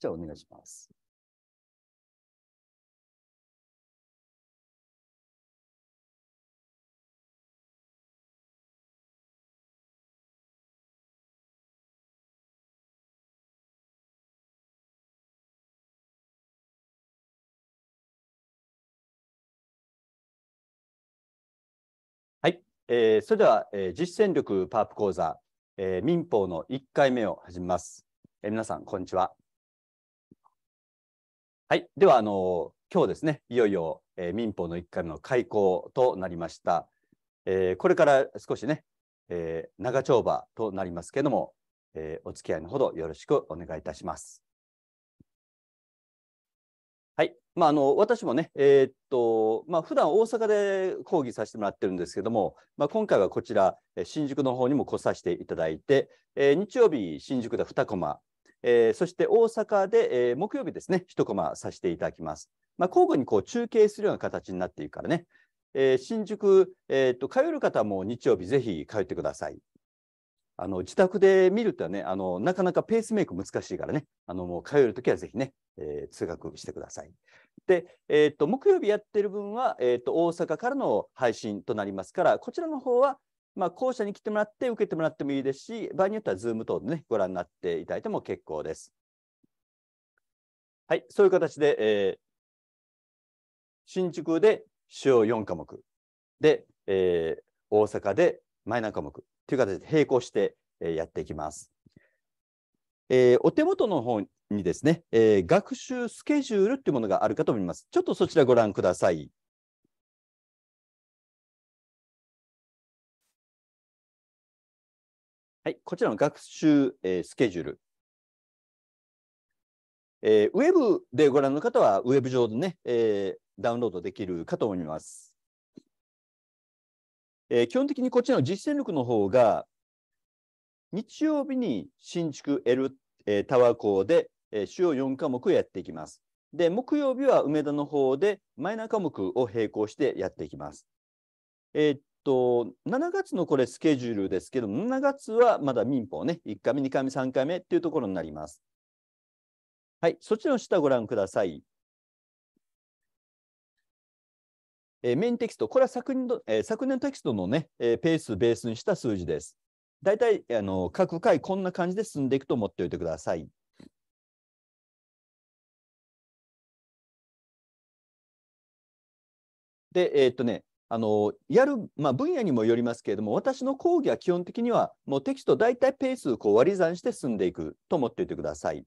じゃあお願いします。はい、えー、それでは、えー、実践力パープ講座、えー、民法の1回目を始めます。えー、皆さん、こんにちは。はい、ではあの今日ですね、いよいよ、えー、民法の一回目の開講となりました。えー、これから少しね、えー、長丁場となりますけれども、えー、お付き合いのほどよろしくお願いいたします。はい、まああの私もね、えー、っとまあ普段大阪で講義させてもらってるんですけども、まあ今回はこちら新宿の方にも来させていただいて、えー、日曜日新宿で2コマ、えー、そして大阪で、えー、木曜日ですね、1コマさせていただきます。まあ、交互にこう中継するような形になっているからね、えー、新宿、えーと、通える方も日曜日ぜひ通ってください。あの自宅で見るとねあの、なかなかペースメイク難しいからね、あのもう通えるときはぜひね、えー、通学してください。で、えーと、木曜日やってる分は、えーと、大阪からの配信となりますから、こちらの方は、まあ、校舎に来てもらって受けてもらってもいいですし、場合によっては Zoom 等でね、ご覧になっていただいても結構です。はい、そういう形で、えー、新宿で主要4科目、で、えー、大阪でマイナー科目という形で並行して、えー、やっていきます。えー、お手元の方にですね、えー、学習スケジュールというものがあるかと思います。ちょっとそちらご覧ください。はい、こちらの学習、えー、スケジュール。えー、ウェブでご覧の方は、ウェブ上でね、えー、ダウンロードできるかと思います。えー、基本的にこちらの実践力の方が、日曜日に新築 L、えー、タワー校で、えー、主要4科目をやっていきます。で、木曜日は梅田の方でマイナー科目を並行してやっていきます。えー、と、7月のこれスケジュールですけど、7月はまだ民法ね、1回目、2回目、3回目っていうところになります。はい、そちらの下ご覧ください。えー、メインテキスト、これは昨年の、えー、昨年テキストのね、えー、ペースベースにした数字です。大体あの各回こんな感じで進んでいくと思っておいてください。で、えー、っとね、あのやる、まあ、分野にもよりますけれども、私の講義は基本的には、もうテキスト大体ペースこう割り算して進んでいくと思っておいてください。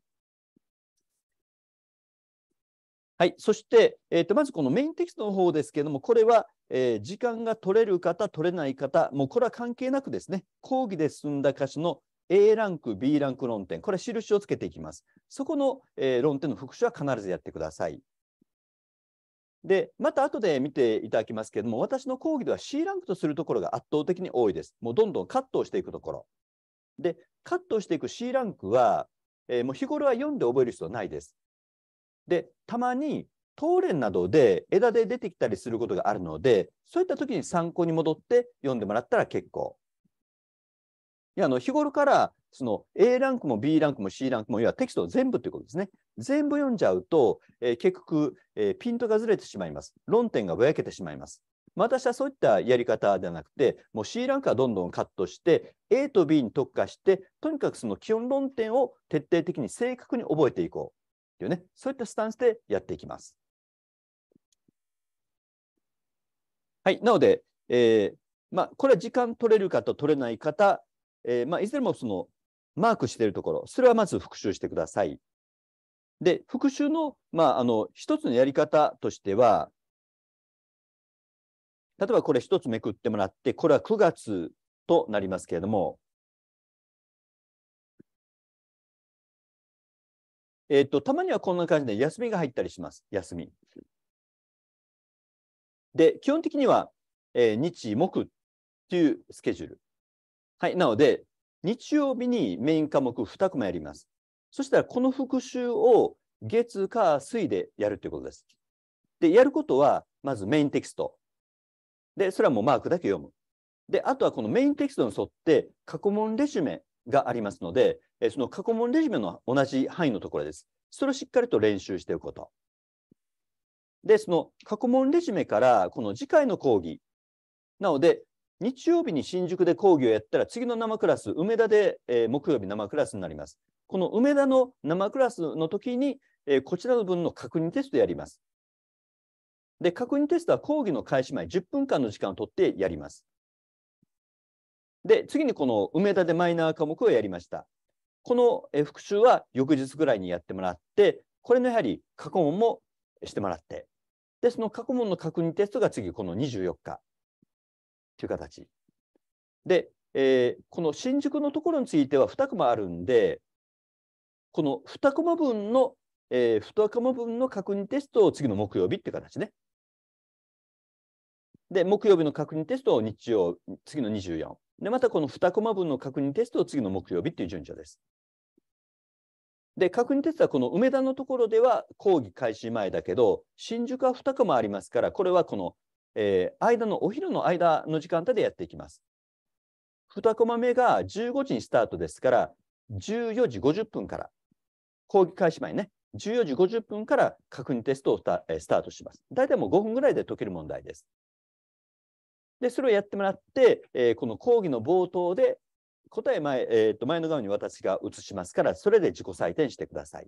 はい、そして、えー、とまずこのメインテキストの方ですけれども、これは、えー、時間が取れる方、取れない方、もうこれは関係なくですね、講義で進んだ歌詞の A ランク、B ランク論点、これは印をつけていきます。そこの、えー、論点の復習は必ずやってください。で、また後で見ていただきますけれども、私の講義では C ランクとするところが圧倒的に多いです。もうどんどんカットをしていくところ。で、カットしていく C ランクは、えー、もう日頃は読んで覚える必要ないです。で、たまに東連などで枝で出てきたりすることがあるので、そういった時に参考に戻って読んでもらったら結構。いやあの日頃からその A ランクも B ランクも C ランクも要はテキスト全部ということですね。全部読んじゃうと、えー、結局、えー、ピントがずれてしまいます。論点がぼやけてしまいます。私はそういったやり方ではなくて、もう C ランクはどんどんカットして、A と B に特化して、とにかくその基本論点を徹底的に正確に覚えていこうというね、そういったスタンスでやっていきます。はい、なので、えーまあ、これは時間取れる方、取れない方、えーまあ、いずれもそのマークしているところ、それはまず復習してください。で、復習の、まあ、あの、一つのやり方としては、例えばこれ一つめくってもらって、これは9月となりますけれども、えっ、ー、と、たまにはこんな感じで休みが入ったりします。休み。で、基本的には、えー、日、木っていうスケジュール。はい。なので、日曜日にメイン科目2コマやります。そしたらこの復習を月、火、水でやるということです。で、やることは、まずメインテキスト。で、それはもうマークだけ読む。で、あとはこのメインテキストに沿って過去問レジュメがありますので、その過去問レジュメの同じ範囲のところです。それをしっかりと練習しておくこと。で、その過去問レジュメから、この次回の講義。なので、日曜日に新宿で講義をやったら、次の生クラス、梅田で、えー、木曜日生クラスになります。この梅田の生クラスの時に、えー、こちらの分の確認テストやります。で、確認テストは講義の開始前10分間の時間をとってやります。で、次にこの梅田でマイナー科目をやりました。この復習は翌日ぐらいにやってもらって、これのやはり過去問もしてもらって、で、その過去問の確認テストが次この24日。という形。で、えー、この新宿のところについては2コマあるんで、この2コマ分の、えー、2コマ分の確認テストを次の木曜日って形ね。で、木曜日の確認テストを日曜、次の24。で、またこの2コマ分の確認テストを次の木曜日っていう順序です。で、確認テストはこの梅田のところでは講義開始前だけど、新宿は2コマありますから、これはこのえー、間のお昼の間の時間帯でやっていきます。2コマ目が15時にスタートですから、14時50分から、講義開始前ね、14時50分から確認テストをスタ,、えー、スタートします。大体もう5分ぐらいで解ける問題です。で、それをやってもらって、えー、この講義の冒頭で答え前、えー、と前の側に私が移しますから、それで自己採点してください。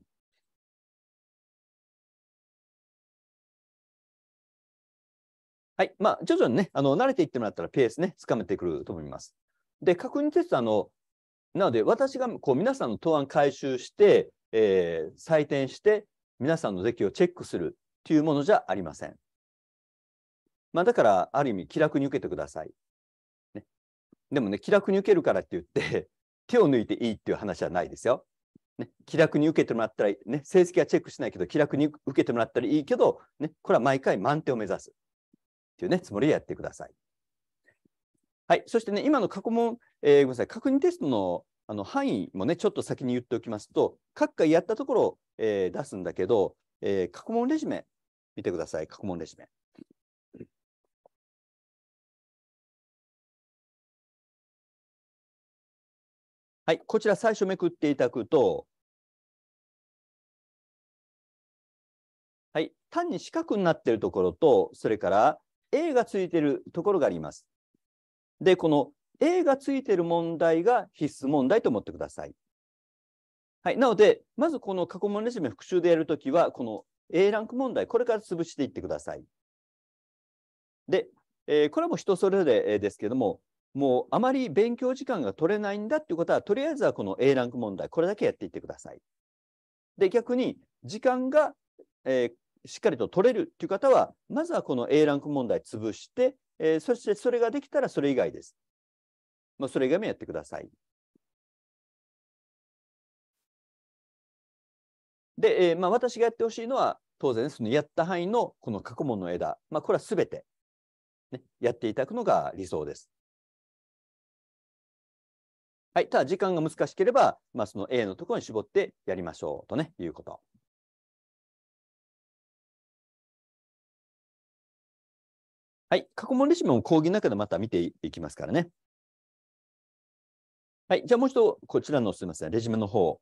はい。まあ、徐々にね、あの、慣れていってもらったらペースね、つかめてくると思います。で、確認テスト、あの、なので、私がこう皆さんの答案回収して、えー、採点して、皆さんの出来をチェックするっていうものじゃありません。まあ、だから、ある意味、気楽に受けてください。ね、でもね、気楽に受けるからって言って 手を抜いていいっていう話はないですよ。ね、気楽に受けてもらったら、ね、成績はチェックしないけど、気楽に受けてもらったらいいけど、ね、これは毎回満点を目指す。ていうね、つもりでやってください。はい、そしてね、今の過去問、えー、ごめんなさい、確認テストのあの範囲もね、ちょっと先に言っておきますと、各回やったところを、えー、出すんだけど、えー、過去問レジュメ、見てください、過去問レジュメ。はい、こちら最初めくっていただくと、はい、単に四角になっているところと、それから、A がついてるところがあります。で、この A がついてる問題が必須問題と思ってください。はい、なので、まずこの過去問レュメ復習でやるときは、この A ランク問題、これから潰していってください。で、えー、これも人それぞれですけども、もうあまり勉強時間が取れないんだっていうことは、とりあえずはこの A ランク問題、これだけやっていってください。で、逆に時間が、えー、しっかりと取れるという方は、まずはこの A ランク問題潰して、えー、そしてそれができたらそれ以外です。まあ、それ以外もやってください。で、えーまあ、私がやってほしいのは、当然そのやった範囲のこの過去問の枝、まあ、これはすべて、ね、やっていただくのが理想です。はい、ただ時間が難しければ、まあ、その A のところに絞ってやりましょうとね、いうこと。はい、過去問レシピも講義の中でまた見ていきますからね。はい、じゃあもう一度、こちらのすみません、レジュメの方。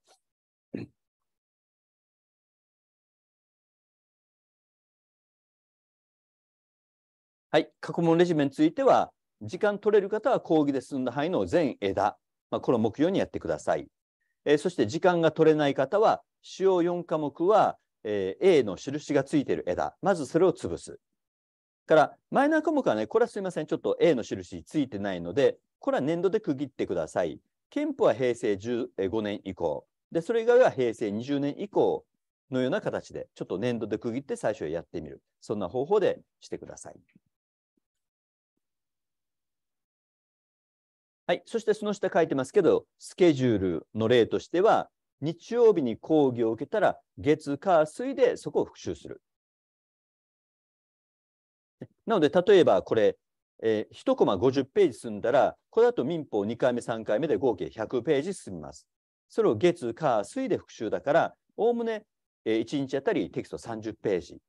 はい、過去問レジュメについては、時間取れる方は講義で進んだ範囲の全枝、まあ、これを目標にやってください。えー、そして時間が取れない方は、主要4科目は、えー、A の印がついている枝、まずそれを潰す。から、マイナー項目はね、これはすみません、ちょっと A の印ついてないので、これは年度で区切ってください。憲法は平成15年以降、で、それ以外は平成20年以降のような形で、ちょっと年度で区切って最初やってみる。そんな方法でしてください。はい、そしてその下書いてますけど、スケジュールの例としては、日曜日に講義を受けたら、月、火、水でそこを復習する。なので、例えばこれ、えー、1コマ50ページ進んだら、これだと民法2回目、3回目で合計100ページ進みます。それを月、火、水で復習だから、おおむね1日あたりテキスト30ページ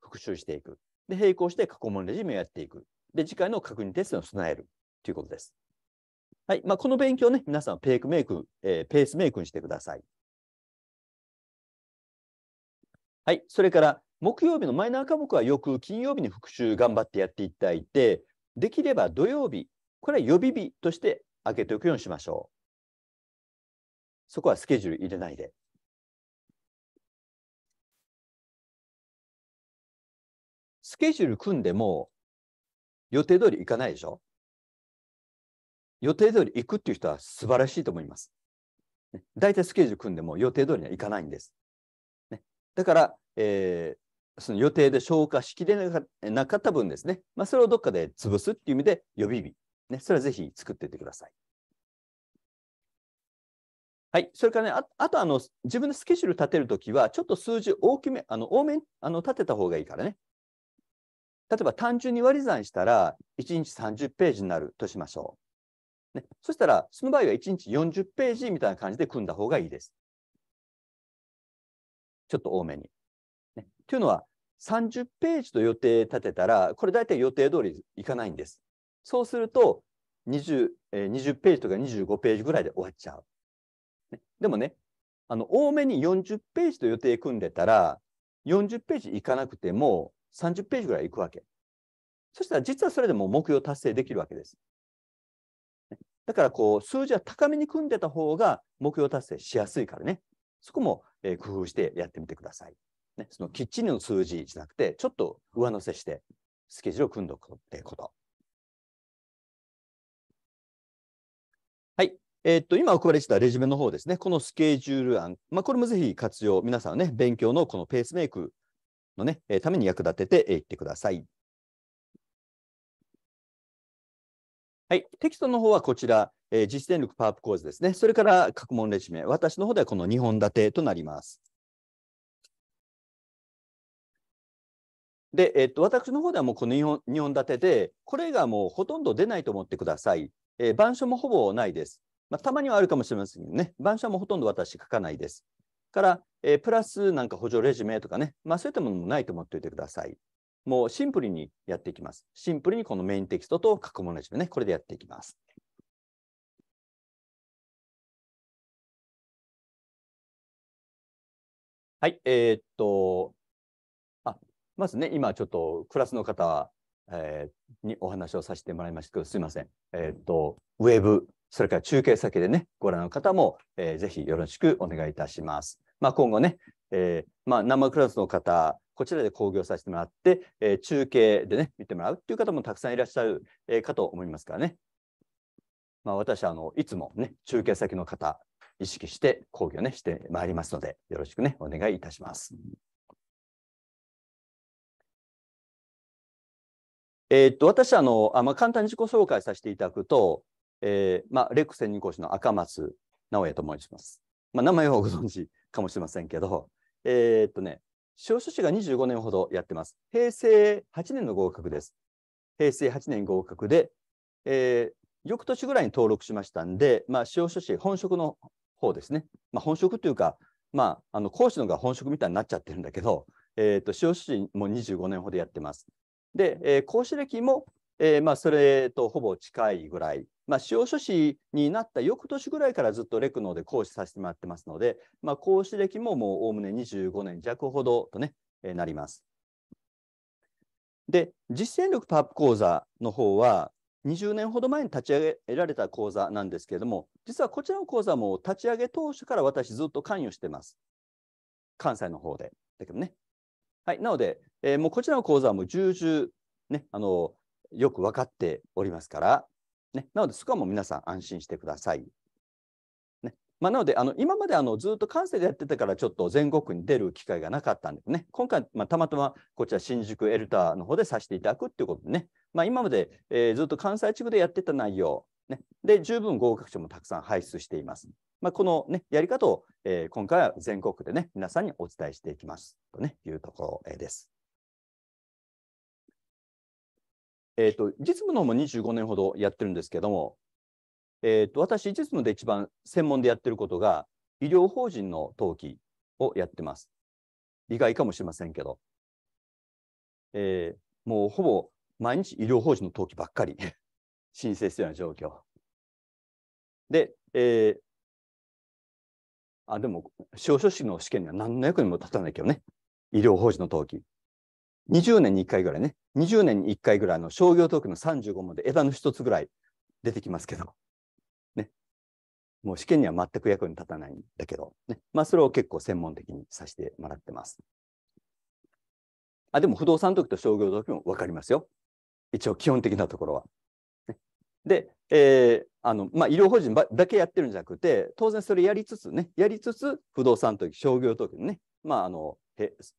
復習していく。で、並行して過去問レジュメをやっていく。で、次回の確認テストに備えるということです。はい。まあ、この勉強ね、皆さんペークメイク、えー、ペースメイクにしてください。はい。それから、木曜日のマイナー科目はよく金曜日に復習頑張ってやっていただいて、できれば土曜日、これは予備日として開けておくようにしましょう。そこはスケジュール入れないで。スケジュール組んでも予定通り行かないでしょ予定通り行くっていう人は素晴らしいと思います。大体スケジュール組んでも予定通りには行かないんです。ね、だから、えー、その予定で消化しきれなかった分ですね、まあ、それをどっかで潰すっていう意味で予備日、ね、それはぜひ作っていってください。はい、それからね、ああとあの、自分でスケジュール立てるときは、ちょっと数字大きめ、あの多めあの立てた方がいいからね。例えば単純に割り算したら、1日30ページになるとしましょう。ね、そしたら、その場合は1日40ページみたいな感じで組んだ方がいいです。ちょっと多めに。というのは、30ページと予定立てたら、これ大体予定通りいかないんです。そうすると20、20ページとか25ページぐらいで終わっちゃう。でもね、あの多めに40ページと予定組んでたら、40ページいかなくても30ページぐらいいくわけ。そしたら実はそれでも目標達成できるわけです。だからこう数字は高めに組んでた方が目標達成しやすいからね。そこも、え工夫してやってみてください。ね、そのきっちりの数字じゃなくて、ちょっと上乗せしてスケジュールを組んでおくってこと。はい。えー、っと、今お配りしたレジュメの方ですね。このスケジュール案。まあ、これもぜひ活用、皆さんね、勉強のこのペースメイクのね、えー、ために役立てていってください。はい、テキストの方はこちら、えー、実践力パワーアップ構図ですね。それから、各問レジュメ。私の方ではこの2本立てとなります。で、えっと、私の方ではもうこの2本 ,2 本立てで、これがもうほとんど出ないと思ってください。えー、板書もほぼないです。まあ、たまにはあるかもしれませんけどね、板書もほとんど私書かないです。から、えー、プラスなんか補助レジュメとかね、まあ、そういったものもないと思っておいてください。もうシンプルにやっていきます。シンプルにこのメインテキストと過去問レジュメね、これでやっていきます。はい、えー、っと、まずね、今ちょっとクラスの方、えー、にお話をさせてもらいましたけど、すいません。えっ、と、ウェブ、それから中継先でね、ご覧の方も、えー、ぜひよろしくお願いいたします。まあ、今後ね、えーまあ、生クラスの方、こちらで興行させてもらって、えー、中継でね、見てもらうっていう方もたくさんいらっしゃる、えー、かと思いますからね。まあ、私あの、いつもね、中継先の方、意識して講義をね、してまいりますので、よろしくね、お願いいたします。えー、っと私あのあ、まあ、簡単に自己紹介させていただくと、えーまあ、レック専任講師の赤松直也と申します。まあ、名前はご存知かもしれませんけど、えー、っとね、司法書士が25年ほどやってます。平成8年の合格です。平成8年合格で、えー、翌年ぐらいに登録しましたんで、まあ、司法書士、本職の方ですね。まあ、本職というか、まあ、あの講師のが本職みたいになっちゃってるんだけど、えー、っと司法書士も25年ほどやってます。で、えー、孔歴も、えーまあ、それとほぼ近いぐらい、まあ、司法書士になった翌年ぐらいからずっとレクノで講師させてもらってますので、まあ、講師歴ももうおおむね25年弱ほどとね、えー、なります。で、実践力パープ講座の方は、20年ほど前に立ち上げられた講座なんですけれども、実はこちらの講座も立ち上げ当初から私ずっと関与してます。関西の方で。だけどね。はい。なので、えー、もうこちらの講座はもう重々、ね、あのよく分かっておりますから、ね、なのでそこはもう皆さん安心してください。ねまあ、なのであの今まであのずっと関西でやってたからちょっと全国に出る機会がなかったんですね今回、まあ、たまたまこちら新宿エルターの方でさせていただくっていうことでね、まあ、今まで、えー、ずっと関西地区でやってた内容、ね、で十分合格者もたくさん輩出しています。まあ、この、ね、やり方を、えー、今回は全国でね皆さんにお伝えしていきますと、ね、いうところです。えーと、実務の方も25年ほどやってるんですけども、えーと、と私実務で一番専門でやってることが医療法人の登記をやってます。意外かもしれませんけど、えー、もうほぼ毎日医療法人の登記ばっかり 申請するような状況。で、えー、あでも、司法書士の試験には何の役にも立たないけどね、医療法人の登記。20年に1回ぐらいね、20年に1回ぐらいの商業トークの35問で枝の1つぐらい出てきますけど、ね、もう試験には全く役に立たないんだけど、ね、まあそれを結構専門的にさせてもらってます。あ、でも不動産時と商業時も分かりますよ。一応基本的なところは。ね、で、えー、あのまあ、医療法人だけやってるんじゃなくて、当然それやりつつね、やりつつ不動産時、商業時のね、まああの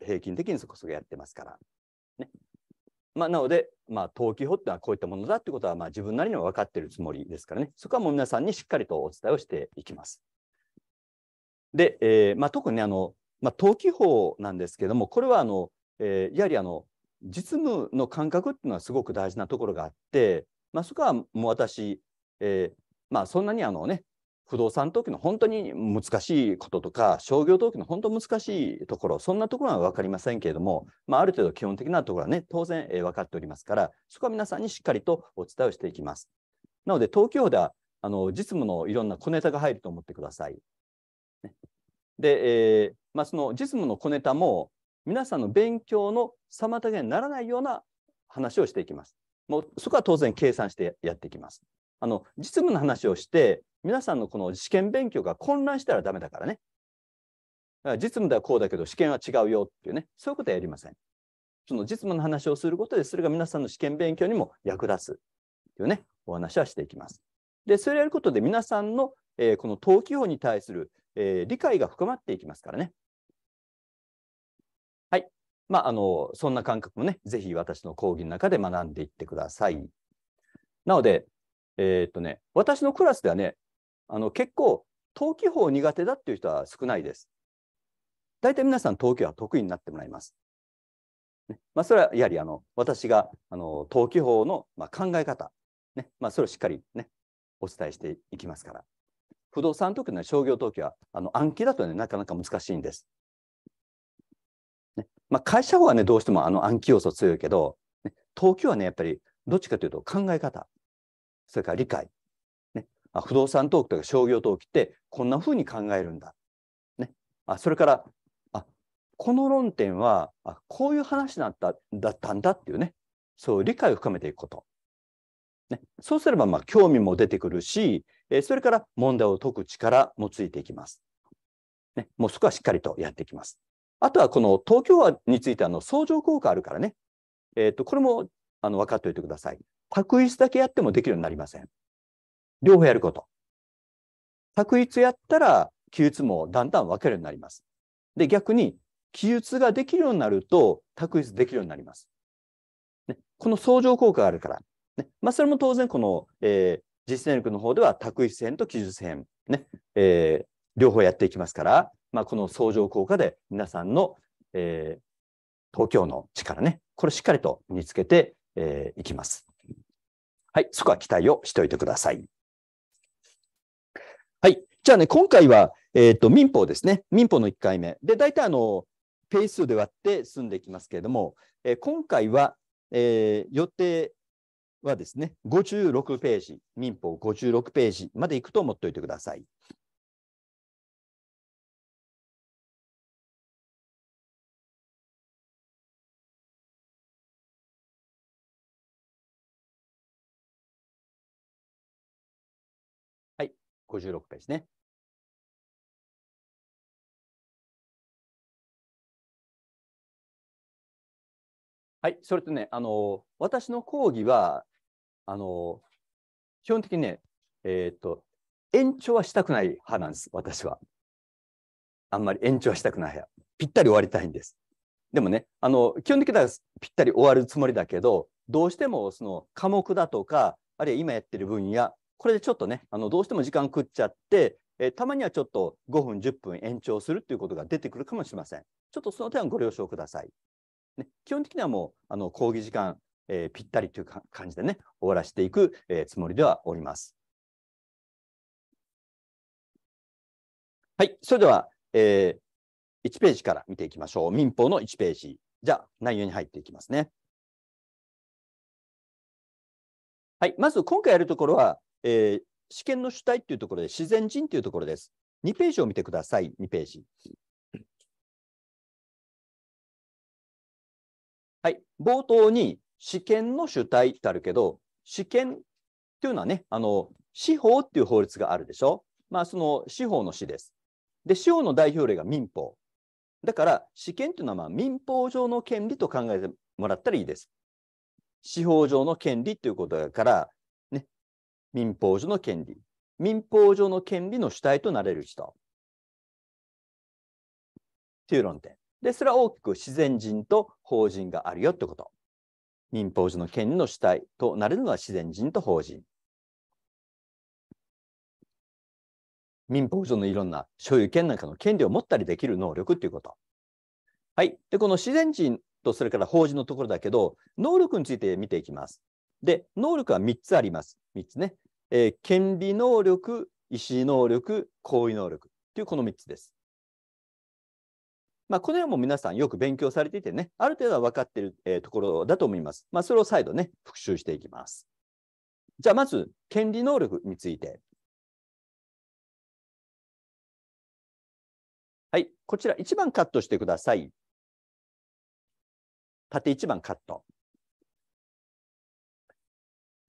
平均的にそこそこやってますから。ねまあ、なので、まあ、登記法ってのはこういったものだってことは、まあ、自分なりにも分かっているつもりですからね、そこはもう皆さんにしっかりとお伝えをしていきます。で、えーまあ、特に、あの、まあ、登記法なんですけども、これはあの、えー、やはりあの実務の感覚っていうのはすごく大事なところがあって、まあ、そこはもう私、えーまあ、そんなにあの、ね、不動産登記の本当に難しいこととか、商業登記の本当難しいところ、そんなところは分かりませんけれども、まあ、ある程度基本的なところはね、当然、え分かっておりますから、そこは皆さんにしっかりとお伝えをしていきます。なので、東京ではあの実務のいろんな小ネタが入ると思ってください。ね、で、えー、まあ、その実務の小ネタも、皆さんの勉強の妨げにならないような話をしていきます。もうそこは当然計算してやっていきます。あの実務の話をして皆さんのこの試験勉強が混乱したらダメだからね。だから実務ではこうだけど試験は違うよっていうね、そういうことはやりません。その実務の話をすることで、それが皆さんの試験勉強にも役立つっていうね、お話はしていきます。で、それをやることで皆さんの、えー、この登記法に対する、えー、理解が深まっていきますからね。はい。まあ、あの、そんな感覚もね、ぜひ私の講義の中で学んでいってください。なので、えー、っとね、私のクラスではね、あの結構、登記法苦手だっていう人は少ないです。大体皆さん、登記は得意になってもらいます。ね、まあ、それはやはりあの私があの登記法の、まあ、考え方、ねまあ、それをしっかり、ね、お伝えしていきますから。不動産特記の商業登記はあの暗記だと、ね、なかなか難しいんです。ねまあ、会社法は、ね、どうしてもあの暗記要素強いけど、ね、登記はねやっぱりどっちかというと考え方、それから理解、ね、あ不動産投機とか商業投機ってこんなふうに考えるんだ、ね、あそれからあこの論点はあこういう話だっただったんだっていうねそう理解を深めていくこと、ね、そうすればまあ興味も出てくるし、えー、それから問題を解く力もついていきます。ね、もうそこはしっかりとやっていきます。あとはこの東京湾についてあの相乗効果あるからね、えー、とこれもあの分かっておいてください。択一だけやってもできるようになりません。両方やること。択一やったら、記述もだんだん分けるようになります。で、逆に、記述ができるようになると、択一できるようになります。ね、この相乗効果があるから。ねまあ、それも当然、この、えー、実践力の方では、択一編と記述編、ねえー、両方やっていきますから、まあ、この相乗効果で皆さんの、えー、東京の力ね、これしっかりと身につけて、えー、いきます。はい、そこは期待をしておいてください。はい、じゃあね、今回は、えっ、ー、と、民法ですね。民法の1回目。で、大体あの、ペー数で割って進んでいきますけれども、えー、今回は、えー、予定はですね、56ページ、民法56ページまでいくと思っておいてください。56ページね。はい、それとね、あの私の講義はあの基本的にね、えっ、ー、と、延長はしたくない派なんです、私は。あんまり延長はしたくない派。ぴったり終わりたいんです。でもね、あの基本的にはぴったり終わるつもりだけど、どうしてもその科目だとか、あるいは今やってる分野これでちょっとね、あのどうしても時間食っちゃって、えー、たまにはちょっと5分、10分延長するということが出てくるかもしれません。ちょっとその点はご了承ください。ね、基本的にはもうあの講義時間、えー、ぴったりというか感じでね、終わらせていく、えー、つもりではおります。はい、それでは、えー、1ページから見ていきましょう。民法の1ページ。じゃあ、内容に入っていきますね。はい、まず今回やるところは、えー、試験の主体というところで、自然人というところです。2ページを見てください、2ページ。はい、冒頭に試験の主体ってあるけど、試験っていうのはね、あの司法っていう法律があるでしょ。まあ、その司法の死です。で、司法の代表例が民法。だから、試験というのはまあ民法上の権利と考えてもらったらいいです。司法上の権利ということから、民法上の権利。民法上の権利の主体となれる人。という論点。で、それは大きく自然人と法人があるよってこと。民法上の権利の主体となれるのは自然人と法人。民法上のいろんな所有権なんかの権利を持ったりできる能力っていうこと。はい。で、この自然人とそれから法人のところだけど、能力について見ていきます。で、能力は3つあります。3つね。えー、権利能力、意思能力、行為能力というこの3つです。まあ、この辺も皆さんよく勉強されていてね、ある程度は分かっている、えー、ところだと思います。まあ、それを再度ね、復習していきます。じゃあ、まず、権利能力について。はい、こちら1番カットしてください。縦1番カット。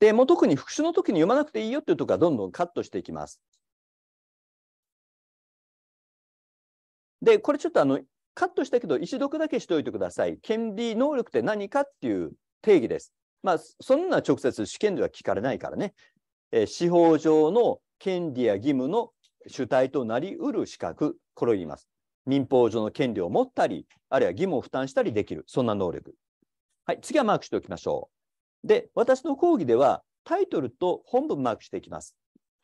で、もう特に復習の時に読まなくていいよっていうところはどんどんカットしていきます。で、これちょっとあの、カットしたけど、一読だけしておいてください。権利能力って何かっていう定義です。まあ、そんな直接試験では聞かれないからね。えー、司法上の権利や義務の主体となりうる資格、これを言います。民法上の権利を持ったり、あるいは義務を負担したりできる、そんな能力。はい、次はマークしておきましょう。で、私の講義ではタイトルと本文マークしていきます。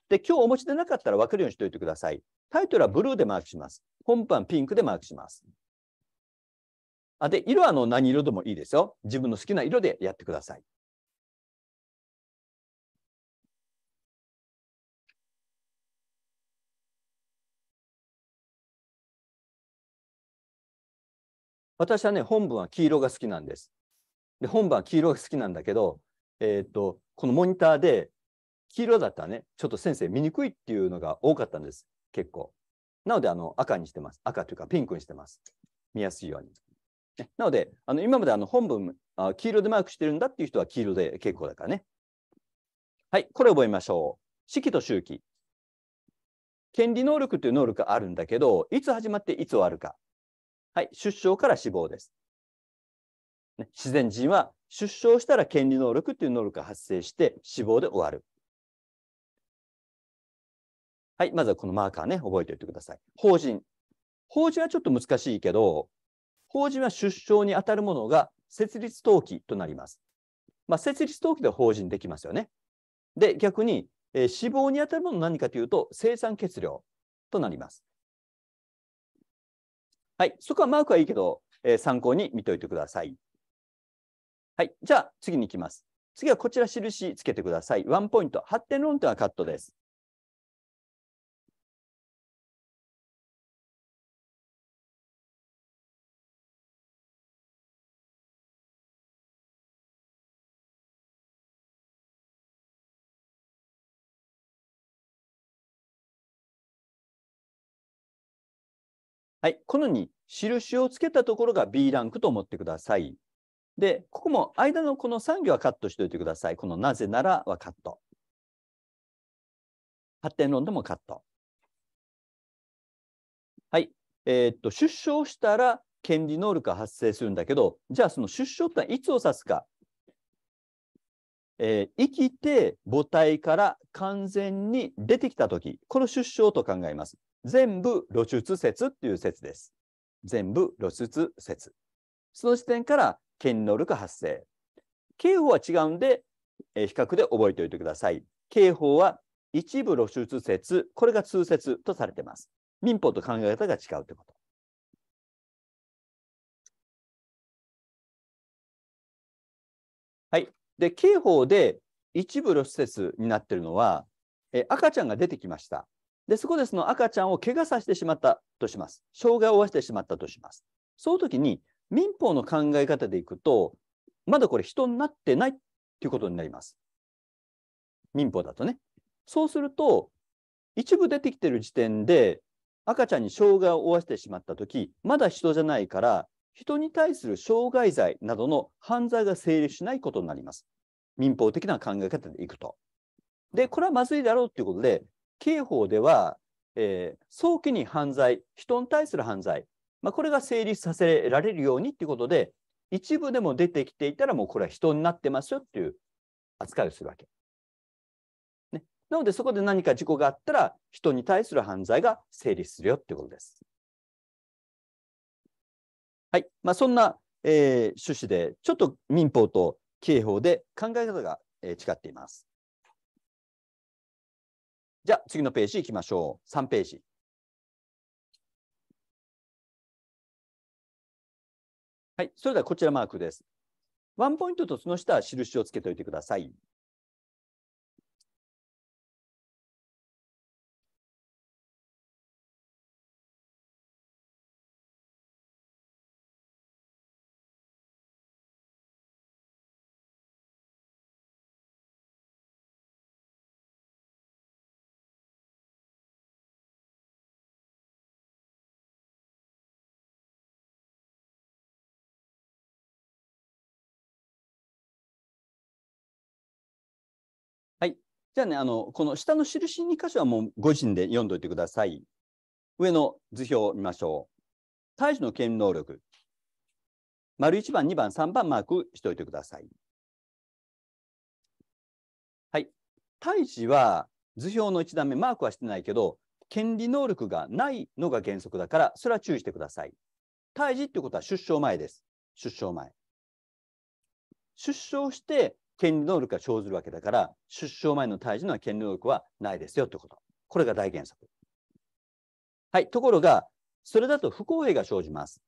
で、今日お持ちでなかったら分かるようにしておいてください。タイトルはブルーでマークします。本文はピンクでマークします。あで、色はあの何色でもいいですよ。自分の好きな色でやってください。私はね、本文は黄色が好きなんです。で、本番黄色が好きなんだけど、えっ、ー、と、このモニターで黄色だったらね、ちょっと先生見にくいっていうのが多かったんです、結構。なので、あの、赤にしてます。赤というかピンクにしてます。見やすいように。ね、なので、あの今まであの本文あ、黄色でマークしてるんだっていう人は黄色で結構だからね。はい、これ覚えましょう。式と周期。権利能力という能力があるんだけど、いつ始まっていつ終わるか。はい、出生から死亡です。自然人は出生したら権利能力という能力が発生して死亡で終わる。はい、まずはこのマーカーね、覚えておいてください。法人。法人はちょっと難しいけど、法人は出生に当たるものが設立登記となります。まあ、設立登記で法人できますよね。で、逆に、えー、死亡に当たるもの何かというと、生産欠量となります。はい、そこはマークはいいけど、えー、参考に見ておいてください。はい。じゃあ、次に行きます。次はこちら印つけてください。ワンポイント。発展論点はカットです。はい、このように印をつけたところが B ランクと思ってください。で、ここも間のこの産業はカットしておいてください。このなぜならはカット。発展論でもカット。はい。えー、っと、出生したら権利能力が発生するんだけど、じゃあその出生ってのはいつを指すか。えー、生きて母体から完全に出てきたとき、この出生と考えます。全部露出説っていう説です。全部露出説。その時点から権能力発生。刑法は違うんで、えー、比較で覚えておいてください。刑法は一部露出説、これが通説とされています。民法と考え方が違うということ。はい。で、刑法で一部露出説になっているのは、えー、赤ちゃんが出てきました。で、そこでその赤ちゃんを怪我させてしまったとします。障害を負わせてしまったとします。その時に、民法の考え方でいくと、まだこれ人になってないっていうことになります。民法だとね。そうすると、一部出てきてる時点で、赤ちゃんに障害を負わせてしまったとき、まだ人じゃないから、人に対する傷害罪などの犯罪が成立しないことになります。民法的な考え方でいくと。で、これはまずいだろうということで、刑法では、えー、早期に犯罪、人に対する犯罪まあ、これが成立させられるようにということで、一部でも出てきていたら、もうこれは人になってますよっていう扱いをするわけ。ね、なので、そこで何か事故があったら、人に対する犯罪が成立するよっていうことです。はい。まあ、そんな、えー、趣旨で、ちょっと民法と刑法で考え方が、えー、違っています。じゃあ、次のページいきましょう。3ページ。はい、それではこちらマークです。ワンポイントとその下は印をつけておいてください。じゃあね、あの、この下の印2箇所はもうご人で読んどいてください。上の図表を見ましょう。胎児の権利能力。丸1番、2番、3番マークしておいてください。はい。胎児は図表の1段目、マークはしてないけど、権利能力がないのが原則だから、それは注意してください。胎児ってことは出生前です。出生前。出生して権利能力が生ずるわけだから、出生前の胎児の権利能力はないですよということ。これが大原則。はい。ところが、それだと不公平が生じます。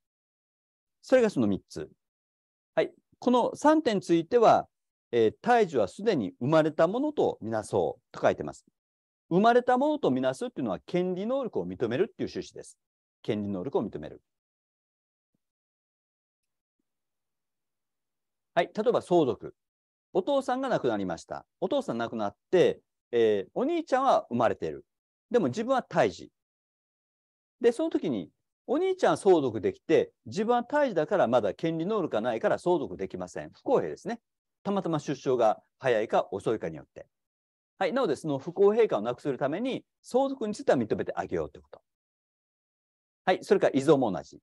それがその3つ。はい。この3点については、えー、胎児はすでに生まれたものとみなそうと書いてます。生まれたものとみなすっていうのは、権利能力を認めるっていう趣旨です。権利能力を認める。はい。例えば相続。お父さんが亡くなりました。お父さん亡くなって、えー、お兄ちゃんは生まれている。でも自分は胎児。で、その時に、お兄ちゃん相続できて、自分は胎児だからまだ権利能力がないから相続できません。不公平ですね。たまたま出生が早いか遅いかによって。はい。なので、その不公平感をなくするために、相続については認めてあげようということ。はい。それから、遺贈も同じ。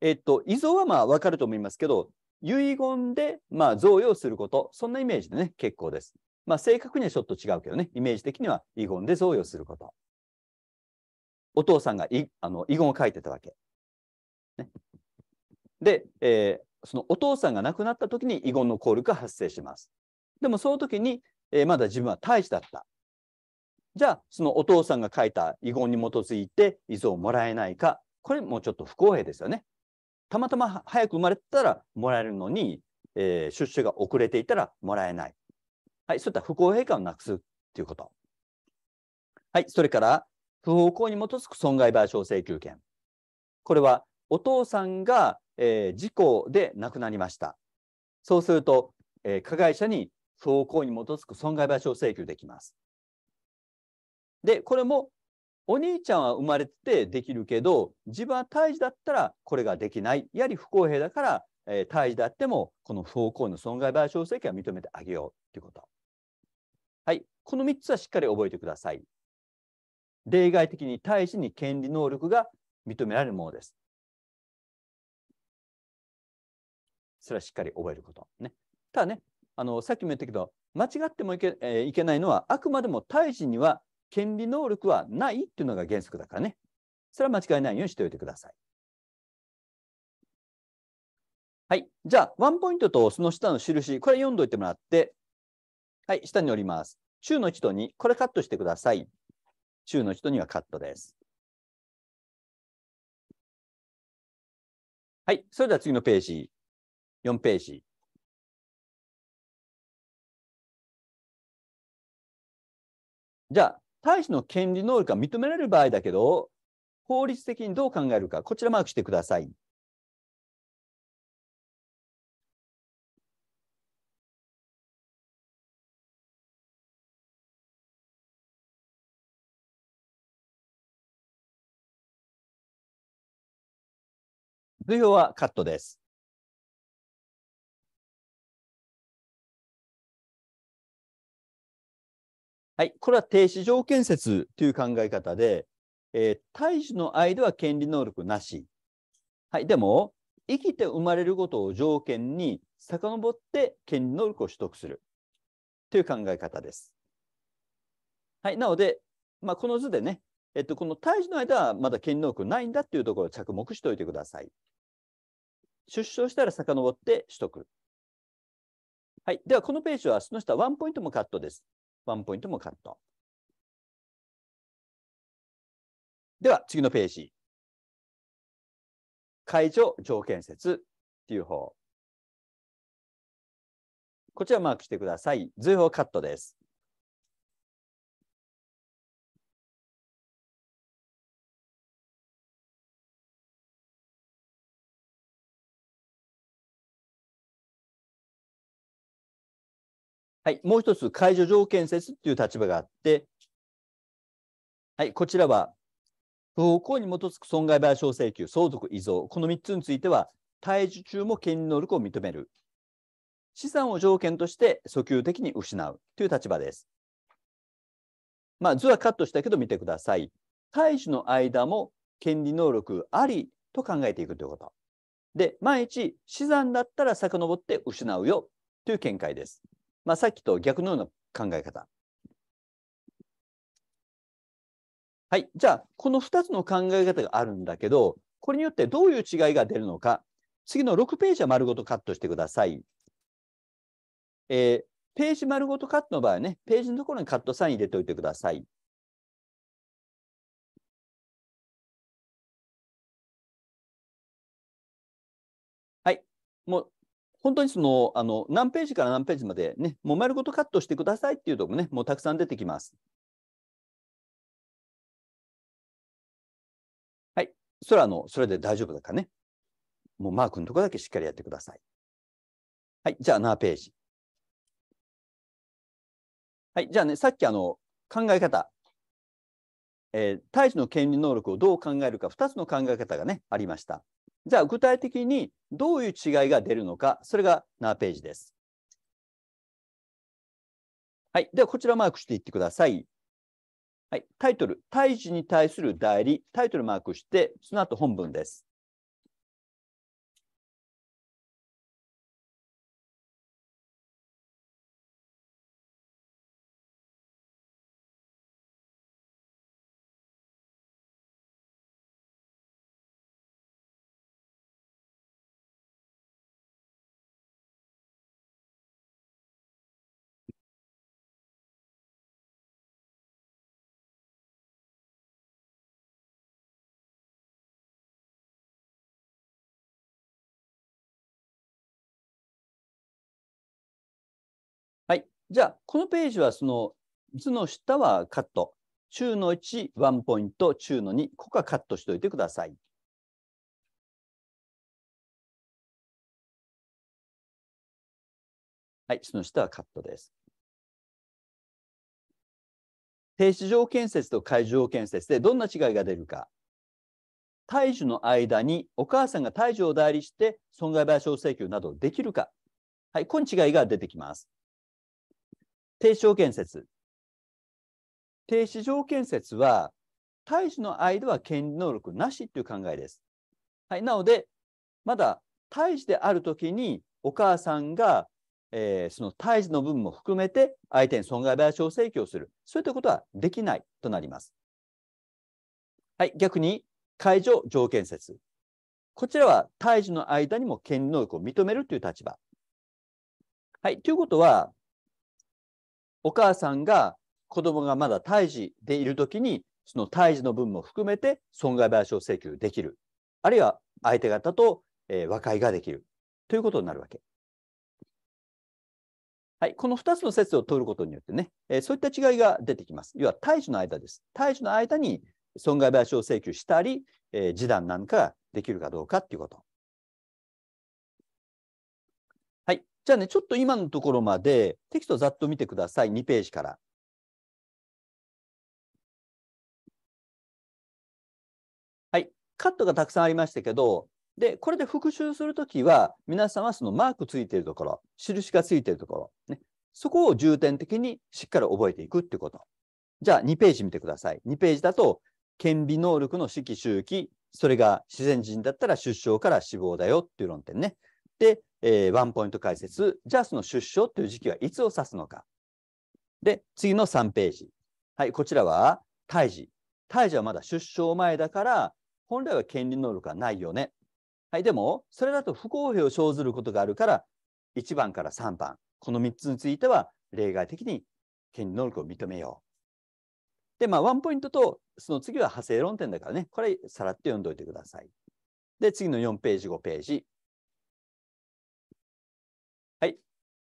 えっと、遺贈はまあ分かると思いますけど、遺言で、まあ、贈与すること、そんなイメージでね、結構です。まあ、正確にはちょっと違うけどね、イメージ的には遺言で贈与すること。お父さんがいあの遺言を書いてたわけ。ね、で、えー、そのお父さんが亡くなった時に遺言の効力が発生します。でもその時に、えー、まだ自分は大使だった。じゃあ、そのお父さんが書いた遺言に基づいて遺贈をもらえないか、これもちょっと不公平ですよね。たまたま早く生まれたらもらえるのに、えー、出生が遅れていたらもらえない。はい、そういった不公平感をなくすということ。はい、それから、不法行為に基づく損害賠償請求権。これは、お父さんが、えー、事故で亡くなりました。そうすると、えー、加害者に不法行為に基づく損害賠償請求できます。で、これもお兄ちゃんは生まれてできるけど自分は胎児だったらこれができないやはり不公平だから、えー、胎児だってもこの不法行為の損害賠償請求は認めてあげようということ。はい、この3つはしっかり覚えてください。例外的に胎児に権利能力が認められるものです。それはしっかり覚えること。ね、ただねあのさっきも言ったけど間違ってもいけ,、えー、いけないのはあくまでも胎児には権利能力はないっていうのが原則だからね。それは間違いないようにしておいてください。はい。じゃあ、ワンポイントとその下の印、これ読んどいてもらって、はい、下におります。中の1と2、これカットしてください。中の1と2はカットです。はい。それでは次のページ、4ページ。じゃあ、大使の権利能力が認められる場合だけど、法律的にどう考えるか、こちらマークしてください。図表はカットです。はい、これは停止条件説という考え方で、えー、大の間は権利能力なし。はい、でも、生きて生まれることを条件に遡って権利能力を取得するという考え方です。はい、なので、まあ、この図でね、えっと、この胎児の間はまだ権利能力ないんだっていうところを着目しておいてください。出生したら遡って取得。はい、では、このページはその下ワンポイントもカットです。ワンポイントもカット。では、次のページ。解除条件説っていう方。こちらマークしてください。図法カットです。はい、もう一つ、解除条件説という立場があって、はい、こちらは、不法行為に基づく損害賠償請求、相続、遺贈、この3つについては、退治中も権利能力を認める。資産を条件として訴求的に失うという立場です。まあ、図はカットしたけど見てください。退治の間も権利能力ありと考えていくということ。で、万一、資産だったら遡って失うよという見解です。まあ、さっきと逆のような考え方。はい、じゃあこの2つの考え方があるんだけどこれによってどういう違いが出るのか次の6ページは丸ごとカットしてください。えー、ページ丸ごとカットの場合はね、ページのところにカットサイン入れておいてください。はい、もう本当にそのあの何ページから何ページまで、ね、もう丸ごとカットしてくださいっていうとこもね、もうたくさん出てきます。はい、それはあのそれで大丈夫だかね。もうマークのとこだけしっかりやってください。はい、じゃあ何ページ。はい、じゃあね、さっきあの考え方、えー、胎児の権利能力をどう考えるか2つの考え方がね、ありました。じゃあ具体的にどういう違いが出るのか、それが7ページです。はい。では、こちらマークしていってください。はい。タイトル、胎児に対する代理、タイトルマークして、その後本文です。じゃあ、このページはその図の下はカット。中の1、ワンポイント、中の2、ここはカットしておいてください。はい、その下はカットです。停止場建設と解除建設でどんな違いが出るか。胎児の間にお母さんが胎児を代理して損害賠償請求などできるか。はい、ここに違いが出てきます。停止条件説。停止条件説は、対峙の間は権利能力なしという考えです。はい、なので、まだ対峙であるときに、お母さんが、えー、その対峙の部分も含めて、相手に損害賠償請求をする。そういったことはできないとなります。はい、逆に、解除条件説。こちらは、対峙の間にも権利能力を認めるという立場。はい、ということは、お母さんが子供がまだ胎児でいるときに、その胎児の分も含めて損害賠償請求できる。あるいは相手方と、えー、和解ができるということになるわけ。はい、この2つの説を取ることによってね、えー、そういった違いが出てきます。要は胎児の間です。胎児の間に損害賠償請求したり、えー、示談なんかができるかどうかということ。じゃあね、ちょっと今のところまでテキストざっと見てください、2ページから。はい、カットがたくさんありましたけど、で、これで復習するときは、皆さんはそのマークついているところ、印がついているところ、ね、そこを重点的にしっかり覚えていくっていうこと。じゃあ2ページ見てください。2ページだと、顕微能力の指揮周期、それが自然人だったら出生から死亡だよっていう論点ね。で、えー、ワンポイント解説、ゃあその出生という時期はいつを指すのか。で、次の3ページ。はい、こちらは胎児。胎児はまだ出生前だから、本来は権利能力はないよね。はい、でも、それだと不公平を生ずることがあるから、1番から3番、この3つについては例外的に権利能力を認めよう。で、まあ、ワンポイントと、その次は派生論点だからね、これ、さらって読んでおいてください。で、次の4ページ、5ページ。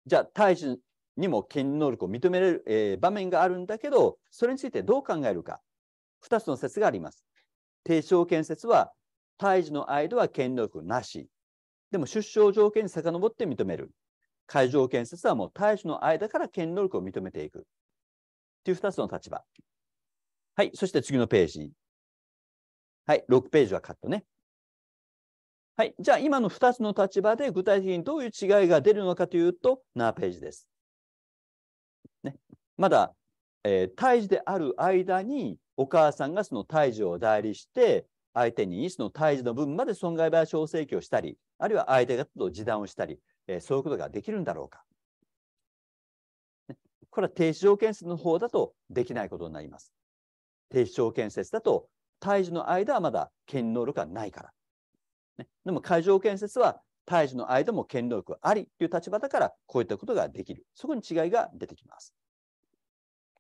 じゃあ大児にも権利能力を認められる、えー、場面があるんだけど、それについてどう考えるか、2つの説があります。提唱建設は、胎児の間は権利能力なし。でも出生条件に遡って認める。会場建設はもう大児の間から権能力を認めていく。という2つの立場。はい。そして次のページ。はい。6ページはカットね。はい、じゃあ今の2つの立場で具体的にどういう違いが出るのかというと7ページです。ね、まだ、えー、胎児である間にお母さんがその胎児を代理して相手にその胎児の分まで損害賠償請求をしたりあるいは相手方と示談をしたり、えー、そういうことができるんだろうか。ね、これは停止条件説の方だとできないことになります。停止条件説だと胎児の間はまだ権利能力がないから。ね、でも会場建設は胎児の間も権力ありという立場だからこういったことができる。そこに違いが出てきます。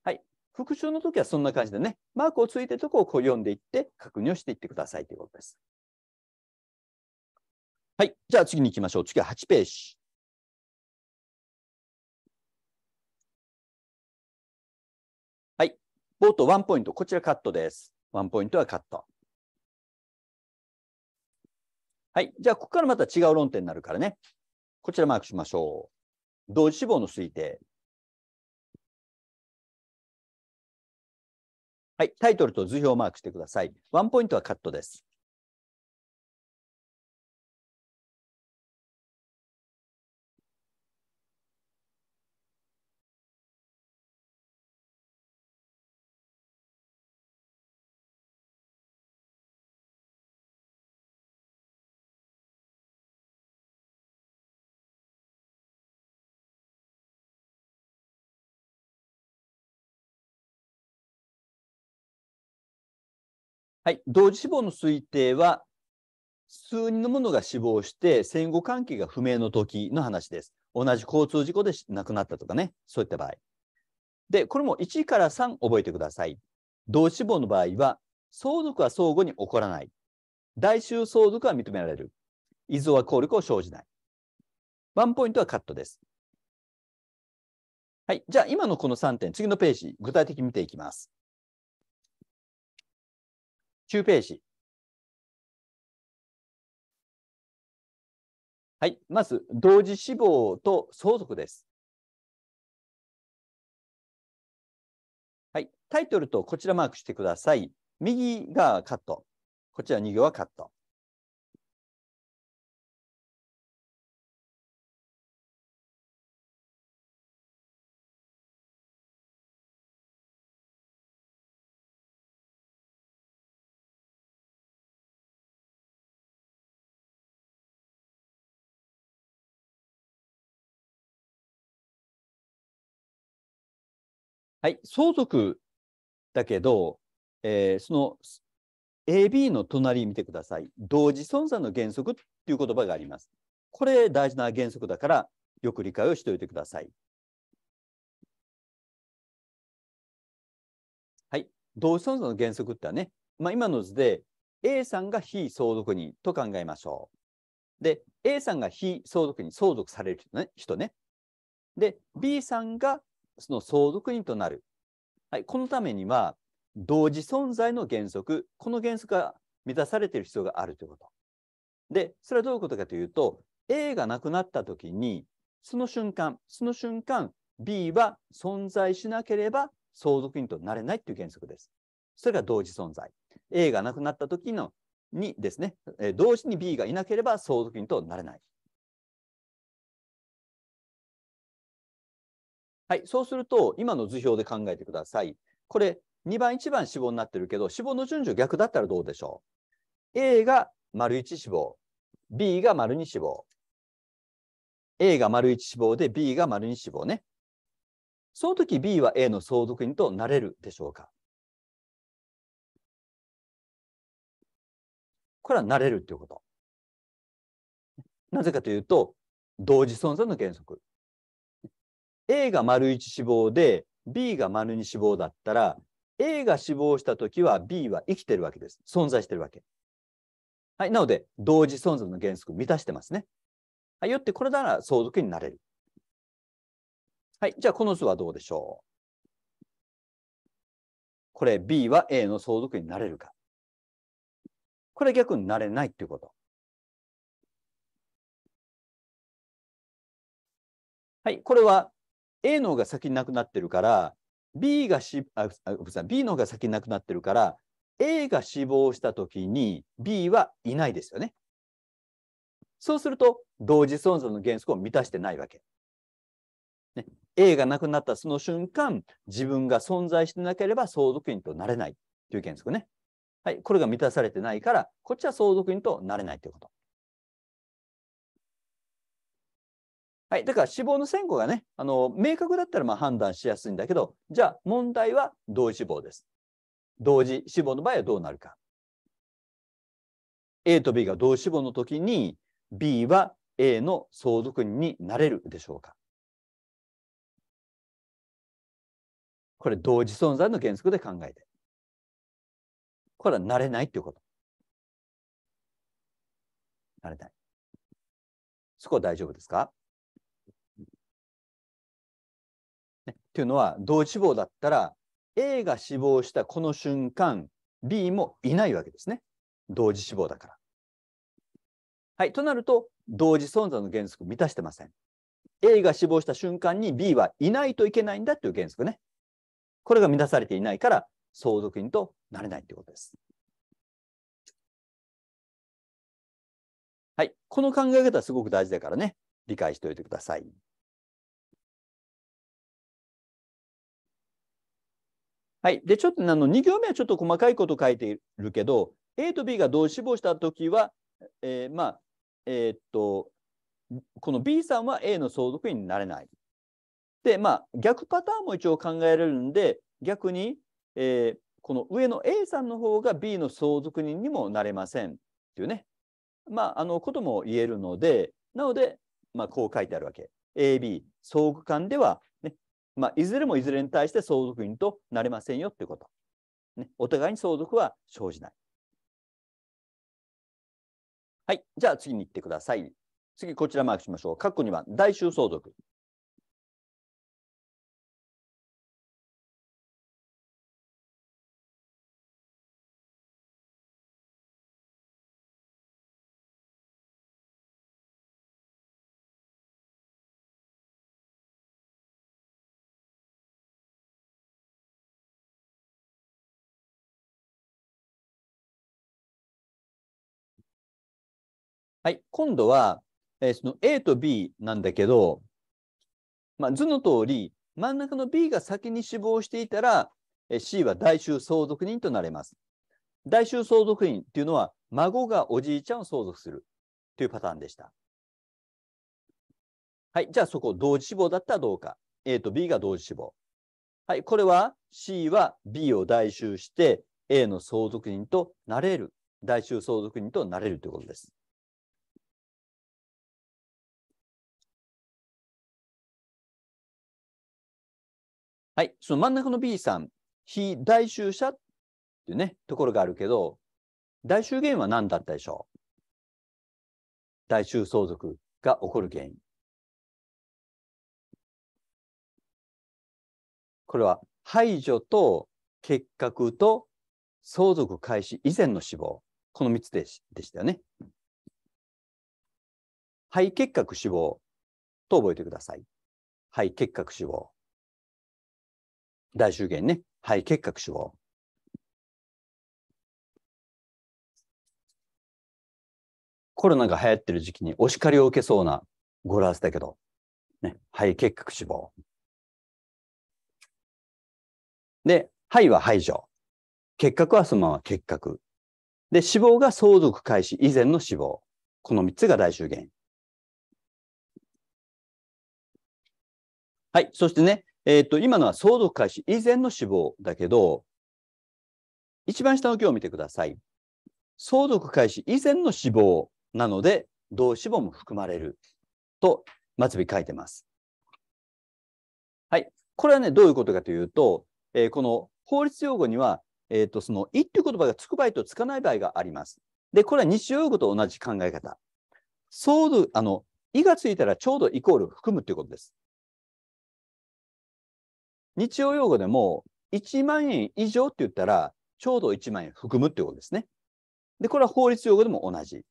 はい。復習の時はそんな感じでね、マークをついてるとこをこう読んでいって確認をしていってくださいということです。はい。じゃあ次に行きましょう。次は8ページ。はい。冒頭ワンポイント。こちらカットです。ワンポイントはカット。はい。じゃあ、ここからまた違う論点になるからね。こちらマークしましょう。同時死亡の推定。はい。タイトルと図表をマークしてください。ワンポイントはカットです。はい、同時死亡の推定は数人の者が死亡して戦後関係が不明の時の話です。同じ交通事故で亡くなったとかね、そういった場合。で、これも1から3覚えてください。同死亡の場合は、相続は相互に起こらない。大衆相続は認められる。遺存は効力を生じない。ワンポイントはカットです。はい。じゃあ、今のこの3点、次のページ、具体的に見ていきます。9ページ。はい、まず同時死亡と相続です。はい、タイトルとこちらマークしてください。右がカット、こちら2行はカット。はい、相続だけど、えー、その AB の隣見てください。同時存在の原則っていう言葉があります。これ大事な原則だからよく理解をしておいてください。はい、同時存在の原則ってはね、まあ、今の図で A さんが非相続人と考えましょう。で、A さんが非相続人、相続される人ね。人ねで、B さんがの相続人となる。はい、このためには、同時存在の原則、この原則が満たされている必要があるということ。で、それはどういうことかというと、A がなくなったときに、その瞬間、その瞬間、B は存在しなければ相続人となれないという原則です。それが同時存在。A がなくなった時のにですね、同時に B がいなければ相続人となれない。はい、そうすると、今の図表で考えてください。これ、2番、1番脂肪になってるけど、脂肪の順序逆だったらどうでしょう ?A が丸1脂肪、B が丸2脂肪。A が丸1脂肪で B が丸2脂肪ね。その時 B は A の相続人となれるでしょうかこれはなれるっていうこと。なぜかというと、同時存在の原則。A が丸1死亡で B が丸2死亡だったら A が死亡したときは B は生きてるわけです。存在してるわけ。はい、なので、同時存在の原則を満たしてますね。はい、よってこれなら相続になれる。はい、じゃあこの図はどうでしょうこれ B は A の相続になれるか。これ逆になれないっていうこと。はい、これは A の方が先になくなってるから、B がしあ B の方が先になくなってるから、A が死亡したときに B はいないですよね。そうすると、同時存在の原則を満たしてないわけ。ね、A がなくなったその瞬間、自分が存在してなければ相続人となれないという原則ね。はい、これが満たされてないから、こっちは相続人となれないということ。はい、だから死亡の線後がね、あの明確だったらま判断しやすいんだけど、じゃあ問題は同時死亡です。同時死亡の場合はどうなるか。A と B が同時死亡の時に B は A の相続人になれるでしょうか。これ同時存在の原則で考えて。これはなれないっていうこと。なれない。そこは大丈夫ですかっていうのは同時死亡だったら A が死亡したこの瞬間 B もいないわけですね。同時死亡だから。はい、となると同時存在の原則を満たしてません。A が死亡した瞬間に B はいないといけないんだという原則ね。これが満たされていないから相続人となれないということです。はい、この考え方はすごく大事だからね、理解しておいてください。はい。で、ちょっとあの2行目はちょっと細かいこと書いているけど、A と B が同志望したときは、えー、まあ、えー、っと、この B さんは A の相続になれない。で、まあ、逆パターンも一応考えられるんで、逆に、えー、この上の A さんの方が B の相続人にもなれませんっていうね、まあ、あのことも言えるので、なので、まあ、こう書いてあるわけ。AB、相互間ではまあ、いずれもいずれに対して相続人となれませんよということ。ね、お互いに相続は生じない。はい。じゃあ次に行ってください。次、こちらマークしましょう。括弧には、代衆相続。はい、今度は、えー、その A と B なんだけど、まあ、図の通り、真ん中の B が先に死亡していたら、えー、C は代衆相続人となれます。代衆相続人っていうのは、孫がおじいちゃんを相続するというパターンでした。はい、じゃあそこ、同時死亡だったらどうか。A と B が同時死亡。はい、これは C は B を代衆して A の相続人となれる。代衆相続人となれるということです。はい、その真ん中の B さん、非代衆者っていうね、ところがあるけど、代衆原因は何だったでしょう代衆相続が起こる原因。これは排除と結核と相続開始以前の死亡。この3つででしたよね。肺結核死亡と覚えてください。肺結核死亡。大衆減ね、肺結核死亡。コロナが流行ってる時期にお叱りを受けそうな語呂合わせだけど、ね、肺結核死亡。で、肺は排除。結核はそのまま結核。で、死亡が相続開始以前の死亡。この3つが大衆減。はい。そしてね、えっ、ー、と、今のは相続開始以前の死亡だけど、一番下の行を見てください。相続開始以前の死亡なので、同死亡も含まれると末尾書いてます。はい。これはね、どういうことかというと、えー、この法律用語には、えっ、ー、と、その、いっていう言葉がつく場合とつかない場合があります。で、これは日用語と同じ考え方。相続、あの、いがついたらちょうどイコール含むということです。日曜用語でも1万円以上って言ったら、ちょうど1万円含むってことですね。で、これは法律用語でも同じ。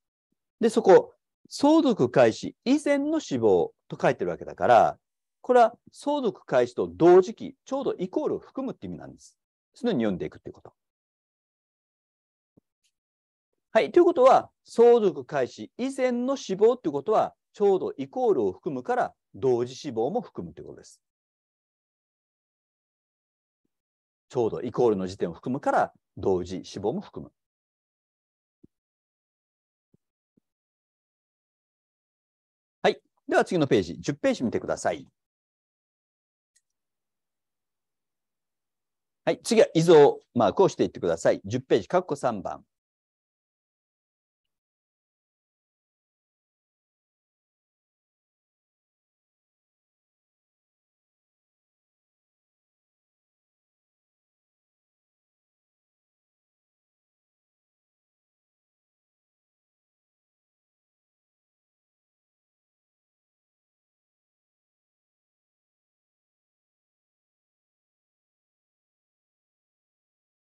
で、そこ、相続開始以前の死亡と書いてるわけだから、これは相続開始と同時期、ちょうどイコールを含むって意味なんです。そのように読んでいくっていうこと。はい。ということは、相続開始以前の死亡っいうことは、ちょうどイコールを含むから、同時死亡も含むということです。ちょうどイコールの時点を含むから、同時、死亡も含む。はい。では次のページ、10ページ見てください。はい。次は、遺贈マークをしていってください。10ページ、括弧3番。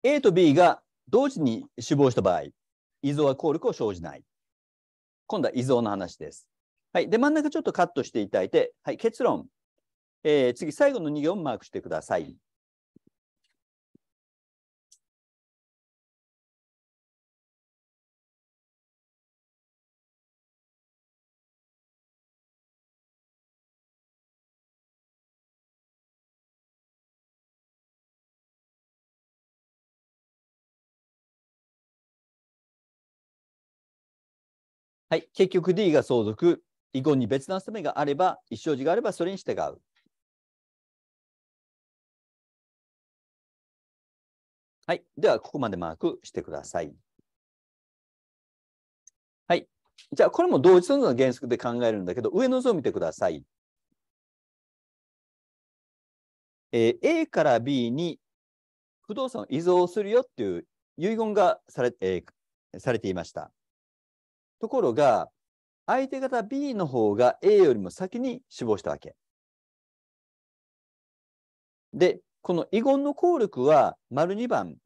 A と B が同時に死亡した場合、依存は効力を生じない。今度は依存の話です。はい。で、真ん中ちょっとカットしていただいて、はい、結論。えー、次、最後の2行をマークしてください。はい、結局 D が相続、遺言に別な責めがあれば、一生児があればそれに従う。はい、ではここまでマークしてください。はい、じゃあこれも同一存在の原則で考えるんだけど、上の図を見てください。えー、A から B に不動産を依存するよっていう遺言がされ,、えー、されていました。ところが、相手方 B の方が A よりも先に死亡したわけ。で、この遺言の効力は、丸2番、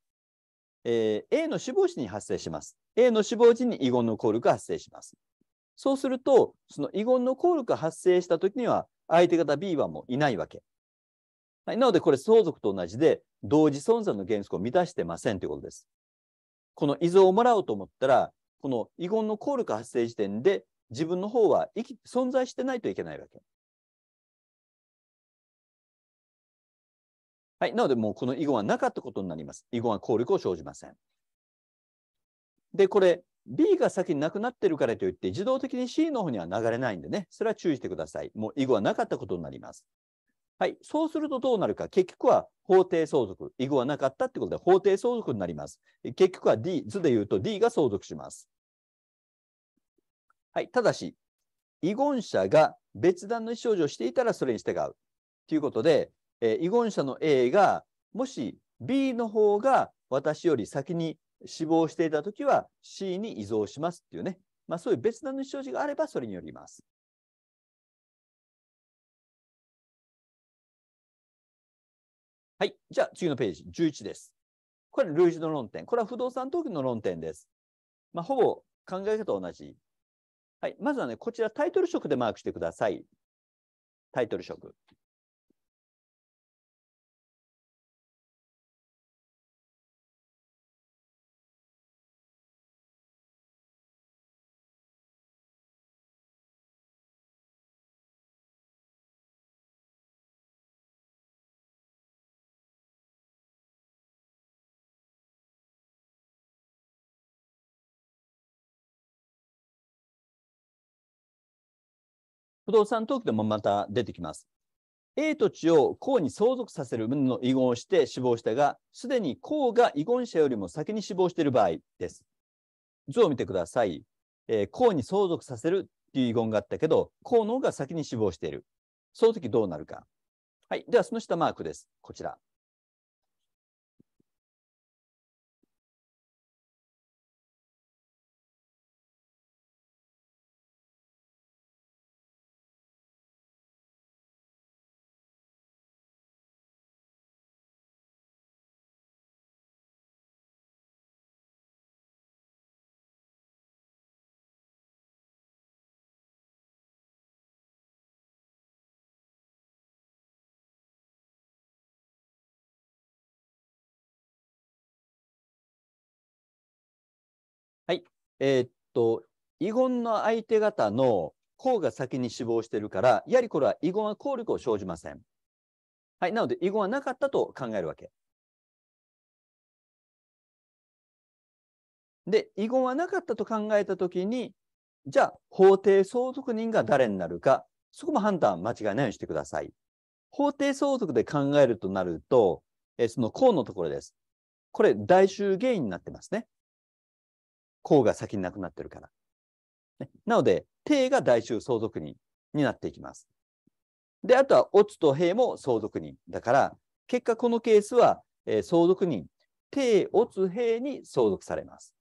えー、A の死亡時に発生します。A の死亡時に遺言の効力が発生します。そうすると、その遺言の効力が発生したときには、相手方 B はもういないわけ。はい、なので、これ相続と同じで、同時存在の原則を満たしてませんということです。この遺贈をもらおうと思ったら、この遺言の効力発生時点で自分の方は生き存在してないといけないわけ。はい。なので、もうこの遺言はなかったことになります。遺言は効力を生じません。で、これ、B が先になくなってるからといって、自動的に C の方には流れないんでね、それは注意してください。もう遺言はなかったことになります。はい、そうするとどうなるか、結局は法定相続、以後はなかったってことで法定相続になります。結局は D、図で言うと D が相続します。はい、ただし、遺言者が別段の意思表示をしていたらそれに従う。ということで、えー、遺言者の A が、もし B の方が私より先に死亡していたときは C に依存しますっていうね、まあ、そういう別段の意思表示があればそれによります。はい。じゃあ次のページ、11です。これ、類似の論点。これは不動産投機の論点です。まあ、ほぼ考え方同じ。はい。まずはね、こちらタイトル色でマークしてください。タイトル色。不動産登記でもまた出てきます。A 土地を公に相続させる旨の遺言をして死亡したが、すでに公が遺言者よりも先に死亡している場合です。図を見てください。えー、公に相続させるっていう遺言があったけど、公の方が先に死亡している。その時どうなるか。はい。では、その下マークです。こちら。えー、っと、遺言の相手方の公が先に死亡しているから、やはりこれは遺言は効力を生じません。はい。なので、遺言はなかったと考えるわけ。で、遺言はなかったと考えたときに、じゃあ、法定相続人が誰になるか、そこも判断間違いないようにしてください。法定相続で考えるとなると、えその項のところです。これ、代収原因になってますね。項が先になくなってるから。ね、なので、定が代衆相続人になっていきます。で、あとは、オツと兵も相続人だから、結果このケースは、えー、相続人、帝、オツ、兵に相続されます。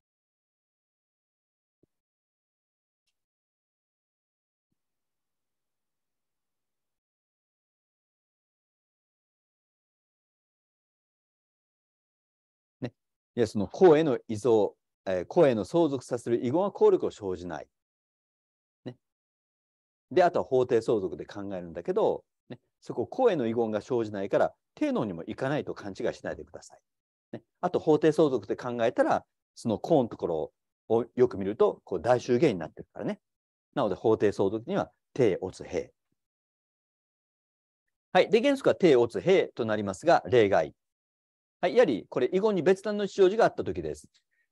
ね、いやその公への依存えー、声の相続させる遺言は効力を生じない。ね、で、あとは法定相続で考えるんだけど、ね、そこ、声の遺言が生じないから、定能にも行かないと勘違いしないでください。ね、あと、法定相続で考えたら、その項のところをよく見ると、こう大衆芸になってるからね。なので、法定相続には、定、つ兵。はい。で、原則は定、つ兵となりますが、例外。はい。やはり、これ、遺言に別段の使用時があったときです。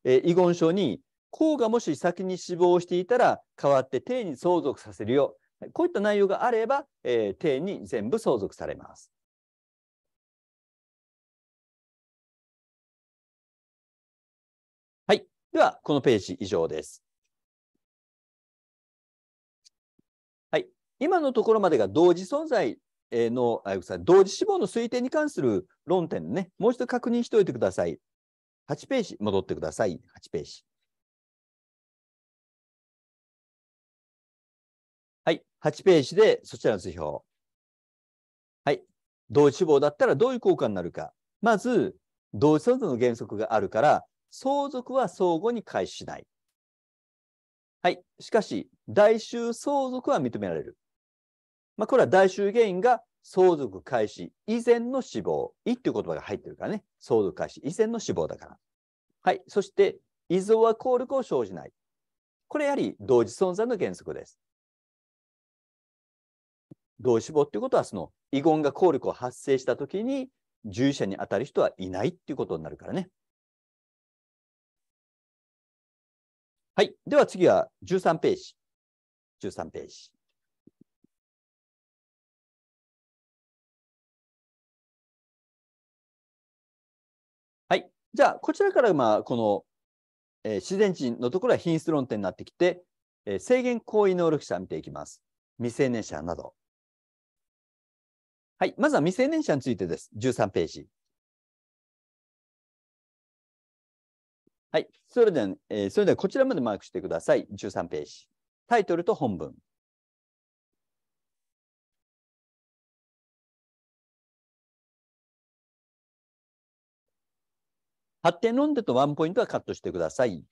えー、遺言書に、公がもし先に死亡していたら、代わって帝に相続させるよ。こういった内容があれば、えー、に全部相続されます。はい。では、このページ以上です。はい。今のところまでが同時存在の、同時死亡の推定に関する論点ね、もう一度確認しておいてください。8ページ戻ってください。8ページ。はい。8ページでそちらの図表。はい。同一脂だったらどういう効果になるか。まず、同一相続の原則があるから、相続は相互に開始しない。はい。しかし、代収相続は認められる。まあ、これは代収原因が相続開始以前の死亡。いっていう言葉が入ってるからね。相続開始以前の死亡だから。はい。そして、遺贈は効力を生じない。これやはり同時存在の原則です。同死亡っていうことは、その遺言が効力を発生したときに、従者に当たる人はいないっていうことになるからね。はい。では次は13ページ。13ページ。じゃあ、こちらから、まあ、この、えー、自然人のところは品質論点になってきて、えー、制限行為能力者見ていきます。未成年者など。はい、まずは未成年者についてです。13ページ。はい、それでは、えー、それではこちらまでマークしてください。13ページ。タイトルと本文。発展論でとワンポイントはカットしてください。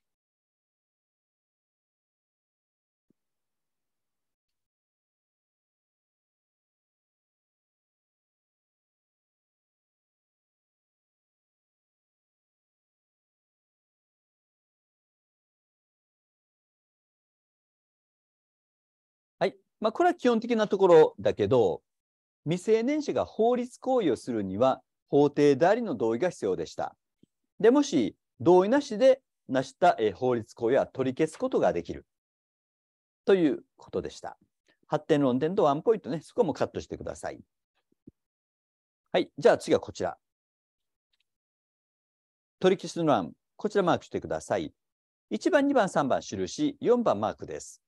はい、まあ、これは基本的なところだけど、未成年者が法律行為をするには法定代理の同意が必要でした。で、もし同意なしで成した法律行為は取り消すことができるということでした。発展論点とワンポイントね、そこもカットしてください。はい、じゃあ次はこちら。取り消しのは、こちらマークしてください。1番、2番、3番印、4番マークです。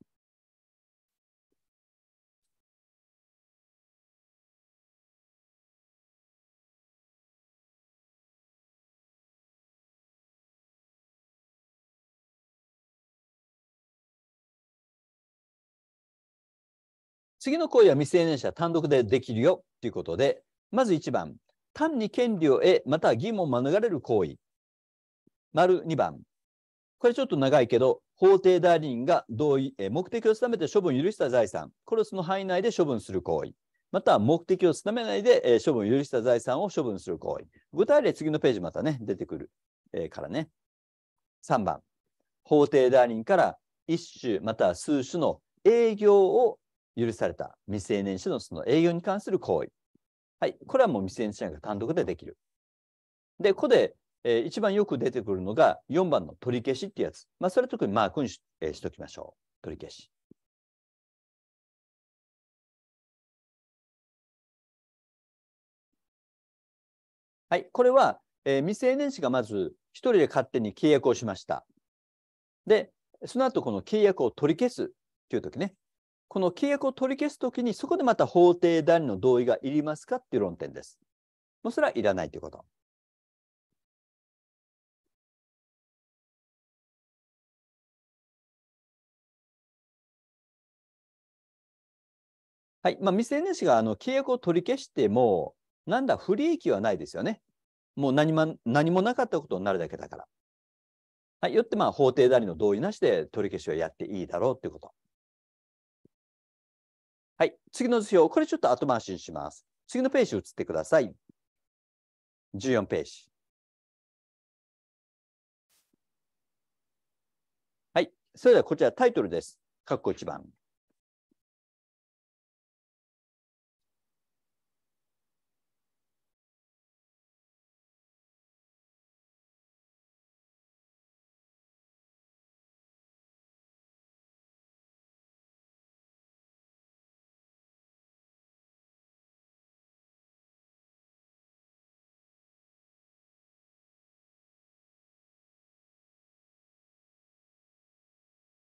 次の行為は未成年者単独でできるよということで、まず1番、単に権利を得、または義務を免れる行為。丸2番、これちょっと長いけど、法定代理人が同意、目的を定めて処分を許した財産、これをその範囲内で処分する行為。または目的を定めないで処分を許した財産を処分する行為。具体例、次のページまたね、出てくる、えからね。3番、法定代理人から一種または数種の営業を許された未成年者のその営業に関する行為。はい、これはもう未成年者が単独でできる。で、ここで、えー、一番よく出てくるのが4番の取り消しってやつ。まあ、それ特にマークにし,、えー、しときましょう。取り消し。はい、これは、えー、未成年者がまず1人で勝手に契約をしました。で、その後この契約を取り消すという時ね、この契約を取り消すときに、そこでまた法定代理の同意がいりますかっていう論点です。もうそれはいらないということ。はい。まあ、未成年者があの契約を取り消しても、なんだ、不利益はないですよね。もう何も何もなかったことになるだけだから。はい、よって、まあ、法定代理の同意なしで取り消しはやっていいだろうということ。はい、次の図表、これちょっと後回しにします。次のページ移ってください。14ページ。はい、それではこちらタイトルです。括弧1番。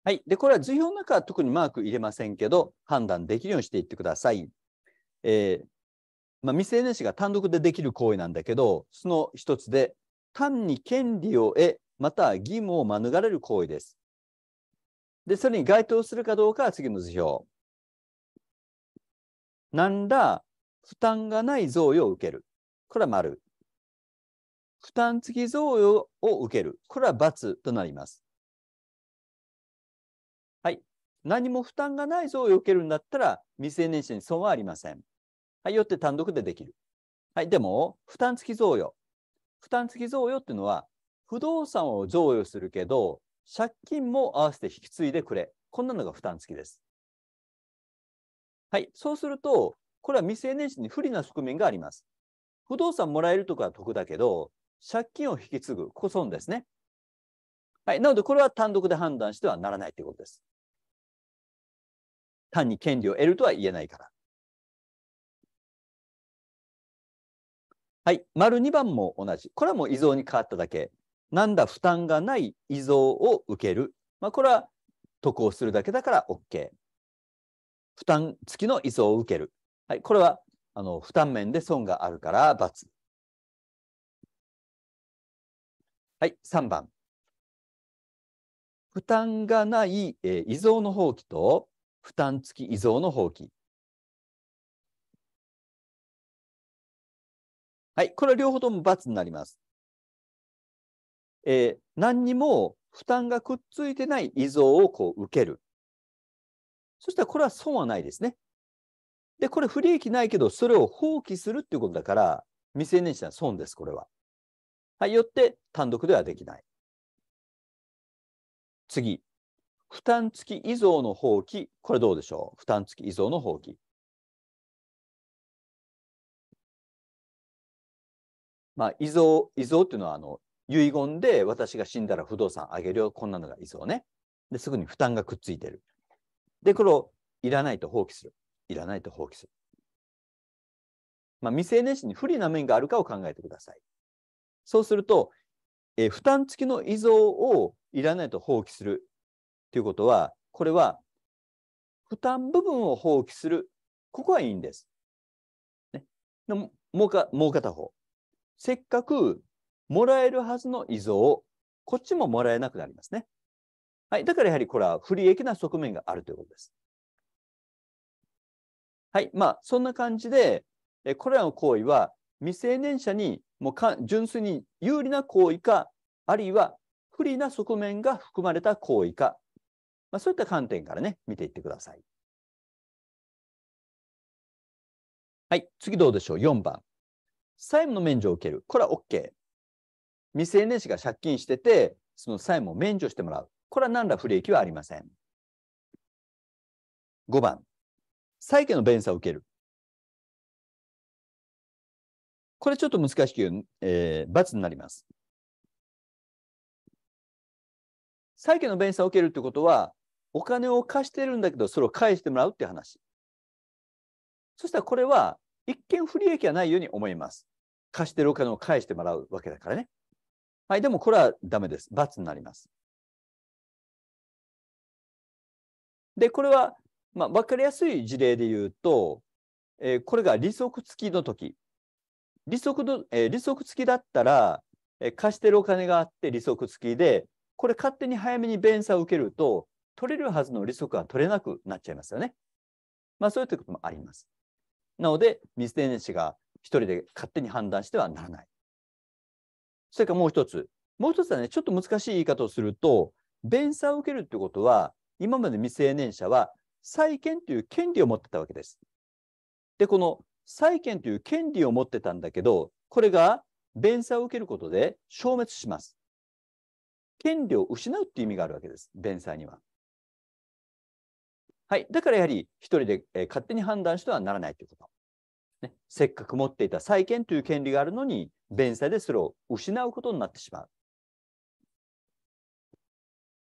はい。で、これは図表の中は特にマーク入れませんけど、判断できるようにしていってください。えー、まあ、未成年者が単独でできる行為なんだけど、その一つで、単に権利を得、または義務を免れる行為です。で、それに該当するかどうかは次の図表。何ら負担がない贈与を受ける。これは丸。負担付き贈与を受ける。これは×となります。何も負担がない像を避けるんだったら未成年者に損はありません。はい、よって単独でできる。はい、でも負担付き贈与。負担付き贈与っていうのは不動産を贈与するけど借金も合わせて引き継いでくれ。こんなのが負担付きです。はい、そうするとこれは未成年者に不利な側面があります。不動産もらえるとかは得だけど借金を引き継ぐ、ここ損ですね。はい、なのでこれは単独で判断してはならないということです。単に権利を得るとは言えないから。はい、丸2番も同じ。これはもう遺贈に変わっただけ。なんだ負担がない遺贈を受ける。まあ、これは得をするだけだから OK。負担付きの遺贈を受ける。はい、これはあの負担面で損があるから×。はい、3番。負担がない、えー、依の放棄と負担付き依存の放棄。はい、これは両方とも×になります。えー、何にも負担がくっついてない依存をこう受ける。そしたらこれは損はないですね。で、これ不利益ないけど、それを放棄するっていうことだから、未成年者は損です、これは。はい、よって単独ではできない。次。負担付き依存の放棄、これどうでしょう負担付き依存の放棄。まあ、依存、依存っていうのは、あの、遺言で私が死んだら不動産あげるよ、こんなのが依存ね。で、すぐに負担がくっついてる。で、これをいらないと放棄する。いらないと放棄する。まあ、未成年者に不利な面があるかを考えてください。そうすると、え負担付きの依存をいらないと放棄するということは、これは負担部分を放棄する。ここはいいんです。ね、でももうかもう片方。せっかくもらえるはずの遺贈こっちももらえなくなりますね。はい。だからやはりこれは不利益な側面があるということです。はい。まあ、そんな感じで、えこれらの行為は未成年者にもうか純粋に有利な行為か、あるいは不利な側面が含まれた行為かまあ、そういった観点からね、見ていってください。はい、次どうでしょう ?4 番。債務の免除を受ける。これは OK。未成年者が借金してて、その債務を免除してもらう。これは何ら不利益はありません。5番。債権の弁済を受ける。これちょっと難しく、えー、罰になります。債権の弁済を受けるということは、お金を貸してるんだけど、それを返してもらうっていう話。そしたらこれは、一見不利益はないように思います。貸してるお金を返してもらうわけだからね。はい、でもこれはダメです。罰になります。で、これは、まあ、分かりやすい事例で言うと、えー、これが利息付きの時利息の、えー、利息付きだったら、えー、貸してるお金があって利息付きで、これ勝手に早めに弁済を受けると、取れるはずの利息が取れなくなっちゃいますよね。まあ、そういうこともあります。なので、未成年者が一人で勝手に判断してはならない。それからもう一つ。もう一つはね、ちょっと難しい言い方をすると、弁済を受けるってことは、今まで未成年者は債権という権利を持ってたわけです。で、この債権という権利を持ってたんだけど、これが弁済を受けることで消滅します。権利を失うっていう意味があるわけです、弁済には。はい、だからやはり一人で、えー、勝手に判断してはならないということ。ね、せっかく持っていた債権という権利があるのに弁済でそれを失うことになってしまう。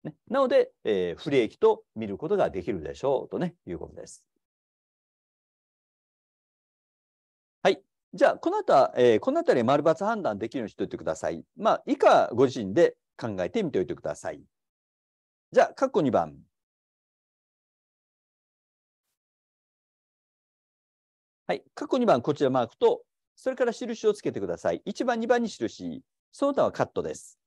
ね、なので、えー、不利益と見ることができるでしょうと、ね、いうことです。はい。じゃあ、この後は、えー、この辺り丸抜判断できるようにしておいてください。まあ、以下、ご自身で考えてみておいてください。じゃあ、括弧2番。はい、過去2番、こちらマークと、それから印をつけてください。1番、2番に印、その他はカットです。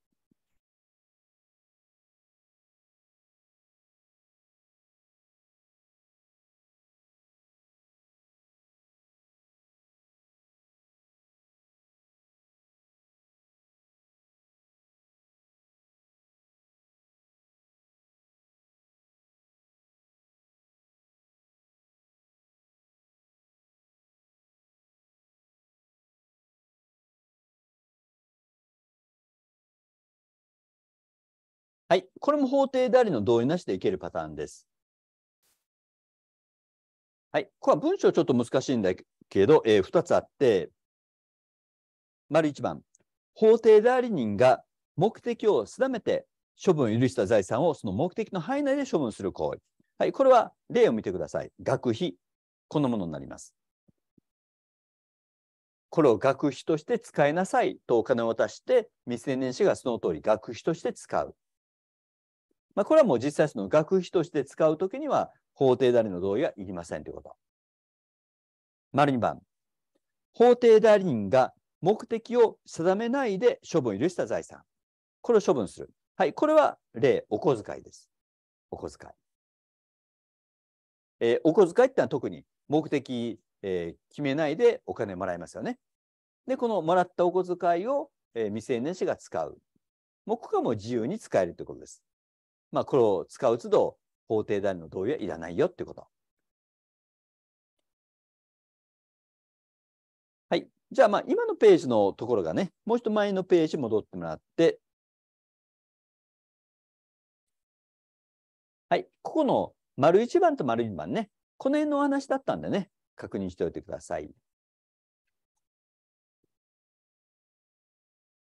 はい、これも法定でありの同意なしでいけるパターンです。はい、これは文章ちょっと難しいんだけど、えー、2つあって、丸1番、法定代理人が目的を定めて処分を許した財産をその目的の範囲内で処分する行為。はい、これは例を見てください。学費、このものになります。これを学費として使いなさいとお金を渡して、未成年者がその通り学費として使う。まあ、これはもう実際その学費として使うときには法定代理の同意はいりませんということ。丸2番、法定代理人が目的を定めないで処分を許した財産。これを処分する。はい、これは例、お小遣いです。お小遣い。えー、お小遣いってのは特に目的、えー、決めないでお金もらいますよね。で、このもらったお小遣いを、えー、未成年者が使う。もうここはもう自由に使えるということです。まあ、れを使う都度、法廷代理の同意はいらないよっていうこと。はい。じゃあ、まあ、今のページのところがね、もう一度前のページ戻ってもらって、はい。ここの丸1番と丸2番ね、この辺のお話だったんでね、確認しておいてください。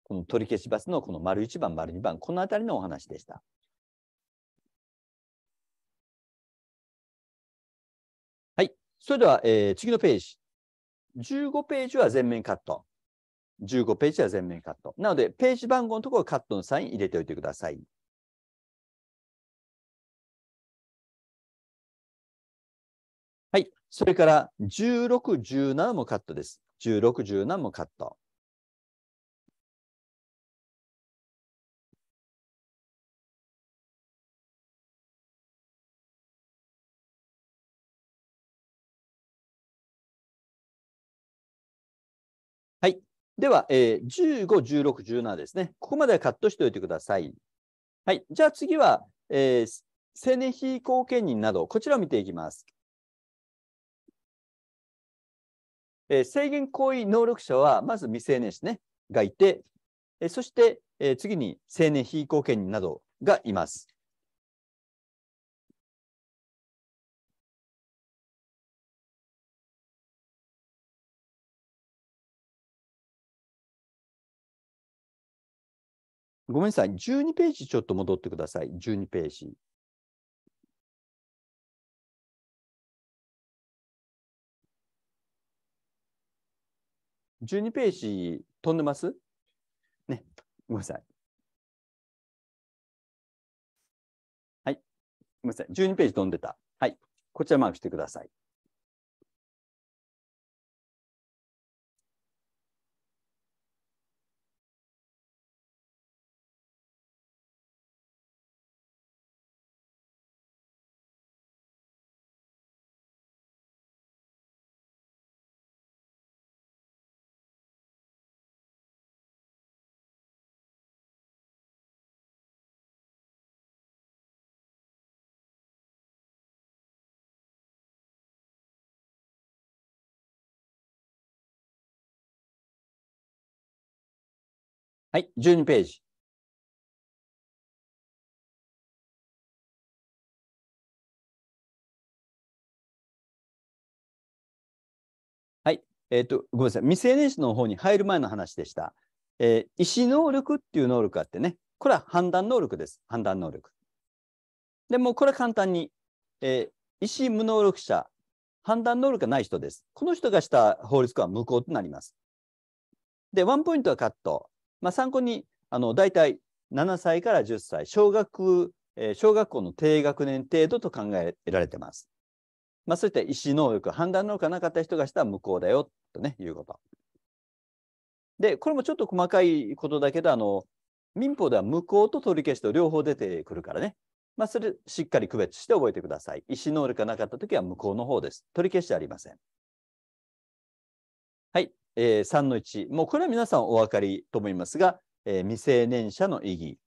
この取り消しバスのこの丸1番、丸2番、この辺りのお話でした。それでは、えー、次のページ。15ページは全面カット。15ページは全面カット。なので、ページ番号のところカットのサイン入れておいてください。はい。それから、16、17もカットです。16、17もカット。では、えー、15、16、17ですね。ここまではカットしておいてください。はい。じゃあ次は、えー、青年非貢献人など、こちらを見ていきます。えー、制限行為能力者は、まず未成年者、ね、がいて、えー、そして、えー、次に青年非貢献人などがいます。ごめんなさい、12ページちょっと戻ってください、12ページ。12ページ飛んでますね、ごめんなさい。はい、ごめんなさい、12ページ飛んでた。はい、こちらマークしてください。はい、12ページ。はい、えっ、ー、と、ごめんなさい。未成年者の方に入る前の話でした。えー、意思能力っていう能力があってね、これは判断能力です。判断能力。でもこれは簡単に、えー、意思無能力者、判断能力がない人です。この人がした法律は無効となります。で、ワンポイントはカット。まあ、参考にあの大体7歳から10歳小学、えー、小学校の低学年程度と考えられてます。まあ、そういった意思能力、判断能力がなかった人がしたら無効だよと、ね、いうこと。で、これもちょっと細かいことだけど、あの民法では無効と取り消しと両方出てくるからね、まあ、それしっかり区別して覚えてください。意思能力がなかったときは無効の方です。取り消しゃありません。はい。えー、3の1、もうこれは皆さんお分かりと思いますが、えー、未成年者の意義、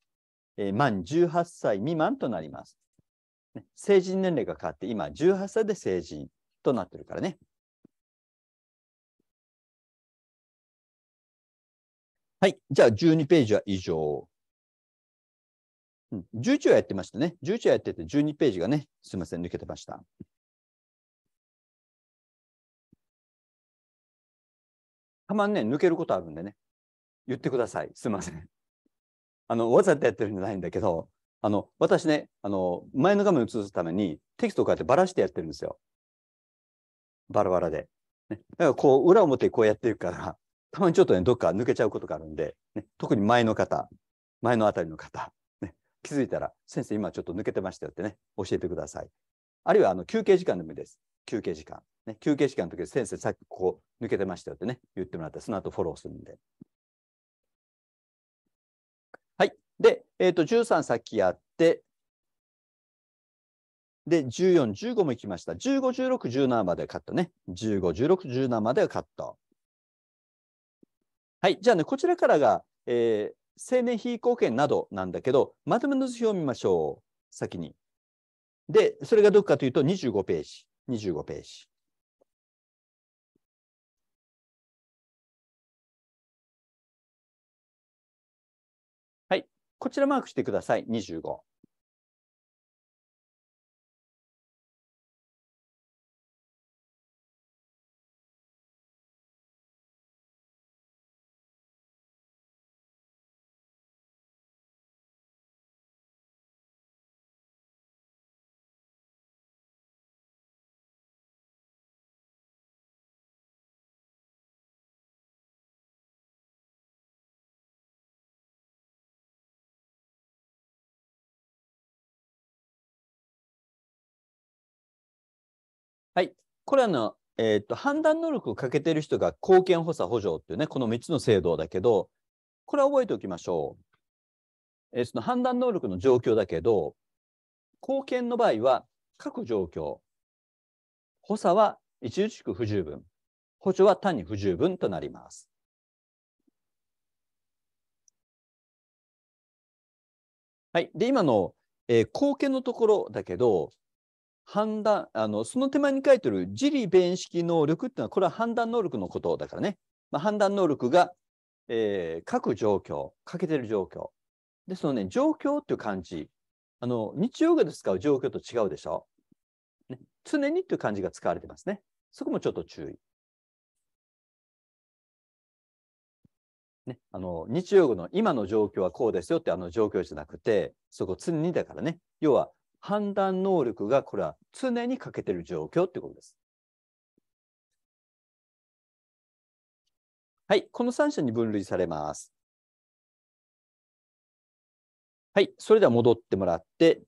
えー、満18歳未満となります。成人年齢が変わって、今18歳で成人となってるからね。はい。じゃあ、12ページは以上。うん、11はやってましたね。11はやってて、12ページがね、すみません、抜けてました。たまにね、抜けることあるんでね、言ってください。すいません。あの、わざとやってるんじゃないんだけど、あの、私ね、あの、前の画面を映すためにテキストをこうやってばらしてやってるんですよ。バラバラで。ね、だからこう、裏表こうやってるから、たまにちょっとね、どっか抜けちゃうことがあるんで、ね、特に前の方、前のあたりの方、ね、気づいたら、先生今ちょっと抜けてましたよってね、教えてください。あるいは、あの、休憩時間でもいいです。休憩時間。ね、休憩時間の時先生、さっきここ抜けてましたよってね、言ってもらって、その後フォローするんで。はい。で、えっ、ー、と、13さっきやって、で、14、15も行きました。15、16、17までカットね。15、16、17までカット。はい。じゃあね、こちらからが、えー、生年非貢献などなんだけど、まとめの図表を見ましょう。先に。で、それがどこかというと25ページ。25ページ。こちらマークしてください。25。はい。これあの、えー、っと、判断能力を欠けてる人が貢献補佐補助っていうね、この3つの制度だけど、これは覚えておきましょう。えー、その判断能力の状況だけど、貢献の場合は各状況、補佐は著しく不十分、補助は単に不十分となります。はい。で、今の、えー、貢献のところだけど、判断あのその手前に書いてる自理弁識能力っていうのはこれは判断能力のことだからね、まあ、判断能力が、えー、各状況欠けてる状況でそのね状況っていう漢字あの日曜日で使う状況と違うでしょ、ね、常にっていう漢字が使われてますねそこもちょっと注意ね、あの日曜日の今の状況はこうですよってあの状況じゃなくてそこ常にだからね要は判断能力がこれは常に欠けてる状況ってことです。はい、この3者に分類されます。はい、それでは戻ってもらって、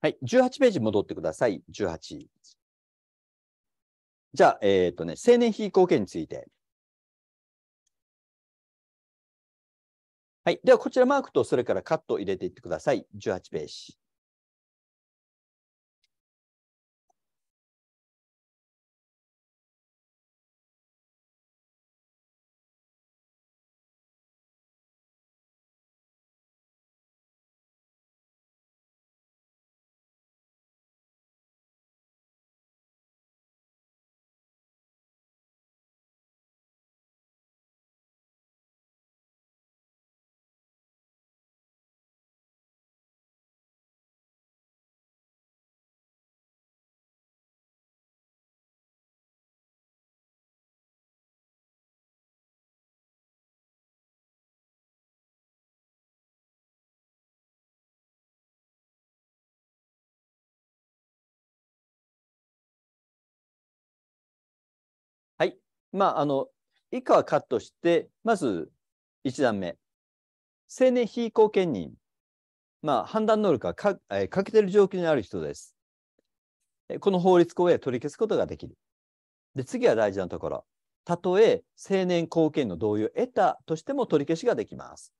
はい、18ページ戻ってください、18。じゃあ、えっ、ー、とね、青年非行権について。はい。では、こちらマークと、それからカットを入れていってください。18ページ。まあ、あの、以下はカットして、まず一段目。青年非貢献人。まあ、判断能力がか、え欠けている状況にある人です。この法律公は取り消すことができる。で、次は大事なところ。たとえ青年後見の同意を得たとしても取り消しができます。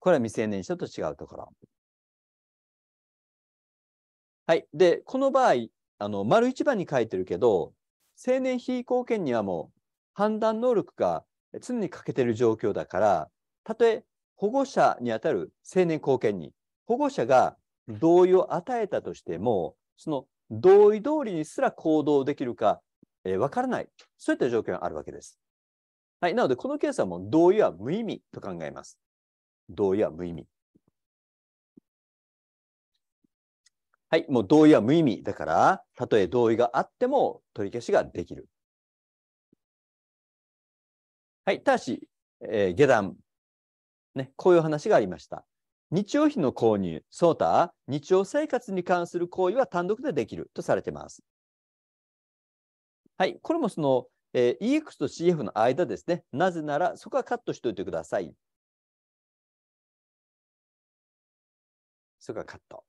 これは未成年者と違うところ。はい。で、この場合、あの、丸一番に書いてるけど、青年非後見にはもう判断能力が常に欠けている状況だから、たとえ保護者にあたる青年後見に、保護者が同意を与えたとしても、その同意通りにすら行動できるか、えー、分からない、そういった状況があるわけです。はい、なので、このケースはもう同意は無意味と考えます。同意は無意味。はい、もう同意は無意味だから、たとえ同意があっても取り消しができる。はい、ただし、えー、下段、ね、こういう話がありました。日用品の購入、その他、日常生活に関する行為は単独でできるとされています。はい、これもその、えー、EX と CF の間ですね。なぜなら、そこはカットしておいてください。そこはカット。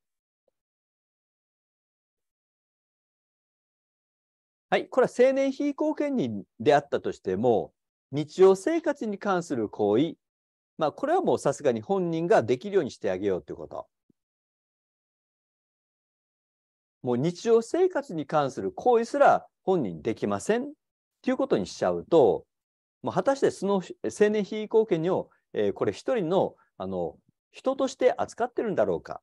はい、これは成年被貢献人であったとしても、日常生活に関する行為、まあ、これはもうさすがに本人ができるようにしてあげようということ。もう日常生活に関する行為すら本人できませんということにしちゃうと、もう果たしてその成年被貢献人を、えー、これ一人のあの人として扱ってるんだろうか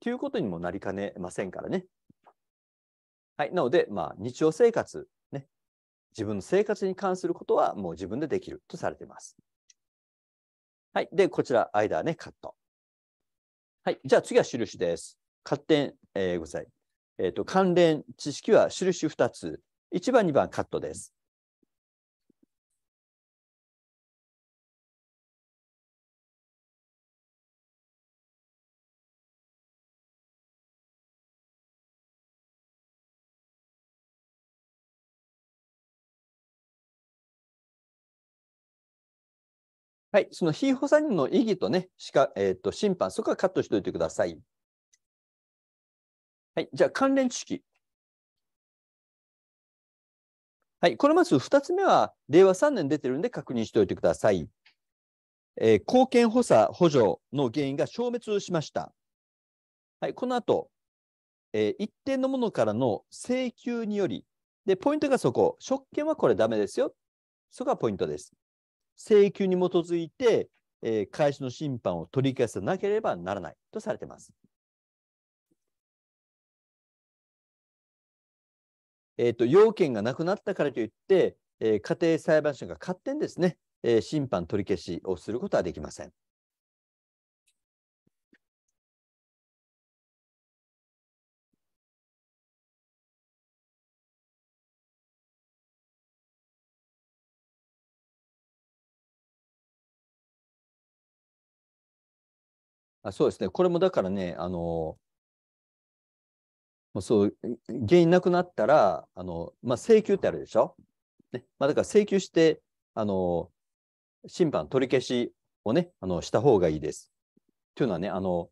ということにもなりかねませんからね。はい、なので、まあ、日常生活、ね、自分の生活に関することはもう自分でできるとされています。はい、で、こちら、間ね、カット。はい、じゃあ次は印です。勝手、えー、ごめんなさい。えっ、ー、と、関連知識は印2つ。1番、2番、カットです。はい、その非補佐人の意義とね、しかえーと、審判、そこはカットしておいてください。はい、じゃあ関連知識。はい、これまず2つ目は、令和3年出てるんで確認しておいてください。えー、貢献補佐補助の原因が消滅しました。はい、この後、えー、一定のものからの請求により、で、ポイントがそこ、職権はこれダメですよ。そこがポイントです。請求に基づいて、えー、開始の審判を取り消さなければならないとされています。えーと、要件がなくなったからといって、えー、家庭裁判所が勝手にですね、えー、審判取り消しをすることはできません。あそうですね、これもだからね、あのうそう原因なくなったら、あのまあ、請求ってあるでしょ。ねまあ、だから請求してあの審判取り消しをねあのした方がいいです。というのはねあの、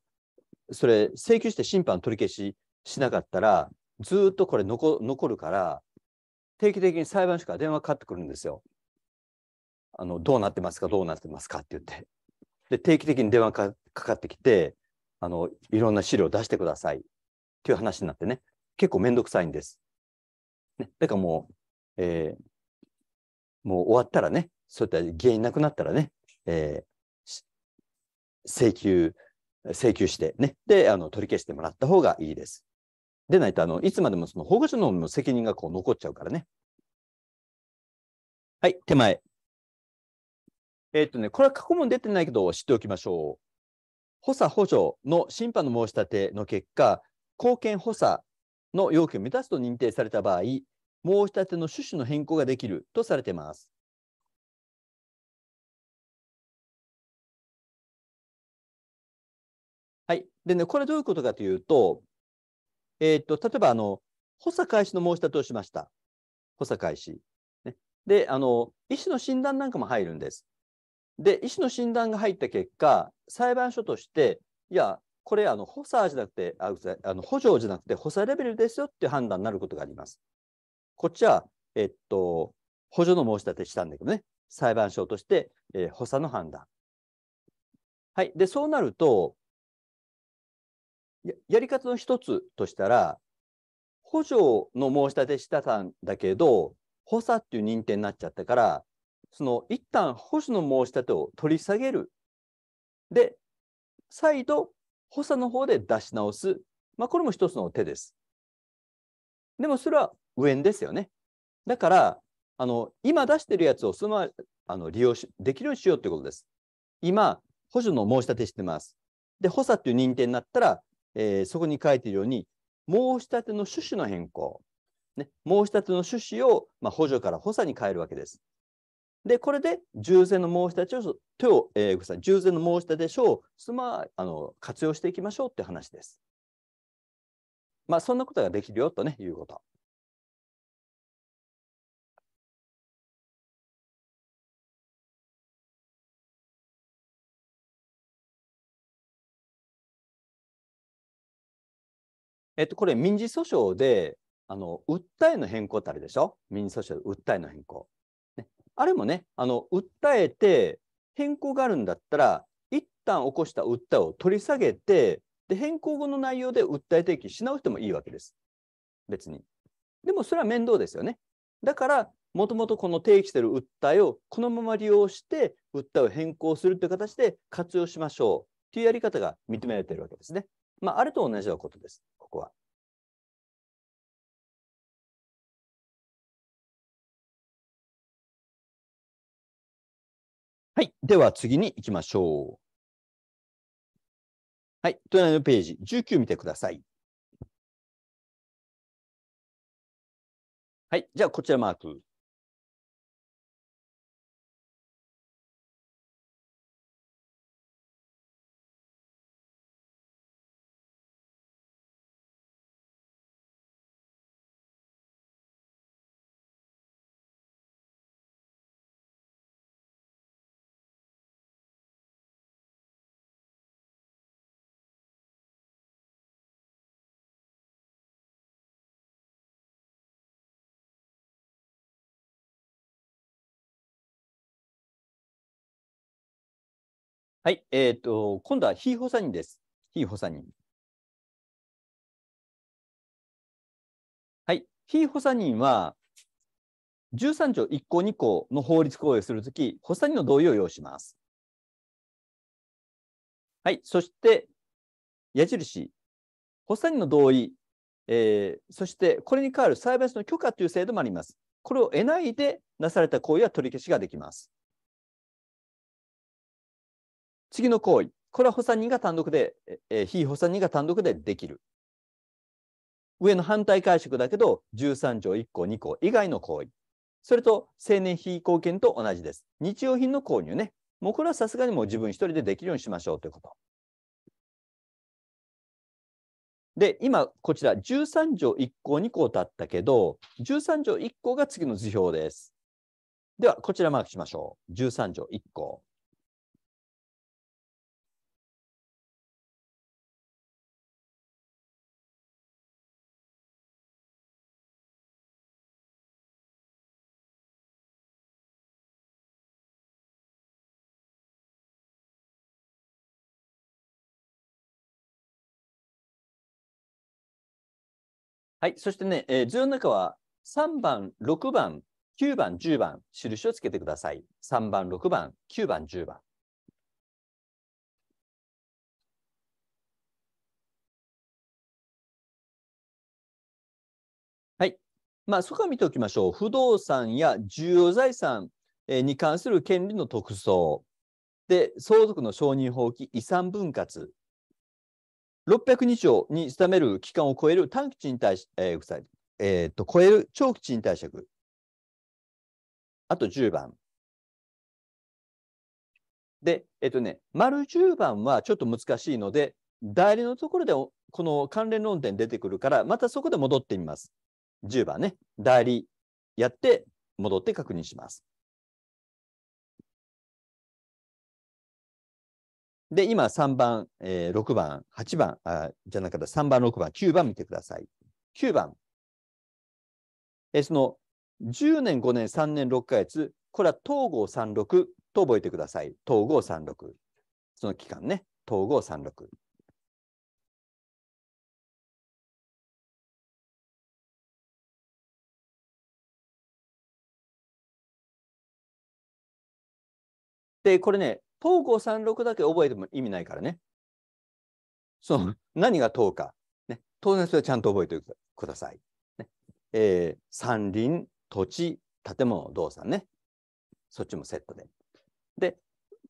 それ請求して審判取り消ししなかったら、ずっとこれ残残るから、定期的に裁判所から電話かかってくるんですよ。あのどうなってますか、どうなってますかって言って。で、定期的に電話かかかってきて、あの、いろんな資料を出してくださいっていう話になってね、結構めんどくさいんです。ね、だからもう、えー、もう終わったらね、そういった原因なくなったらね、えー、請求、請求してね、で、あの取り消してもらった方がいいです。でないと、あの、いつまでもその保護者のの責任がこう残っちゃうからね。はい、手前。えっ、とね、これは過去問出てないけど、知っておきましょう。補佐補助の審判の申し立ての結果、貢献補佐の要求を満たすと認定された場合、申し立ての趣旨の変更ができるとされています。はい。でね、これどういうことかというと、えー、っと、例えば、あの、補佐開始の申し立てをしました。補佐開始。ね、で、あの、医師の診断なんかも入るんです。で、医師の診断が入った結果、裁判所として、いや、これあの補佐じゃなくてああの補助じゃなくて補佐レベルですよっていう判断になることがあります。こっちは、えっと、補助の申し立てしたんだけどね、裁判所として、えー、補佐の判断。はい、でそうなるとや、やり方の一つとしたら、補助の申し立てしたんだけど、補佐っていう認定になっちゃったから、その一旦保守の申し立てを取り下げる。で、再度補佐の方で出し直す。まあ、これも一つの手です。でもそれは上縁ですよね。だから、あの今出してるやつをそのままあの利用しできるようにしようということです。今、補助の申し立てしてます。で、補佐という認定になったら、えー、そこに書いているように、申し立ての趣旨の変更、ね、申し立ての趣旨を、まあ、補助から補佐に変えるわけです。で、これで従前の申し立てを、手を、えー、ごめんなさい、従前の申し立て書をすまあの活用していきましょうって話です。まあ、そんなことができるよとね、いうこと。えっと、これ民事訴訟であの訴えの変更ってあるでしょ民事訴訟で訴えの変更。あれもね、あの訴えて変更があるんだったら、一旦起こした訴えを取り下げて、で変更後の内容で訴え提起し直してもいいわけです。別に。でもそれは面倒ですよね。だから、もともとこの提起している訴えをこのまま利用して、訴えを変更するという形で活用しましょうというやり方が認められているわけですね。まあ、あれと同じようなことです、ここは。では次に行きましょう。はい、隣のページ19見てください。はい、じゃあこちらマーク。はい、えっ、ー、と、今度は非補佐人です。非補佐人。はい、非補佐人は、13条1項2項の法律行為をするとき、補佐人の同意を要します。はい、そして、矢印、補佐人の同意、えー、そしてこれに代わる裁判所の許可という制度もあります。これを得ないでなされた行為は取り消しができます。次の行為、これは補佐人が単独で、えー、非補佐人が単独でできる。上の反対解釈だけど、13条1項2項以外の行為。それと青年非貢献と同じです。日用品の購入ね。もうこれはさすがにもう自分一人でできるようにしましょうということ。で、今、こちら13条1項2項だったけど、13条1項が次の図表です。では、こちらマークしましょう。13条1項。はい、そしてね、えー、図の中は3番、6番、9番、10番、印をつけてください。3番、6番、9番、10番。はい。まあ、そこは見ておきましょう。不動産や重要財産に関する権利の特徴。で、相続の承認法規、遺産分割。600日をに定める期間を超える短期賃貸、えーえー、超える長期賃貸借。あと10番。で、えっ、ー、とね、丸10番はちょっと難しいので、代理のところでこの関連論点出てくるから、またそこで戻ってみます。10番ね、代理やって戻って確認します。で、今3番、えー、6番、8番、あじゃなかった3番、6番、9番見てください。9番。えー、その10年、5年、3年、6ヶ月、これは統合36と覚えてください。統合36。その期間ね。統合36。で、これね、東郷三六だけ覚えても意味ないからね。そう、何が1か。ね、当然それはちゃんと覚えてください。ねえー、山林、土地、建物、動産ね。そっちもセットで。で、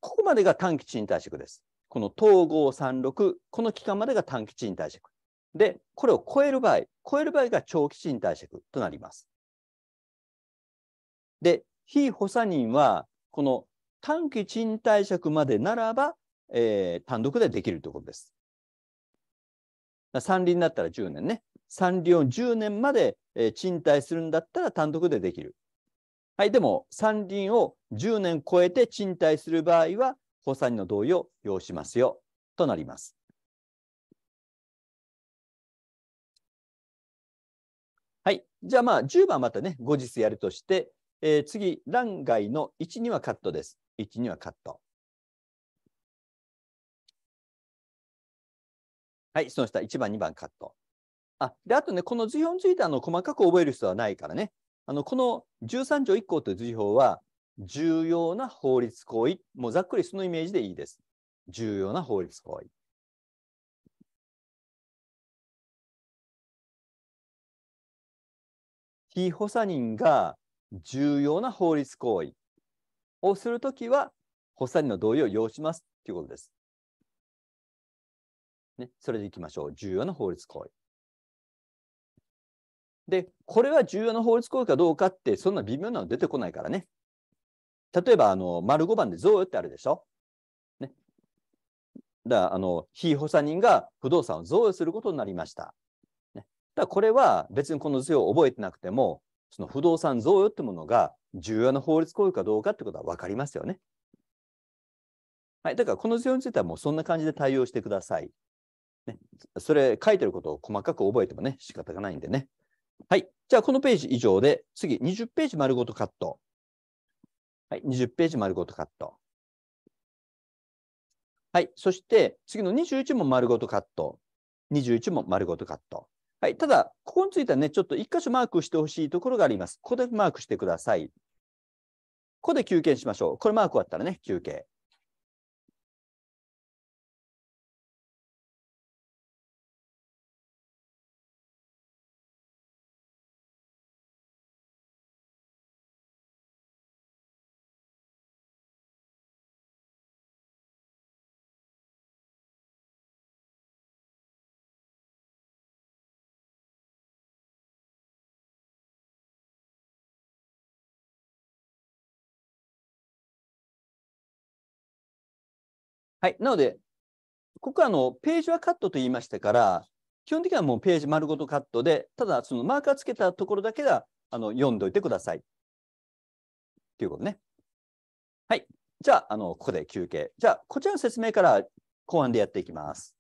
ここまでが短期賃貸借です。この統合三六、この期間までが短期賃貸借。で、これを超える場合、超える場合が長期賃貸借となります。で、非補佐人は、この短期賃貸借までならば、えー、単独でできるということです。三輪だったら10年ね。三輪を10年まで、えー、賃貸するんだったら単独でできる。はい、でも三輪を10年超えて賃貸する場合は、補佐人の同意を要しますよとなります。はい、じゃあまあ10番またね、後日やるとして、えー、次、欄外の1にはカットです。1にはカット。はい、その下、1番、2番カット。あ、で、あとね、この図表についてあの細かく覚える必要はないからね。あの、この13条1項という図表は、重要な法律行為。もうざっくりそのイメージでいいです。重要な法律行為。非補佐人が重要な法律行為。をするときは、発作人の同意を要しますということです。ね、それでいきましょう。重要な法律行為。で、これは重要な法律行為かどうかって、そんな微妙なの出てこないからね。例えば、あの、丸5番で贈与ってあるでしょ。ね。だから、あの、被補佐人が不動産を贈与することになりました。ね、だから、これは別にこの図を覚えてなくても、その不動産贈与ってものが重要な法律行為かどうかってことは分かりますよね。はい、だからこの事項についてはもうそんな感じで対応してください。ね、それ書いてることを細かく覚えてもね仕方がないんでね。はい、じゃあこのページ以上で次20ページ丸ごとカット。はい、20ページ丸ごとカット。はい、そして次の21も丸ごとカット。21も丸ごとカット。はい、ただ、ここについてはね、ちょっと1箇所マークしてほしいところがあります。ここでマークしてください。ここで休憩しましょう。これマーク終わったらね、休憩。はい、なので、ここはあのページはカットと言いましたから、基本的にはもうページ丸ごとカットで、ただそのマーカーつけたところだけがあの読んでおいてください。ということね。はい。じゃあ、あのここで休憩。じゃあ、こちらの説明から後半でやっていきます。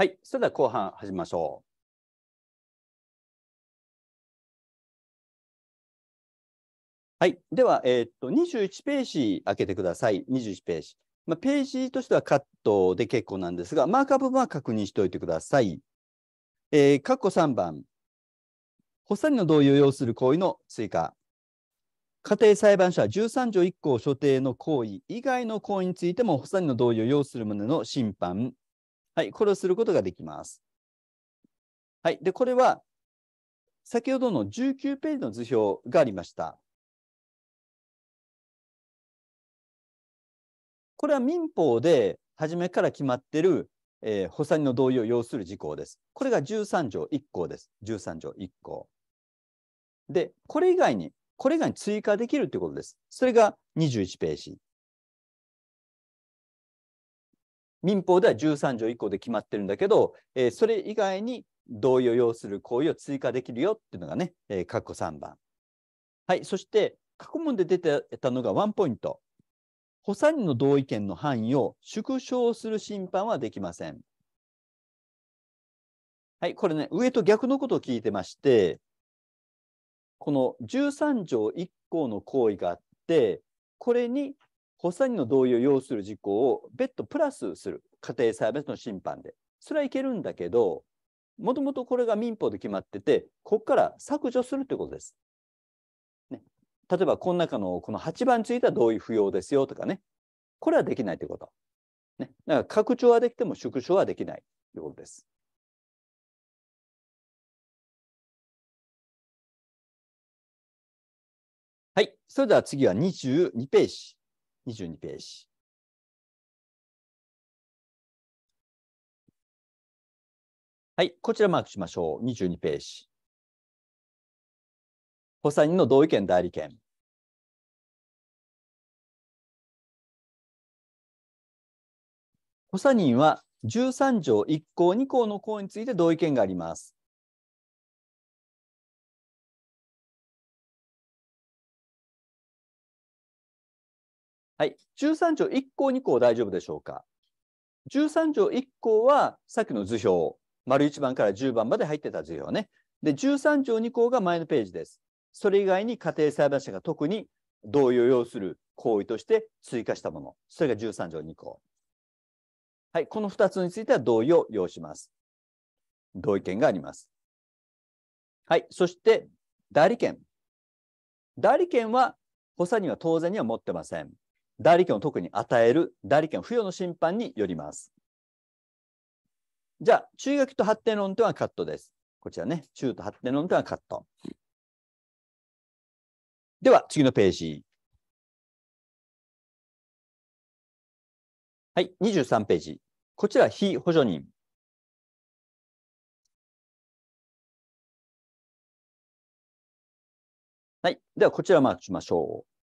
はい、それでは後半始めましょう。はい、では、えー、っと21ページ開けてください。21ページ。まあ、ページとしてはカットで結構なんですが、マーカー部分は確認しておいてください。えー、カッコ3番。ほッサの同意を要する行為の追加。家庭裁判所は13条1項所定の行為以外の行為についても、ほッサの同意を要する旨の審判、はい、これをすることができます。はい、で、これは、先ほどの19ページの図表がありました。これは民法で初めから決まっている、えー、補佐人の同意を要する事項です。これが13条1項です。13条1項。で、これ以外に、これ以外に追加できるということです。それが21ページ。民法では13条以降で決まってるんだけど、えー、それ以外に同意を要する行為を追加できるよっていうのがね、えー、括弧3番。はい、そして過去問で出てたのがワンポイント。補佐人の同意権の範囲を縮小する審判はできません。はい、これね、上と逆のことを聞いてまして、この13条1項の行為があって、これに発作人の同意を要する事項を別途プラスする家庭裁判所の審判でそれはいけるんだけどもともとこれが民法で決まっててここから削除するということです。ね、例えばこの中のこの8番については同意不要ですよとかねこれはできないということ。ね、だから拡張はできても縮小はできないということです。はい、それでは次は22ページ。22ページ。はい、こちらマークしましょう。22ページ。補佐人の同意権代理権。補佐人は13条1項2項の項について同意権があります。はい、13条1項2項大丈夫でしょうか。13条1項はさっきの図表、丸1番から10番まで入ってた図表ね。で、13条2項が前のページです。それ以外に家庭裁判所が特に同意を要する行為として追加したもの。それが13条2項。はい、この2つについては同意を要します。同意見があります。はい、そして代理権。代理権は補佐には当然には持ってません。代理権を特に与える代理権付与の審判によります。じゃあ、中学と発展論点はカットです。こちらね、中と発展論点はカット。では、次のページ。はい、23ページ。こちら、非補助人。はい。では、こちらをマークしましょう。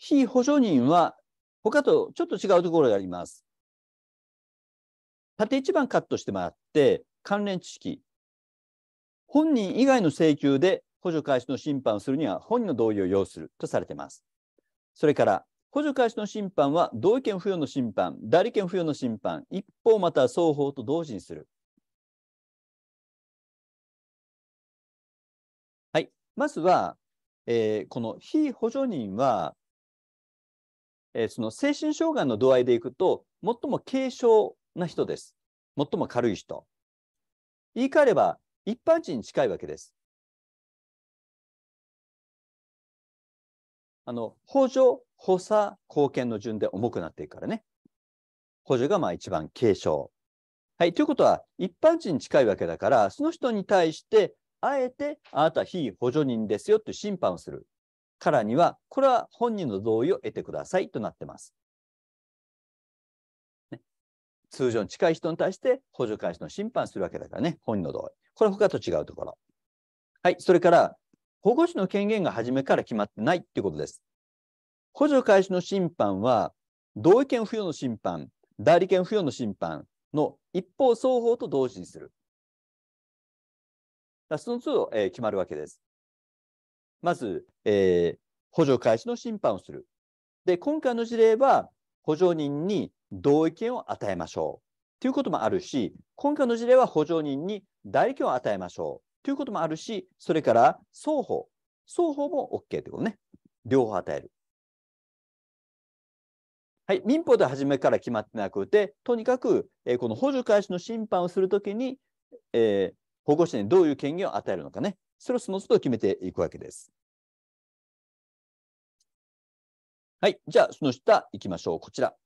非補助人は他とちょっと違うところがあります。縦一番カットしてもらって、関連知識。本人以外の請求で補助開始の審判をするには本人の同意を要するとされています。それから、補助開始の審判は同意権付与の審判、代理権付与の審判、一方または双方と同時にする。はい、まずは、えー、この非補助人はえー、その精神障害の度合いでいくと、最も軽症な人です。最も軽い人。言い換えれば、一般人に近いわけです。あの、補助、補佐、貢献の順で重くなっていくからね。補助がまあ一番軽症。はい。ということは、一般人に近いわけだから、その人に対して、あえて、あなた非補助人ですよって審判をする。からには、これは本人の同意を得てくださいとなってます。ね、通常に近い人に対して補助開始の審判するわけだからね、本人の同意。これ他と違うところ。はい、それから、保護者の権限が初めから決まってないっていうことです。補助開始の審判は、同意権付与の審判、代理権付与の審判の一方双方と同時にする。その都度、えー、決まるわけです。まず、えー、補助開始の審判をする。で、今回の事例は、補助人に同意権を与えましょうということもあるし、今回の事例は補助人に代理権を与えましょうということもあるし、それから双方、双方も OK ということね。両方与える。はい、民法では初めから決まってなくて、とにかく、えー、この補助開始の審判をするときに、えー、保護者にどういう権限を与えるのかね、それをその都度決めていくわけです。はい。じゃあ、その下行きましょう。こちら。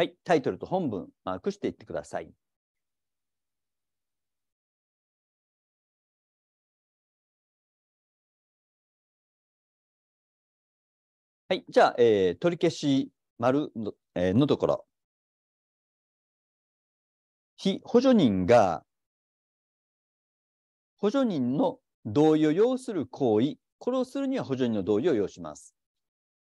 はい、タイトルと本文、マークしていってください。はい、じゃあ、えー、取り消し丸の,、えー、のところ。非補助人が補助人の同意を要する行為、これをするには補助人の同意を要します。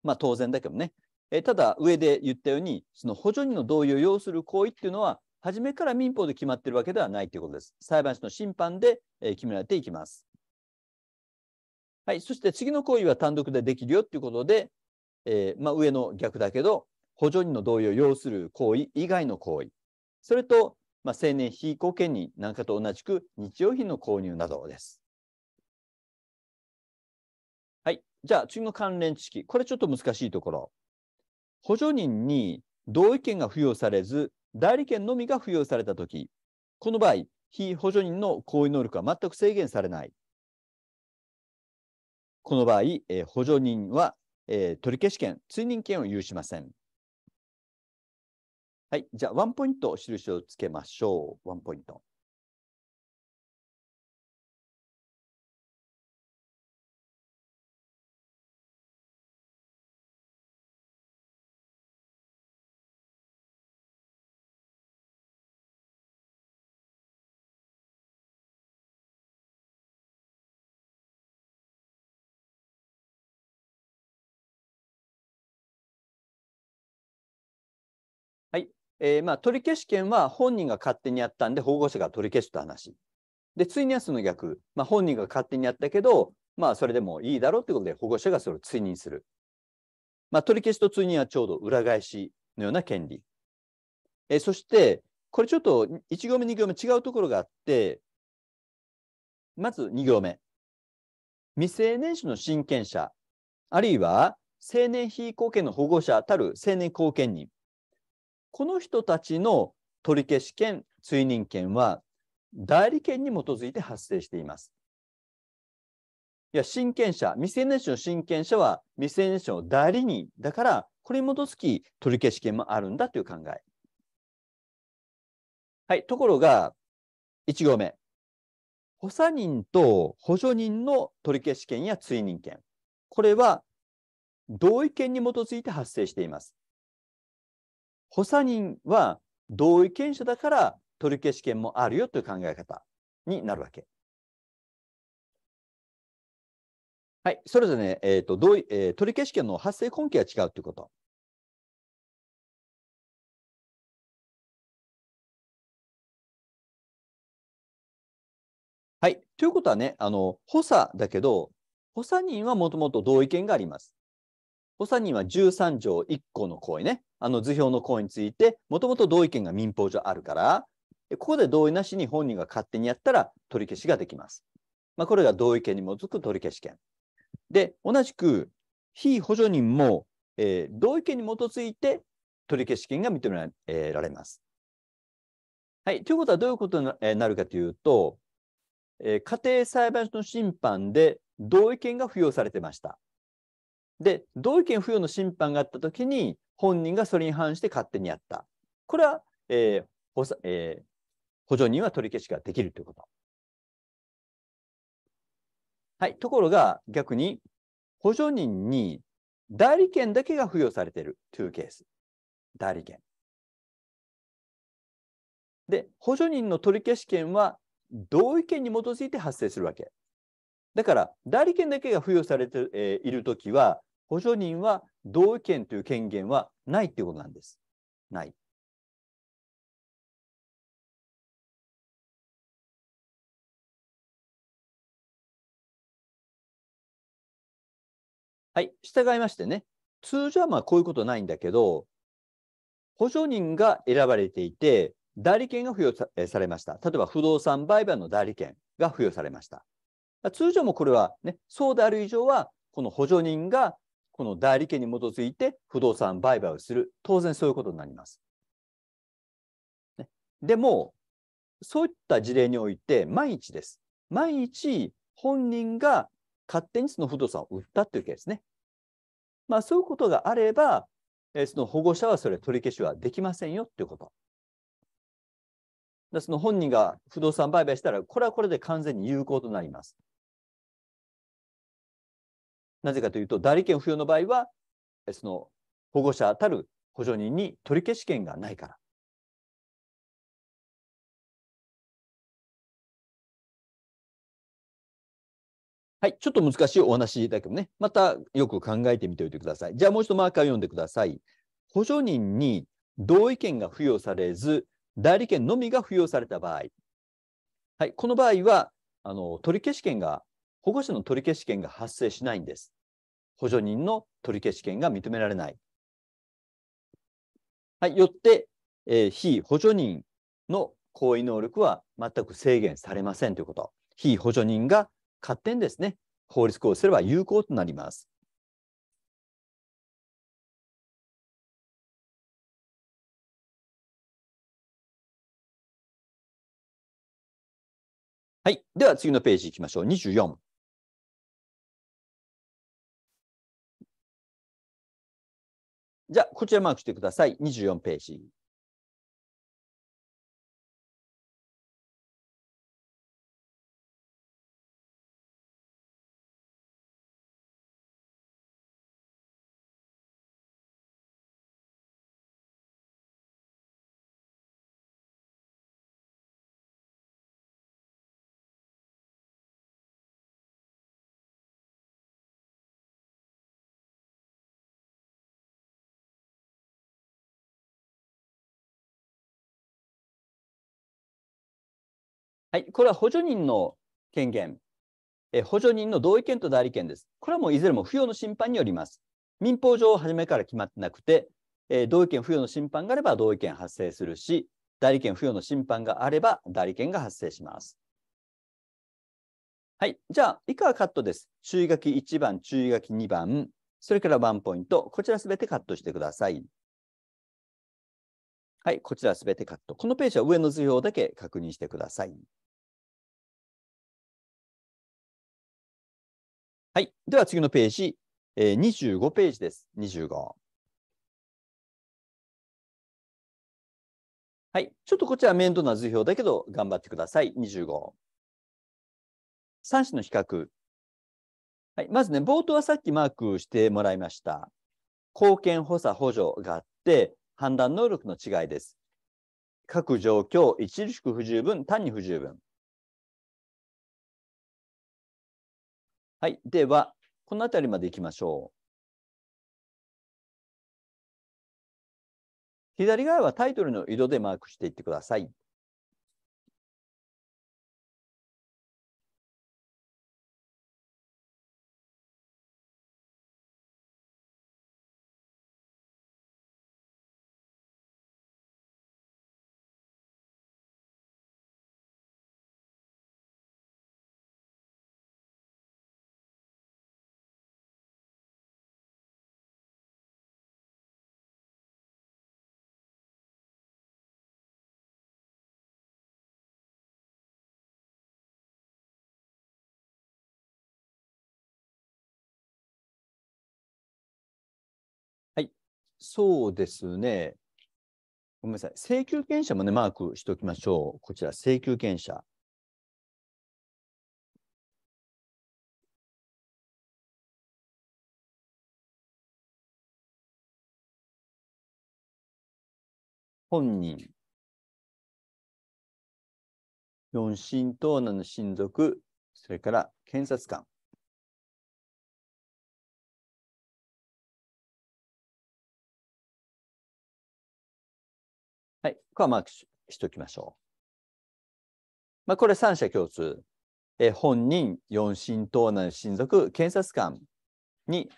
まあ当然だけどね、えただ、上で言ったように、その補助人の同意を要する行為っていうのは、初めから民法で決まっているわけではないということです。裁判所の審判で、え決められていきます。はい、そして次の行為は単独でできるよということで、えー、まあ、上の逆だけど、補助人の同意を要する行為以外の行為、それと、まあ、青年非公権人なんかと同じく日用品の購入などです。はい、じゃあ次の関連知識、これちょっと難しいところ。補助人に同意権が付与されず、代理権のみが付与されたとき、この場合、非補助人の行為能力は全く制限されない。この場合、えー、補助人は、えー、取消権、追認権を有しません。はい、じゃあ、ワンポイント印をつけましょう。ワンポイント。えー、まあ、取り消し権は本人が勝手にやったんで保護者が取り消しと話。で、追認はその逆。まあ、本人が勝手にやったけど、まあ、それでもいいだろうということで保護者がそれを追認する。まあ、取り消しと追認はちょうど裏返しのような権利。えー、そして、これちょっと1行目2行目違うところがあって、まず2行目。未成年者の親権者、あるいは成年被後見の保護者たる成年後見人。この人たちの取消権、追認権は代理権に基づいて発生しています。いや、親権者、未成年者の親権者は未成年者の代理人だから、これに基づき取消権もあるんだという考え。はい、ところが、1行目。補佐人と補助人の取消権や追認権。これは同意権に基づいて発生しています。補佐人は同意権者だから取り消し権もあるよという考え方になるわけ。はい、それぞれね、えーと同意えー、取り消し権の発生根拠が違うということ。はい。ということはね、あの、補佐だけど、補佐人はもともと同意見があります。補佐人は13条1項の行為ね、あの図表の行為について、もともと同意権が民法上あるから、ここで同意なしに本人が勝手にやったら取り消しができます。まあ、これが同意権に基づく取り消し権。で、同じく、非補助人も、えー、同意権に基づいて取り消し権が認められ,、られます。はい、ということはどういうことになるかというと、えー、家庭裁判所の審判で同意権が付与されてました。で、同意見付与の審判があったときに、本人がそれに反して勝手にやった。これは、えー補えー、補助人は取り消しができるということ。はい、ところが逆に、補助人に代理権だけが付与されているというケース。代理権。で、補助人の取り消し権は同意権に基づいて発生するわけ。だから、代理権だけが付与されて、えー、いるときは、補助人は同意見という権限はないということなんです。ない。はい、従いましてね、通常はまあこういうことないんだけど、補助人が選ばれていて、代理権が付与されました。例えば不動産売買の代理権が付与されました。通常もこれはね、そうである以上は、この補助人がこの代理権に基づいて不動産売買をする。当然そういうことになります。ね、でも、そういった事例において、毎日です。毎日、本人が勝手にその不動産を売ったというケースね。まあ、そういうことがあれば、えその保護者はそれ取り消しはできませんよということ。その本人が不動産売買したら、これはこれで完全に有効となります。なぜかというと、代理権不要の場合は、その保護者たる補助人に取り消し権がないから。はい、ちょっと難しいお話だけどね、またよく考えてみておいてください。じゃあもう一度マーカーを読んでください。補助人に同意権が付与されず、代理権のみが付与された場合、はい、この場合はあの取り消し権が保護者の取り消し権が発生しないんです。補助人の取消権が認められない。はい、よって、えー、非補助人の行為能力は全く制限されませんということ。非補助人が勝手にですね、法律行使すれば有効となります。はい。では次のページいきましょう。24。じゃあ、こちらマークしてください。24ページ。はい、これは補助人の権限、え補助人の同意権と代理権です。これはもういずれも扶養の審判によります。民法上、初めから決まってなくて、え同意権、不要の審判があれば同意権発生するし、代理権、不要の審判があれば代理権が発生します。はい、じゃあ、以下はカットです。注意書き1番、注意書き2番、それからワンポイント、こちらすべてカットしてください。はい、こちらすべてカット。このページは上の図表だけ確認してください。はい。では次のページ、えー、25ページです。25。はい。ちょっとこちら面倒な図表だけど頑張ってください。25。3子の比較。はい。まずね、冒頭はさっきマークしてもらいました。貢献補佐補助があって、判断能力の違いです。各状況、著しく不十分、単に不十分。はい、では、この辺りまでいきましょう。左側はタイトルの色でマークしていってください。そうですね。ごめんなさい。請求権者もね、マークしておきましょう。こちら、請求権者。本人、四親等の親族、それから検察官。これはマークしておきましょう。まあ、これ三者共通。え本人、四親等なる親族、検察官に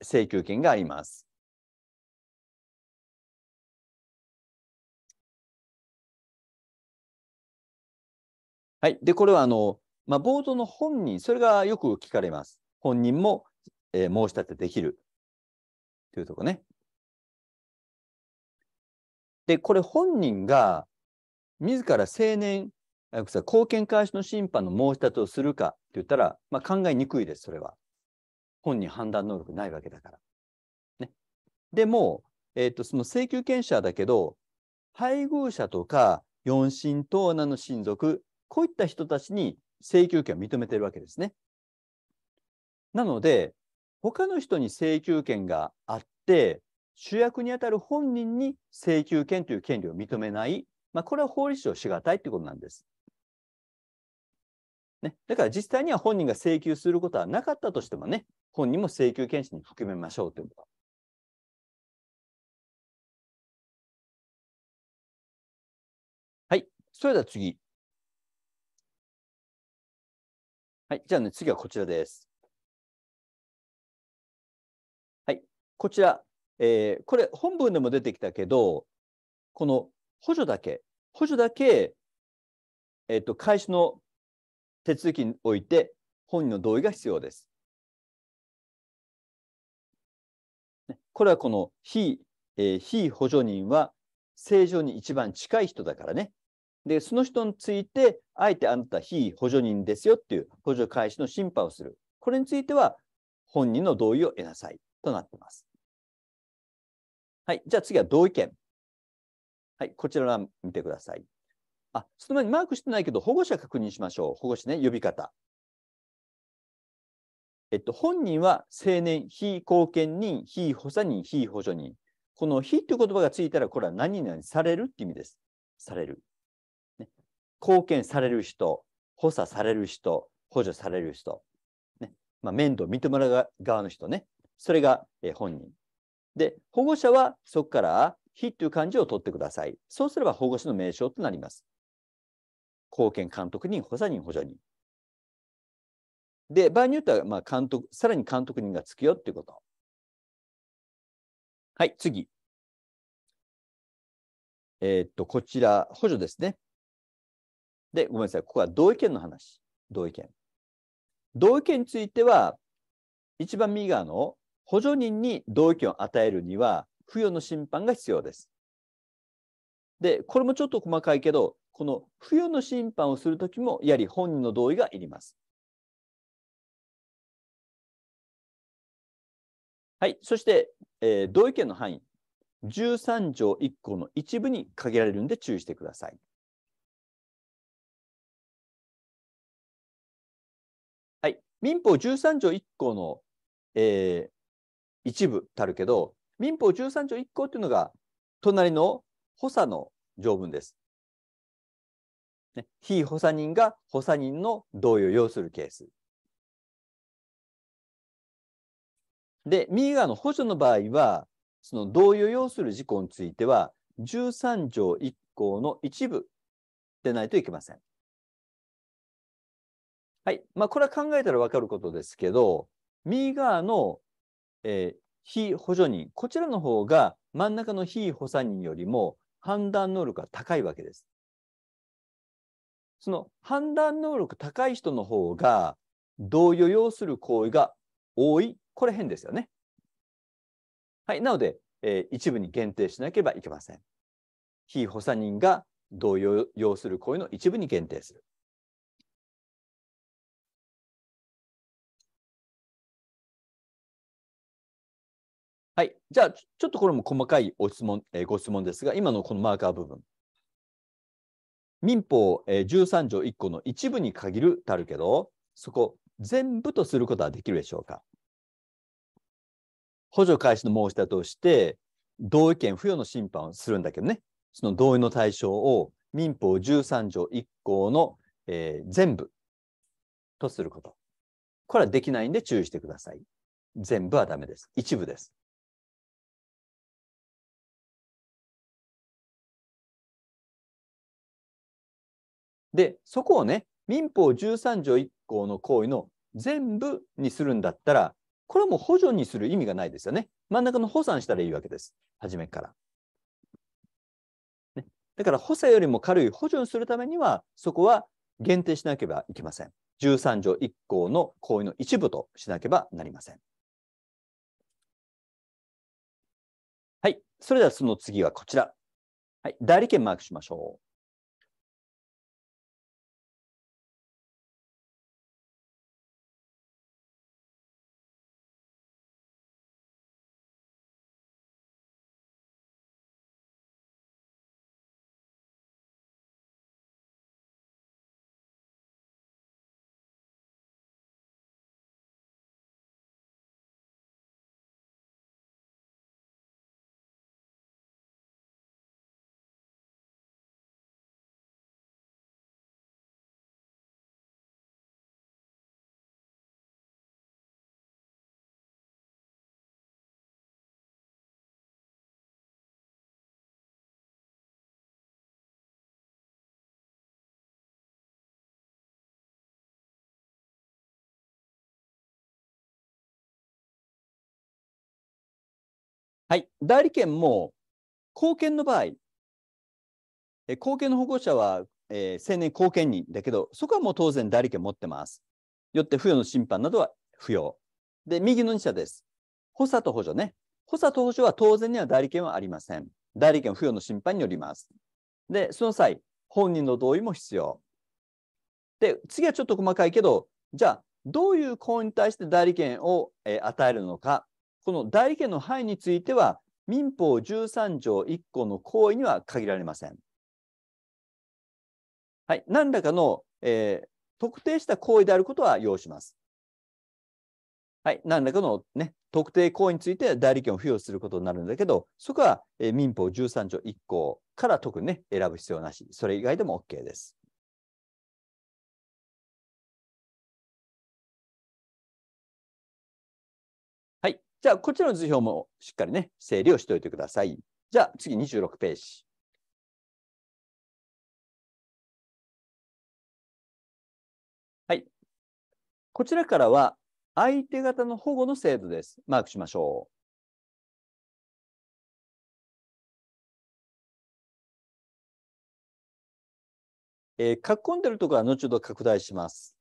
請求権があります。はい、でこれはあの、まあ、冒頭の本人、それがよく聞かれます。本人も、えー、申し立てできるというところね。で、これ本人が自ら青年、貢献開始の審判の申し立てをするかって言ったら、まあ、考えにくいです、それは。本人判断能力ないわけだから。ね、でも、えーと、その請求権者だけど、配偶者とか四親等なの親族、こういった人たちに請求権を認めてるわけですね。なので、他の人に請求権があって、主役にあたる本人に請求権という権利を認めない、まあ、これは法律上しがたいということなんです。ね、だから実際には本人が請求することはなかったとしてもね、本人も請求権利に含めましょうということ。はい、それでは次。はい、じゃあね、次はこちらです。はい、こちら、えー、これ本文でも出てきたけど、この補助だけ、補助だけ、えっと、開始の手続きにおいて本人の同意が必要です。これはこの非、えー、非補助人は正常に一番近い人だからね。で、その人について、あえてあなた非補助人ですよっていう補助開始の審判をする。これについては本人の同意を得なさいとなっています。はい、じゃあ次は同意見。はい、こちらの見てください。あ、その前にマークしてないけど、保護者確認しましょう。保護者ね、呼び方。えっと、本人は青年、非貢献人、非補佐人、非補助人。この非という言葉がついたら、これは何々されるって意味です。される。ね、貢献される人、補佐される人、補助される人。ねまあ、面倒て認める側の人ね。それが、え本人。で、保護者はそこから非という漢字を取ってください。そうすれば保護者の名称となります。貢献監督人、補佐人、補助人。で、場合によっては、まあ、監督、さらに監督人がつくよっていうこと。はい、次。えー、っと、こちら、補助ですね。で、ごめんなさい。ここは同意見の話。同意見。同意見については、一番右側の補助人に同意権を与えるには、付与の審判が必要です。で、これもちょっと細かいけど、この付与の審判をするときも、やはり本人の同意がいります。はい、そして、えー、同意権の範囲、13条1項の一部に限られるんで注意してください。はい、民法13条1項の、えー、一部たるけど、民法13条1項というのが、隣の補佐の条文です。ね、非補佐人が補佐人の同意を要するケース。で、右側の補助の場合は、その同意を要する事項については、13条1項の一部でないといけません。はい。まあ、これは考えたらわかることですけど、右側のえー、非補助人、こちらの方が真ん中の非補佐人よりも判断能力が高いわけです。その判断能力高い人の方が同意を要する行為が多い、これ変ですよね。はい、なので、えー、一部に限定しなければいけません。非補佐人が同意を要する行為の一部に限定する。はい。じゃあ、ちょっとこれも細かいお質問、えー、ご質問ですが、今のこのマーカー部分。民法、えー、13条1項の一部に限るたるけど、そこ全部とすることはできるでしょうか補助開始の申し立てをして、同意見付与の審判をするんだけどね、その同意の対象を民法13条1項の、えー、全部とすること。これはできないんで注意してください。全部はダメです。一部です。で、そこをね、民法13条1項の行為の全部にするんだったら、これはもう補助にする意味がないですよね。真ん中の補算したらいいわけです。初めから。ね、だから補正よりも軽い補助にするためには、そこは限定しなければいけません。13条1項の行為の一部としなければなりません。はい。それではその次はこちら。はい。代理権マークしましょう。はい、代理権も後見の場合、え後見の保護者は、えー、年後見人だけど、そこはもう当然代理権持ってます。よって、付与の審判などは不要。で、右の2者です。補佐と補助ね。補佐と補助は当然には代理権はありません。代理権付与の審判によります。で、その際、本人の同意も必要。で、次はちょっと細かいけど、じゃあ、どういう行為に対して代理権を、えー、与えるのかこの代理権の範囲については、民法13条1項の行為には限られません。はい、何らかの、えー、特定した行為であることは要します。はい、何らかの、ね、特定行為について代理権を付与することになるんだけど、そこは、えー、民法13条1項から特に、ね、選ぶ必要なし、それ以外でも OK です。じゃあ、こちらの図表もしっかりね、整理をしておいてください。じゃあ、次26ページ。はい。こちらからは、相手方の保護の制度です。マークしましょう。えー、囲んでるところは後ほど拡大します。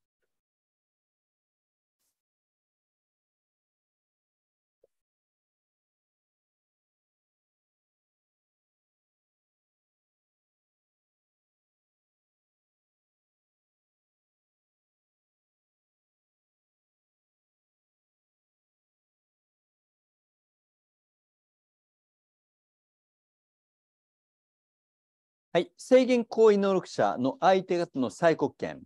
はい、制限行為能力者の相手方の催告権、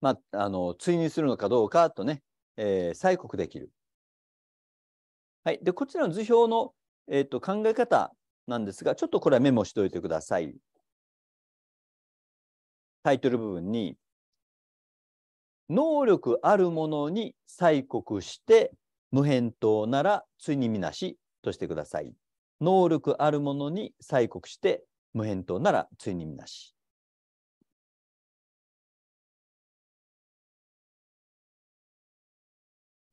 まあ、あの追認するのかどうかとね、えー、催告できる。はい、でこちらの図表の、えーと、考え方なんですが、ちょっとこれはメモしておいてください。タイトル部分に、能力あるものに催告して無返答なら追認みなしとしてください。能力あるものに催告して無返答ならついにみなし。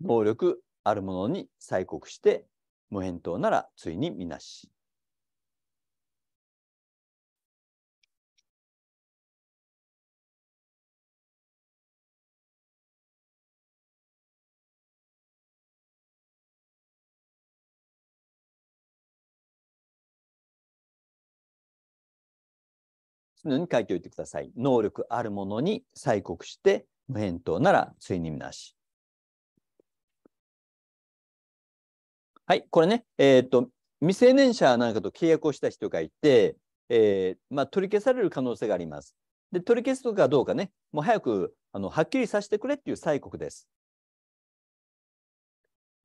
能力あるものに催告して無返答ならついにみなし。のに書いておいてください。能力あるものに催告して無返答なら追認なし。はい、これね、えっ、ー、と、未成年者なんかと契約をした人がいて、えー、まあ、取り消される可能性があります。で、取り消すとかどうかね、もう早くあのはっきりさせてくれっていう催告です。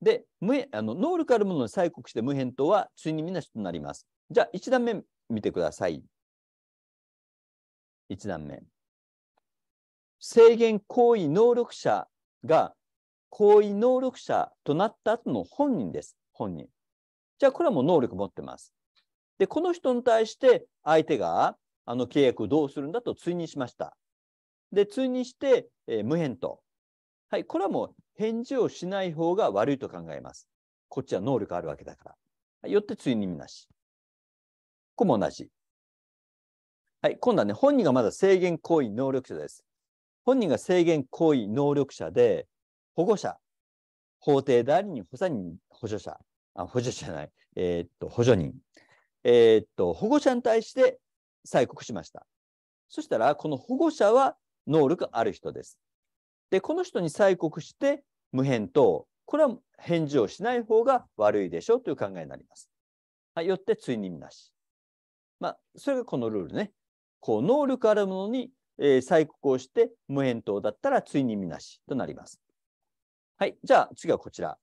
で、無あの能力あるものに催告して無返答はついにみなしとなります。じゃあ、1段目見てください。1段目。制限行為能力者が行為能力者となった後の本人です。本人。じゃあ、これはもう能力持ってます。で、この人に対して相手があの契約をどうするんだと追認しました。で、追認して、えー、無返答。はい、これはもう返事をしない方が悪いと考えます。こっちは能力あるわけだから。よって追認みなし。ここも同じ。はい、今度はね、本人がまだ制限行為能力者です。本人が制限行為能力者で、保護者、法定代理人、補佐人、補助者、あ補助者じゃない、えー、っと、補助人、えー、っと、保護者に対して催告しました。そしたら、この保護者は能力ある人です。で、この人に催告して無返答、これは返事をしない方が悪いでしょうという考えになります。はい、よって追認なし。まあ、それがこのルールね。こう能力あるものに、えー、催告をして無返答だったら追認みなしとなります。はい。じゃあ次はこちら。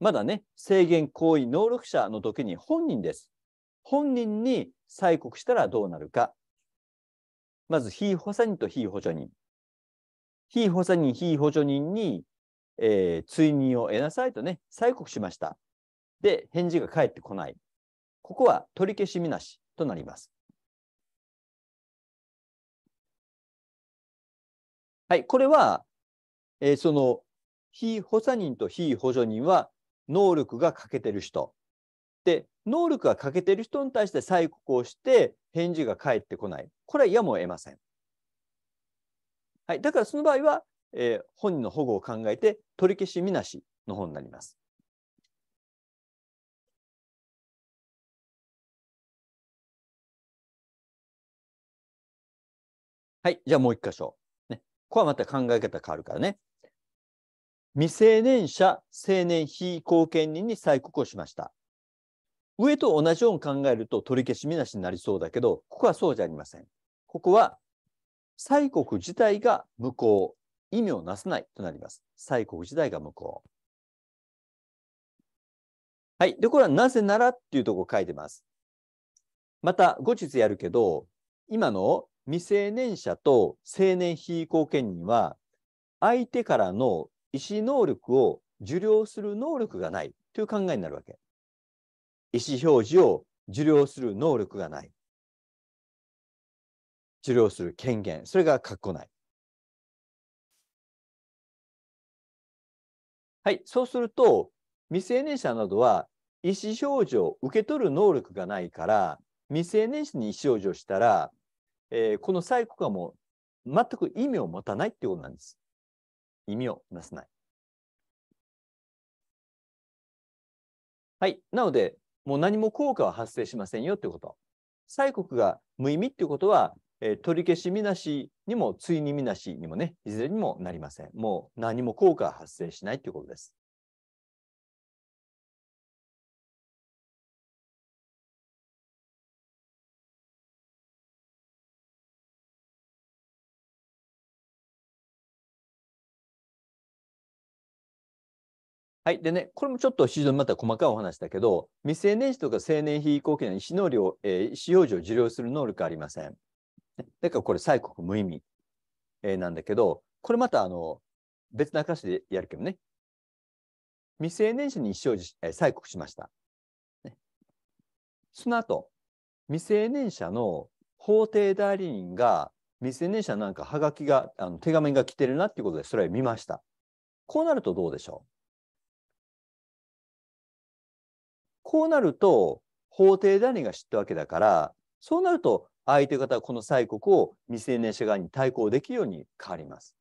まだね、制限行為能力者の時に本人です。本人に催告したらどうなるか。まず、非補佐人と非補助人。非補佐人、非補助人に、えー、追認を得なさいとね、催告しました。で、返事が返ってこない。ここは取り消しみなしとなります。はい、これは、えー、その非補佐人と非補助人は能力が欠けてる人。で、能力が欠けてる人に対して催告をして返事が返ってこない。これはやむを得ません。はい、だからその場合は、えー、本人の保護を考えて取り消しみなしのうになります。はい、じゃあもう一箇所。ここはまた考え方変わるからね。未成年者、成年非後見人に催告をしました。上と同じように考えると取り消しみなしになりそうだけど、ここはそうじゃありません。ここは、催告自体が無効、意味をなさないとなります。催告自体が無効。はい。で、これはなぜならっていうとこ書いてます。また、後日やるけど、今の未成年者と成年被公権人は相手からの意思能力を受領する能力がないという考えになるわけ。意思表示を受領する能力がない。受領する権限、それがっこない。はい、そうすると、未成年者などは意思表示を受け取る能力がないから、未成年者に意思表示をしたら、えー、この最古がもう全く意味を持たないっていうことなんです。意味をなさない。はい。なので、もう何も効果は発生しませんよということ。催告が無意味っていうことは、えー、取り消しみなしにも、ついにみなしにもね、いずれにもなりません。もう何も効果は発生しないということです。はい。でね、これもちょっと非常にまた細かいお話だけど、未成年児とか成年非移行期に使用量、えー、使用時を受領する能力ありません。だからこれ、催告無意味、えー、なんだけど、これまたあの別な歌詞でやるけどね、未成年児に使用時、えー、催告しました。ね、その後、未成年者の法定代理人が未成年者なんかはがきが、あの手紙が来てるなっていうことで、それを見ました。こうなるとどうでしょうこうなると、法廷で何が知ったわけだから、そうなると、相手方はこの催告を未成年者側に対抗できるように変わります。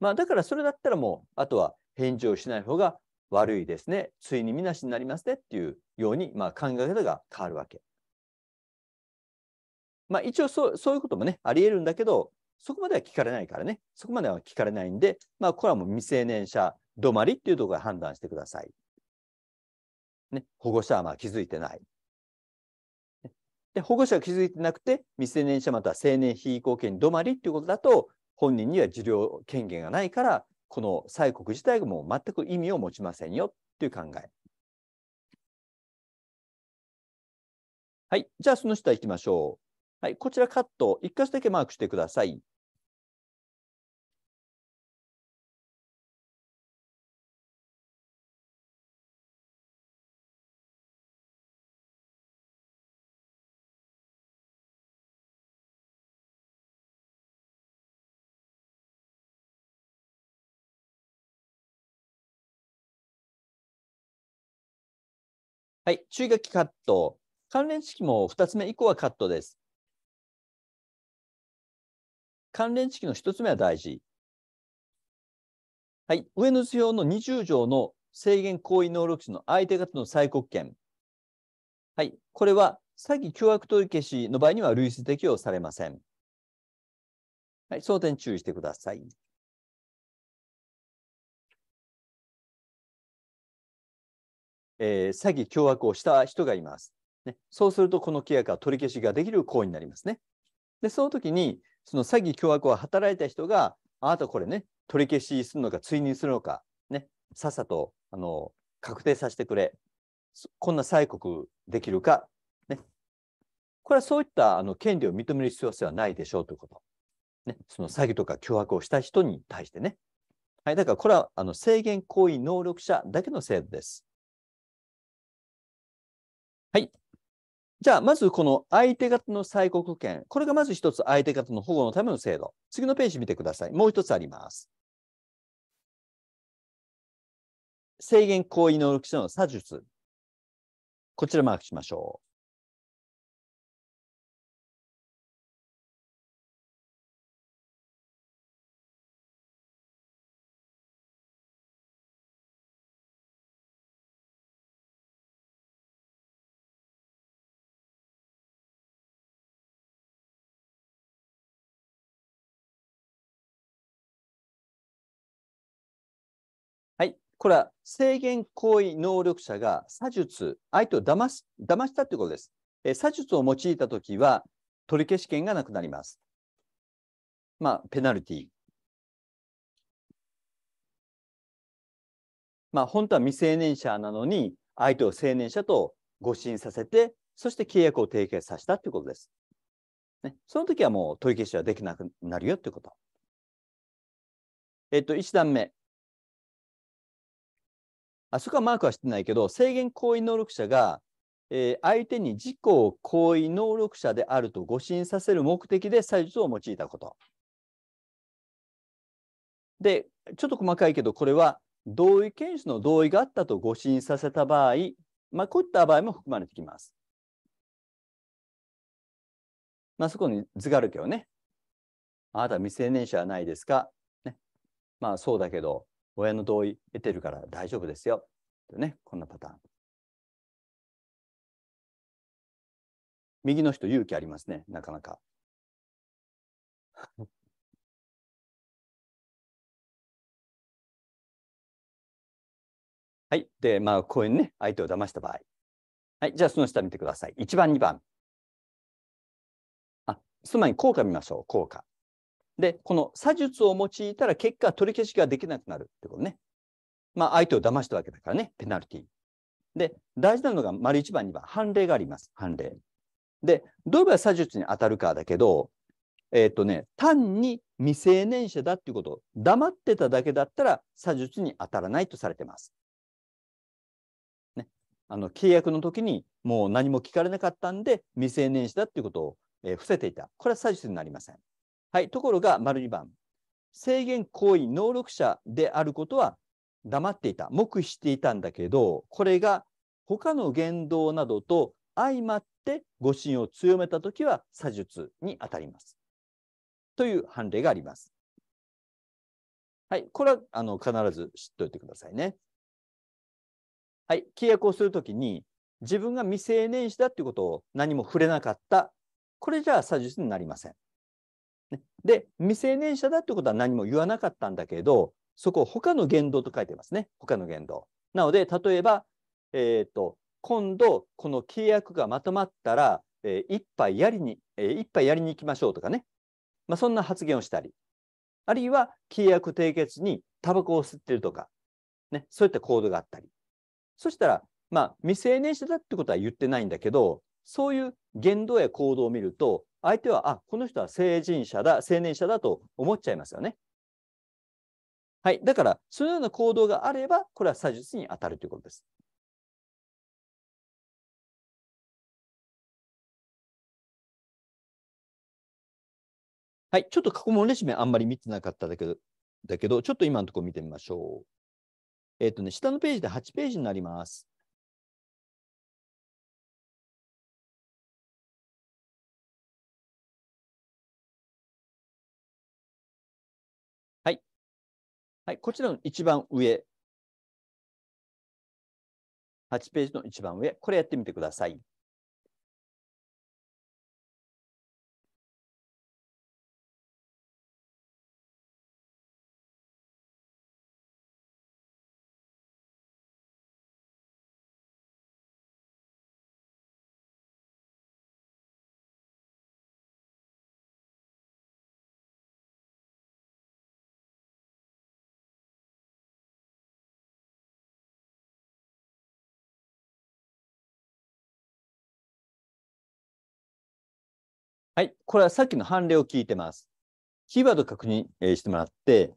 まあ、だからそれだったらもう、あとは返事をしない方が悪いですね。ついにみなしになりますねっていうように、まあ、考え方が変わるわけ。まあ、一応そうそういうこともね、あり得るんだけど、そこまでは聞かれないからね、そこまでは聞かれないんで、まあ、これはもう未成年者止まりっていうところで判断してください。ね、保護者はまあ気づいてない。で保護者が気づいてなくて未成年者または成年非移行権止まりということだと本人には受領権限がないからこの催告自体がもう全く意味を持ちませんよという考え。はい、じゃあその下行きましょう。はい、こちらカット、1箇所だけマークしてください。はい、注意書きカット。関連式も2つ目以降はカットです。関連式の1つ目は大事。はい、上の図表の20条の制限行為能力値の相手方の再国権。はい、これは詐欺脅迫取り消しの場合には類似適用されません。はい、その点注意してください。えー、詐欺、凶悪をした人がいます。ね、そうすると、この契約は取り消しができる行為になりますね。で、その時に、その詐欺、凶悪を働いた人が、あなたこれね、取り消しするのか、追認するのか、ね、さっさとあの確定させてくれ、こんな催告できるか、ね、これはそういったあの権利を認める必要性はないでしょうということ。ね、その詐欺とか脅迫をした人に対してね。はい、だからこれはあの制限行為能力者だけの制度です。はい。じゃあ、まずこの相手方の催告権。これがまず一つ相手方の保護のための制度。次のページ見てください。もう一つあります。制限行為能力者の差術。こちらマークしましょう。これは制限行為能力者が詐術、相手を騙し騙したということです。え詐術を用いたときは、取り消し権がなくなります。まあ、ペナルティまあ、本当は未成年者なのに、相手を成年者と誤信させて、そして契約を締結させたということです。ね、その時はもう取り消しはできなくなるよということ。えっと、1段目、あそこはマークはしてないけど、制限行為能力者が、えー、相手に自己を行為能力者であると誤信させる目的で採術を用いたこと。で、ちょっと細かいけど、これは同意検出の同意があったと誤信させた場合、まあ、こういった場合も含まれてきます。まあ、そこに図があるけどね。あなた未成年者はないですか、ね、まあそうだけど、親の同意得てるから大丈夫ですよ。ね、こんなパターン。右の人、勇気ありますね、なかなか。はい。で、まあ、公園ね、相手を騙した場合。はい。じゃあ、その下見てください。1番、2番。あ、その前に効果見ましょう、効果。で、この詐術を用いたら結果取り消しができなくなるってことね。まあ、相手を騙したわけだからね、ペナルティ。で、大事なのが、丸一番、に番、判例があります。判例。で、どういえば詐術に当たるかだけど、えっ、ー、とね、単に未成年者だっていうこと、黙ってただけだったら、詐術に当たらないとされてます。ね、あの契約の時にもう何も聞かれなかったんで、未成年者だっていうことを、えー、伏せていた。これは詐術になりません。はい、ところが、丸2番。制限行為能力者であることは黙っていた、黙秘していたんだけど、これが他の言動などと相まって誤信を強めたときは詐術にあたります。という判例があります。はい、これはあの必ず知っておいてくださいね。はい、契約をするときに自分が未成年者だということを何も触れなかった。これじゃあ詐術になりません。で、未成年者だってことは何も言わなかったんだけど、そこを他の言動と書いてますね。他の言動。なので、例えば、えっ、ー、と、今度、この契約がまとまったら、えー、一杯やりに、えー、一杯やりに行きましょうとかね。まあ、そんな発言をしたり、あるいは契約締結にタバコを吸ってるとか、ね、そういった行動があったり。そしたら、まあ、未成年者だってことは言ってないんだけど、そういう言動や行動を見ると、相手は、あ、この人は成人者だ、成年者だと思っちゃいますよね。はい。だから、そのような行動があれば、これは詐術に当たるということです。はい。ちょっと過去問レシメあんまり見てなかっただけど、だけどちょっと今のところ見てみましょう。えっ、ー、とね、下のページで8ページになります。はい、こちらの一番上、8ページの一番上、これやってみてください。はい、これはさっきの判例を聞いてます。キーワード確認、えしてもらって、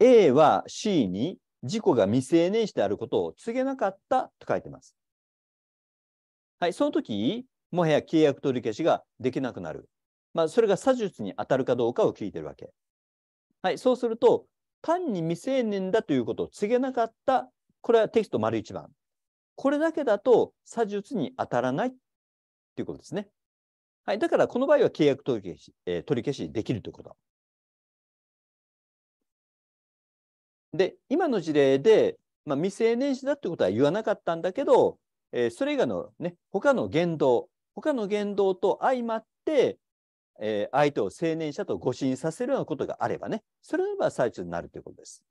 A は C に事故が未成年しであることを告げなかったと書いてます。はい、その時、もはや契約取り消しができなくなる。まあ、それが詐術に当たるかどうかを聞いてるわけ。はい、そうすると、単に未成年だということを告げなかった、これはテキスト丸1番。これだけだと、詐術に当たらないっていうことですね。はい、だからこの場合は契約取り消し,、えー、取り消しできるということ。で、今の事例で、まあ、未成年児だということは言わなかったんだけど、えー、それ以外のね、他の言動、他の言動と相まって、えー、相手を成年者と誤信させるようなことがあればね、それは最中になるということです。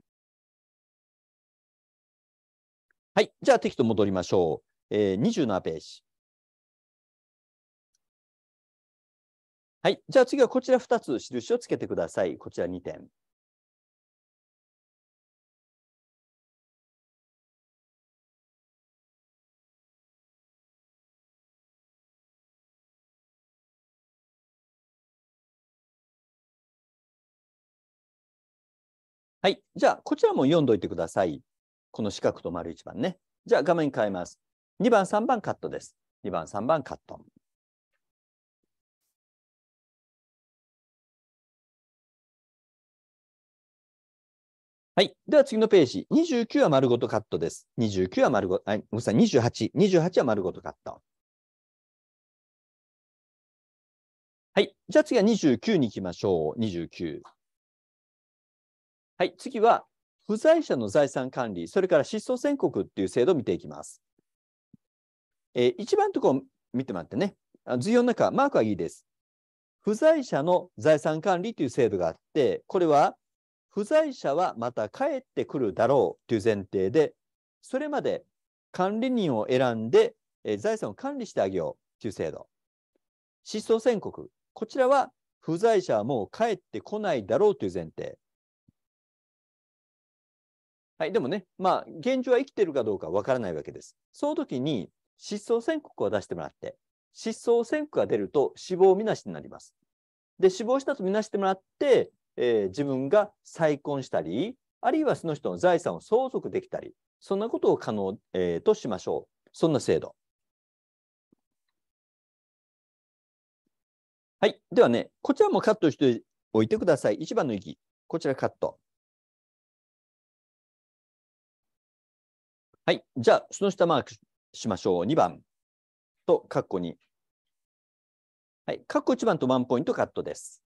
はい、じゃあテキスト戻りましょう。えー、27ページ。はい。じゃあ次はこちら2つ印をつけてください。こちら2点。はい。じゃあ、こちらも読んどいてください。この四角と丸一番ね。じゃあ、画面変えます。2番、3番カットです。2番、3番カット。はい。では次のページ。29は丸ごとカットです。29は丸ごと、あ、ごめんなさい、28。28は丸ごとカット。はい。じゃあ次は29に行きましょう。29。はい。次は、不在者の財産管理、それから失踪宣告っていう制度を見ていきます。えー、一番のところ見てもらってね。図表の中、マークはいいです。不在者の財産管理という制度があって、これは不在者はまた帰ってくるだろうという前提で、それまで管理人を選んで、えー、財産を管理してあげようという制度。失踪宣告。こちらは不在者はもう帰ってこないだろうという前提。はい、でもね、まあ、現状は生きてるかどうかわからないわけです。その時に失踪宣告を出してもらって、失踪宣告が出ると死亡みなしになります。で、死亡したとみなしてもらって、えー、自分が再婚したり、あるいはその人の財産を相続できたり、そんなことを可能、えー、としましょう。そんな制度。はい。ではね、こちらもカットしておいてください。1番の義、こちらカット。はい。じゃあ、その下マークしましょう。2番と、カッコ2。はい。カッコ1番とワンポイントカットです。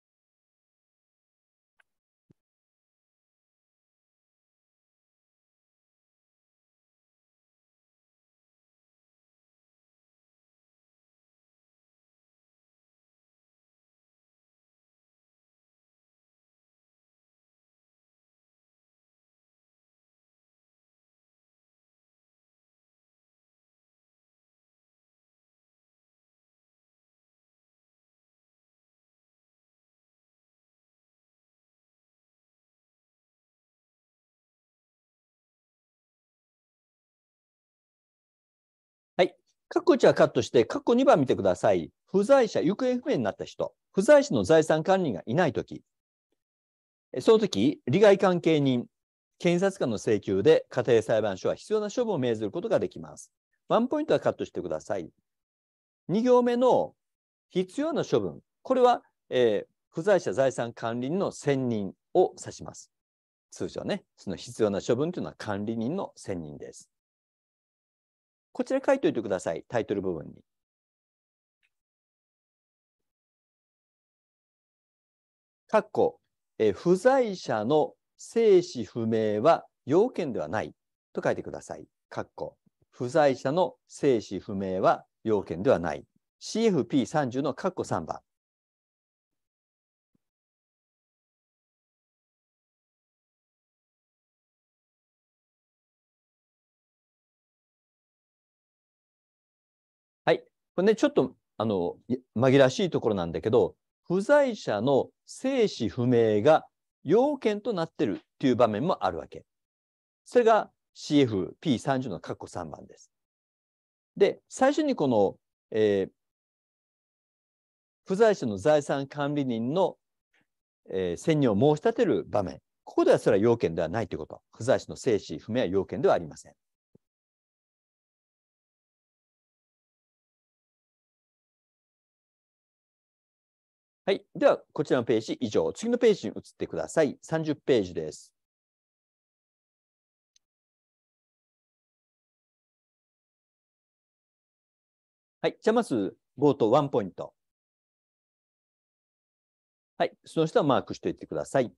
過去1はカットして、過去2番見てください。不在者、行方不明になった人、不在者の財産管理がいないとき、その時、利害関係人、検察官の請求で家庭裁判所は必要な処分を命ずることができます。ワンポイントはカットしてください。2行目の必要な処分、これは、えー、不在者財産管理人の選任を指します。通常ね、その必要な処分というのは管理人の選任です。こちら書いておいてください、タイトル部分に。かっこ、え不在者の生死不明は要件ではないと書いてください。かっこ、不在者の生死不明は要件ではない。CFP30 のかっこ3番。これね、ちょっとあの紛らしいところなんだけど、不在者の生死不明が要件となってるっていう場面もあるわけ。それが CFP30 の括弧3番です。で、最初にこの、えー、不在者の財産管理人の、えー、専任を申し立てる場面。ここではそれは要件ではないということ。不在者の生死不明は要件ではありません。はい。では、こちらのページ以上。次のページに移ってください。30ページです。はい。じゃあ、まず、冒頭ワンポイント。はい。その人はマークしておいてください。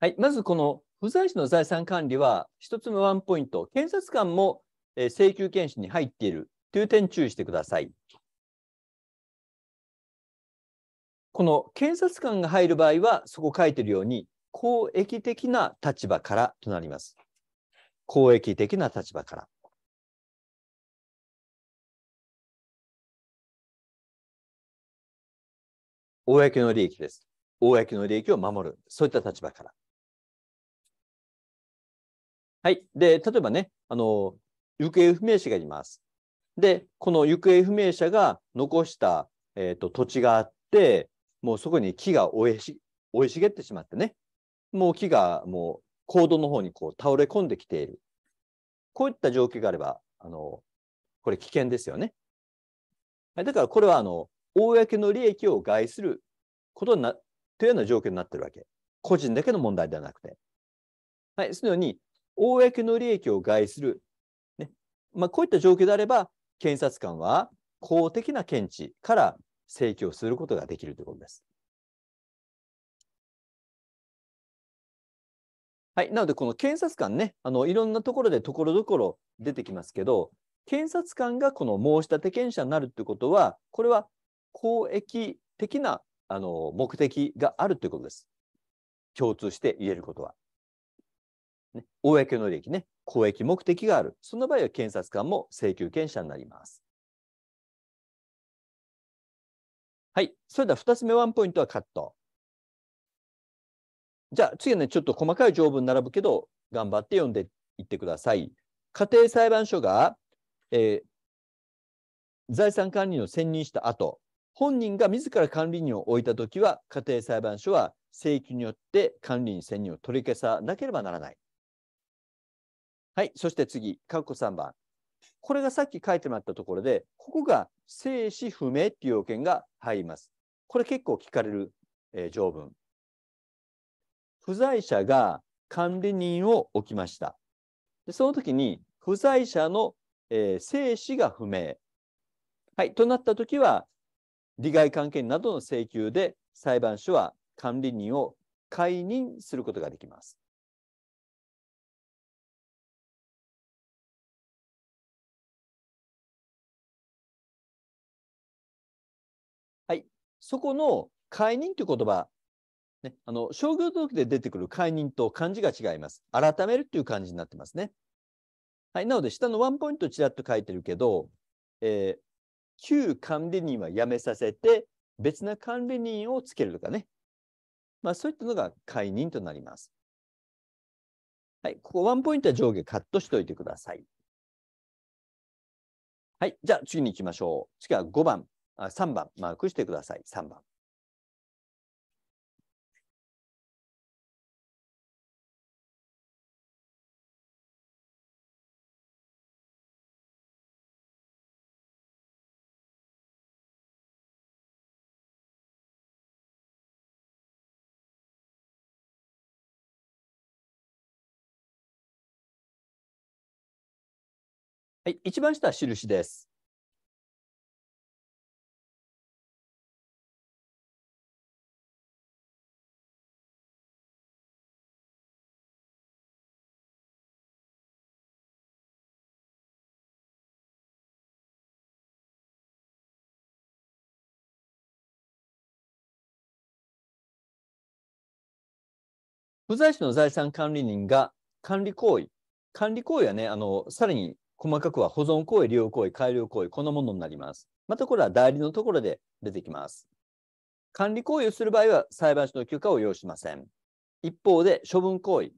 はい、まずこの不在者の財産管理は、1つ目ワンポイント、検察官も請求権視に入っているという点注意してください。この検察官が入る場合は、そこ書いてるように、公益的な立場からとなります。公益的な立場から。公の利益です。公の利益を守る。そういった立場から。はい。で、例えばね、あの、行方不明者がいます。で、この行方不明者が残した、えーと、土地があって、もうそこに木が生いい茂ってしまってね、もう木がもう高度の方にこう倒れ込んできている。こういった状況があれば、あの、これ危険ですよね。はい、だからこれは、あの、公の利益を害することにな、というような状況になってるわけ。個人だけの問題ではなくて。はい、そのように、公の利益を害する、ねまあ、こういった状況であれば、検察官は公的な見地から請求することができるということです。はい、なので、この検察官ね、あのいろんなところでところどころ出てきますけど、検察官がこの申立権者になるということは、これは公益的なあの目的があるということです。共通して言えることは。ね、公の利益ね、公益目的がある。その場合は検察官も請求権者になります。はい。それでは2つ目、ワンポイントはカット。じゃあ次はね、ちょっと細かい条文並ぶけど、頑張って読んでいってください。家庭裁判所が、えー、財産管理を選任した後、本人が自ら管理人を置いたときは、家庭裁判所は請求によって管理人選任を取り消さなければならない。はい、そして次、括弧3番。これがさっき書いてもらったところで、ここが生死不明っていう要件が入ります。これ結構聞かれる、えー、条文。不在者が管理人を置きました。でその時に、不在者の、えー、生死が不明。はい、となった時は、利害関係などの請求で裁判所は管理人を解任することができます。そこの解任という言葉、ね、あの商業登記で出てくる解任と漢字が違います。改めるという漢字になってますね。はい、なので、下のワンポイントちらっと書いてるけど、えー、旧管理人は辞めさせて、別な管理人をつけるとかね。まあ、そういったのが解任となります。はい、ここワンポイントは上下カットしておいてください。はい、じゃあ次に行きましょう。次は5番。あ3番、マークしてください。3番。はい、一番下は印です。不在者の財産管理人が管理行為、管理行為はね、あのさらに細かくは保存行為、利用行為、改良行為、このものになります。またこれは代理のところで出てきます。管理行為をする場合は裁判所の許可を要しません。一方で処分行為。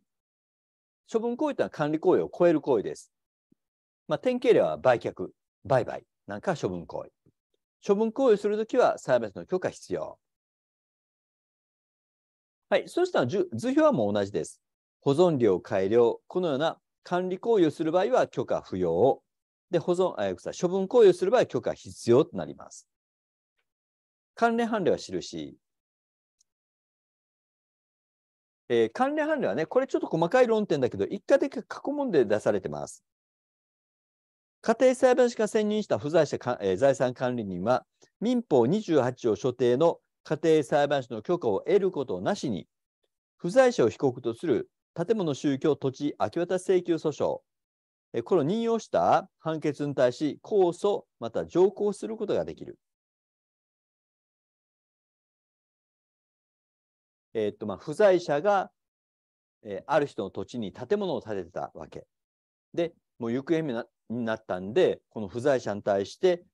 処分行為とは管理行為を超える行為です。まあ、典型例は売却、売買なんか処分行為。処分行為をするときは裁判所の許可必要。はい、そしたら図表はもう同じです。保存量改良、このような管理行為をする場合は許可不要。で、保存、あ、くさ、処分行為をする場合は許可必要となります。関連判例は印。えー、関連判例はね、これちょっと細かい論点だけど、一過的過去問で出されてます。家庭裁判所が選任した不在者、えー、財産管理人は、民法28条所定の家庭裁判所の許可を得ることなしに、不在者を被告とする建物宗教土地明け渡し請求訴訟、これを任用した判決に対し、控訴、また上告することができる。えっとまあ、不在者が、えー、ある人の土地に建物を建ててたわけ。で、もう行方不明になったんで、この不在者に対して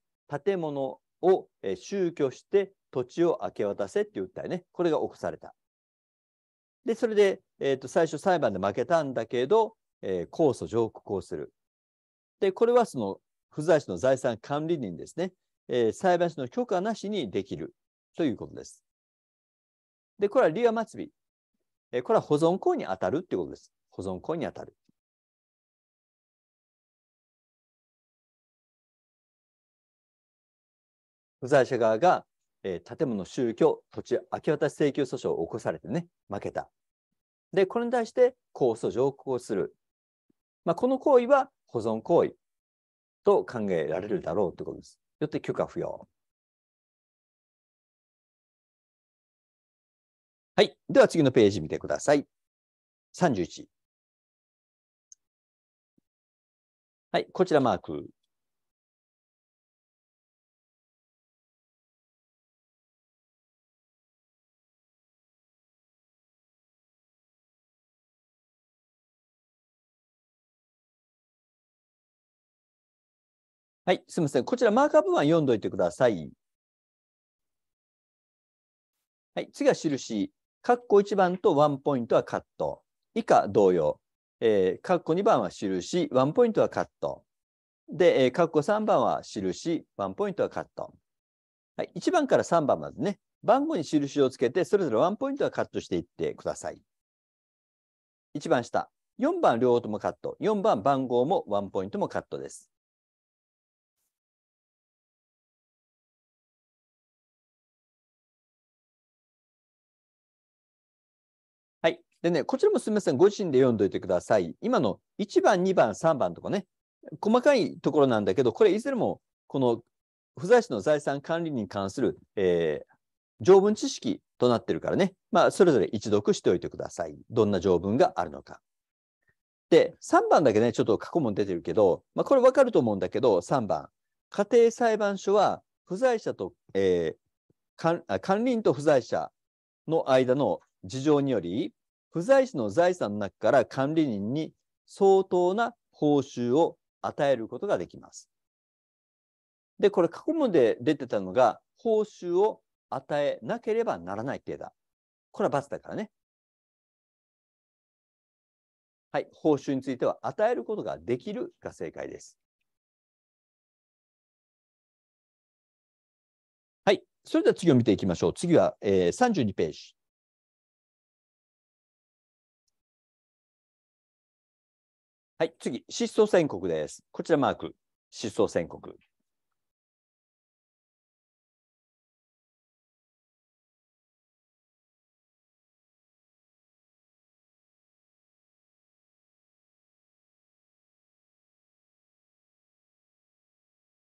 建物を、えー、宗教して土地を明け渡せっていう訴えね、これが起こされた。で、それで、えーと、最初裁判で負けたんだけど、えー、控訴、上告をする。で、これはその不在者の財産管理人ですね、えー、裁判所の許可なしにできるということです。で、これはリ由末尾。えー、これは保存行為に当たるっていうことです。保存行為に当たる。不在者側がえー、建物宗教土地明け渡し請求訴訟を起こされてね、負けた。で、これに対して控訴上告する。まあ、この行為は保存行為と考えられるだろうということです。よって許可不要。はい。では次のページ見てください。31。はい。こちらマーク。はい、すみません。こちらマーカー部分は読んどいてください。はい、次は印。括弧1番とワンポイントはカット。以下同様。えー、括弧2番は印、ワンポイントはカット。で、えー、括弧3番は印、ワンポイントはカット。はい、1番から3番までね、番号に印をつけて、それぞれワンポイントはカットしていってください。1番下、4番両方ともカット、4番番号もワンポイントもカットです。でね、こちらもすみません、ご自身で読んどいてください。今の1番、2番、3番とかね、細かいところなんだけど、これいずれもこの不在者の財産管理に関する、えー、条文知識となってるからね、まあ、それぞれ一読しておいてください。どんな条文があるのか。で、3番だけね、ちょっと過去問出てるけど、まあ、これわかると思うんだけど、3番。家庭裁判所は、不在者と、えー、管理人と不在者の間の事情により、不在者の財産の中から管理人に相当な報酬を与えることができます。で、これ過去まで出てたのが、報酬を与えなければならない程だ。これは罰だからね。はい、報酬については与えることができるが正解です。はい、それでは次を見ていきましょう。次は、えー、32ページ。はい、次、失踪宣告です。こちらマーク、失踪宣告。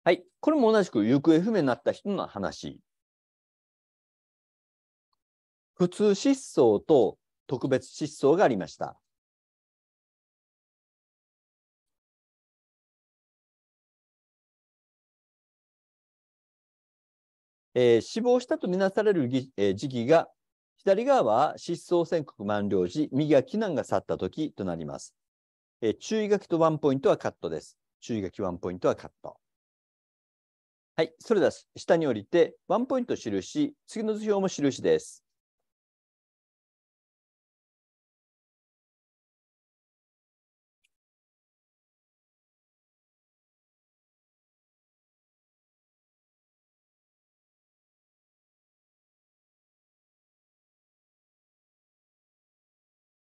はい、これも同じく行方不明になった人の話。普通失踪と特別失踪がありました。えー、死亡したとみなされる、えー、時期が左側は失踪宣告満了時、右が避難が去った時となります。えー、注意書きとワンポイントはカットです。注意書きワンポイントはカット。はい、それでは下に降りて、ワンポイント印、次の図表も印です。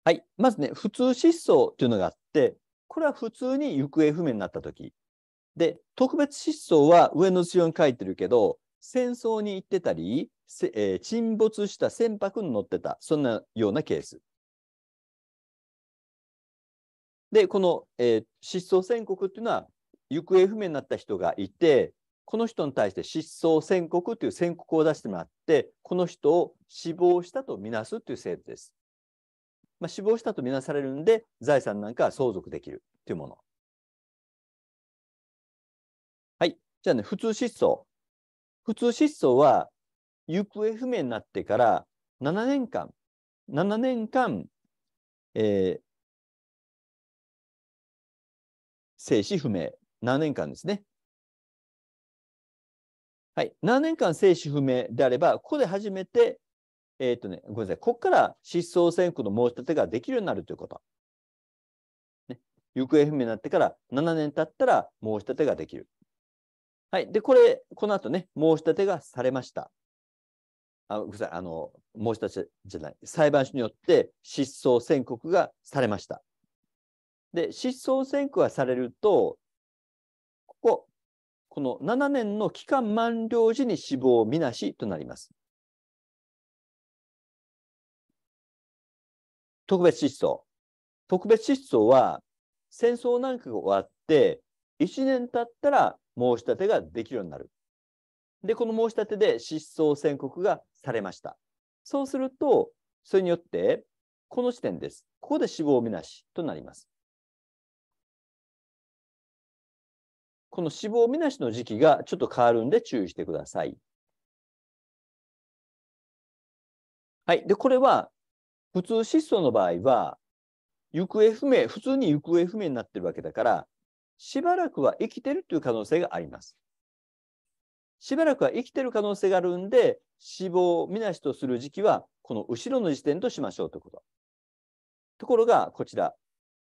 はい、まずね、普通失踪というのがあって、これは普通に行方不明になったとき。で、特別失踪は上の図表に書いてるけど、戦争に行ってたり、えー、沈没した船舶に乗ってた、そんなようなケース。で、この、えー、失踪宣告っていうのは、行方不明になった人がいて、この人に対して失踪宣告という宣告を出してもらって、この人を死亡したとみなすという制度です。まあ、死亡したとみなされるんで、財産なんかは相続できるというもの。はい。じゃあね、普通失踪。普通失踪は、行方不明になってから7年間、7年間、えー、生死不明。7年間ですね。はい。7年間生死不明であれば、ここで初めてえっ、ー、とね、ごめんなさい。ここから失踪宣告の申し立てができるようになるということ。ね、行方不明になってから7年経ったら申し立てができる。はい。で、これ、この後ね、申し立てがされました。あごめんなさい。あの、申し立てじゃない。裁判所によって失踪宣告がされました。で、失踪宣告がされると、ここ、この7年の期間満了時に死亡みなしとなります。特別失踪。特別失踪は戦争なんかが終わって1年経ったら申し立てができるようになる。で、この申し立てで失踪宣告がされました。そうすると、それによって、この時点です。ここで死亡みなしとなります。この死亡みなしの時期がちょっと変わるんで注意してください。はい。で、これは普通失踪の場合は、行方不明、普通に行方不明になってるわけだから、しばらくは生きてるという可能性があります。しばらくは生きてる可能性があるんで、死亡をみなしとする時期は、この後ろの時点としましょうということ。ところが、こちら、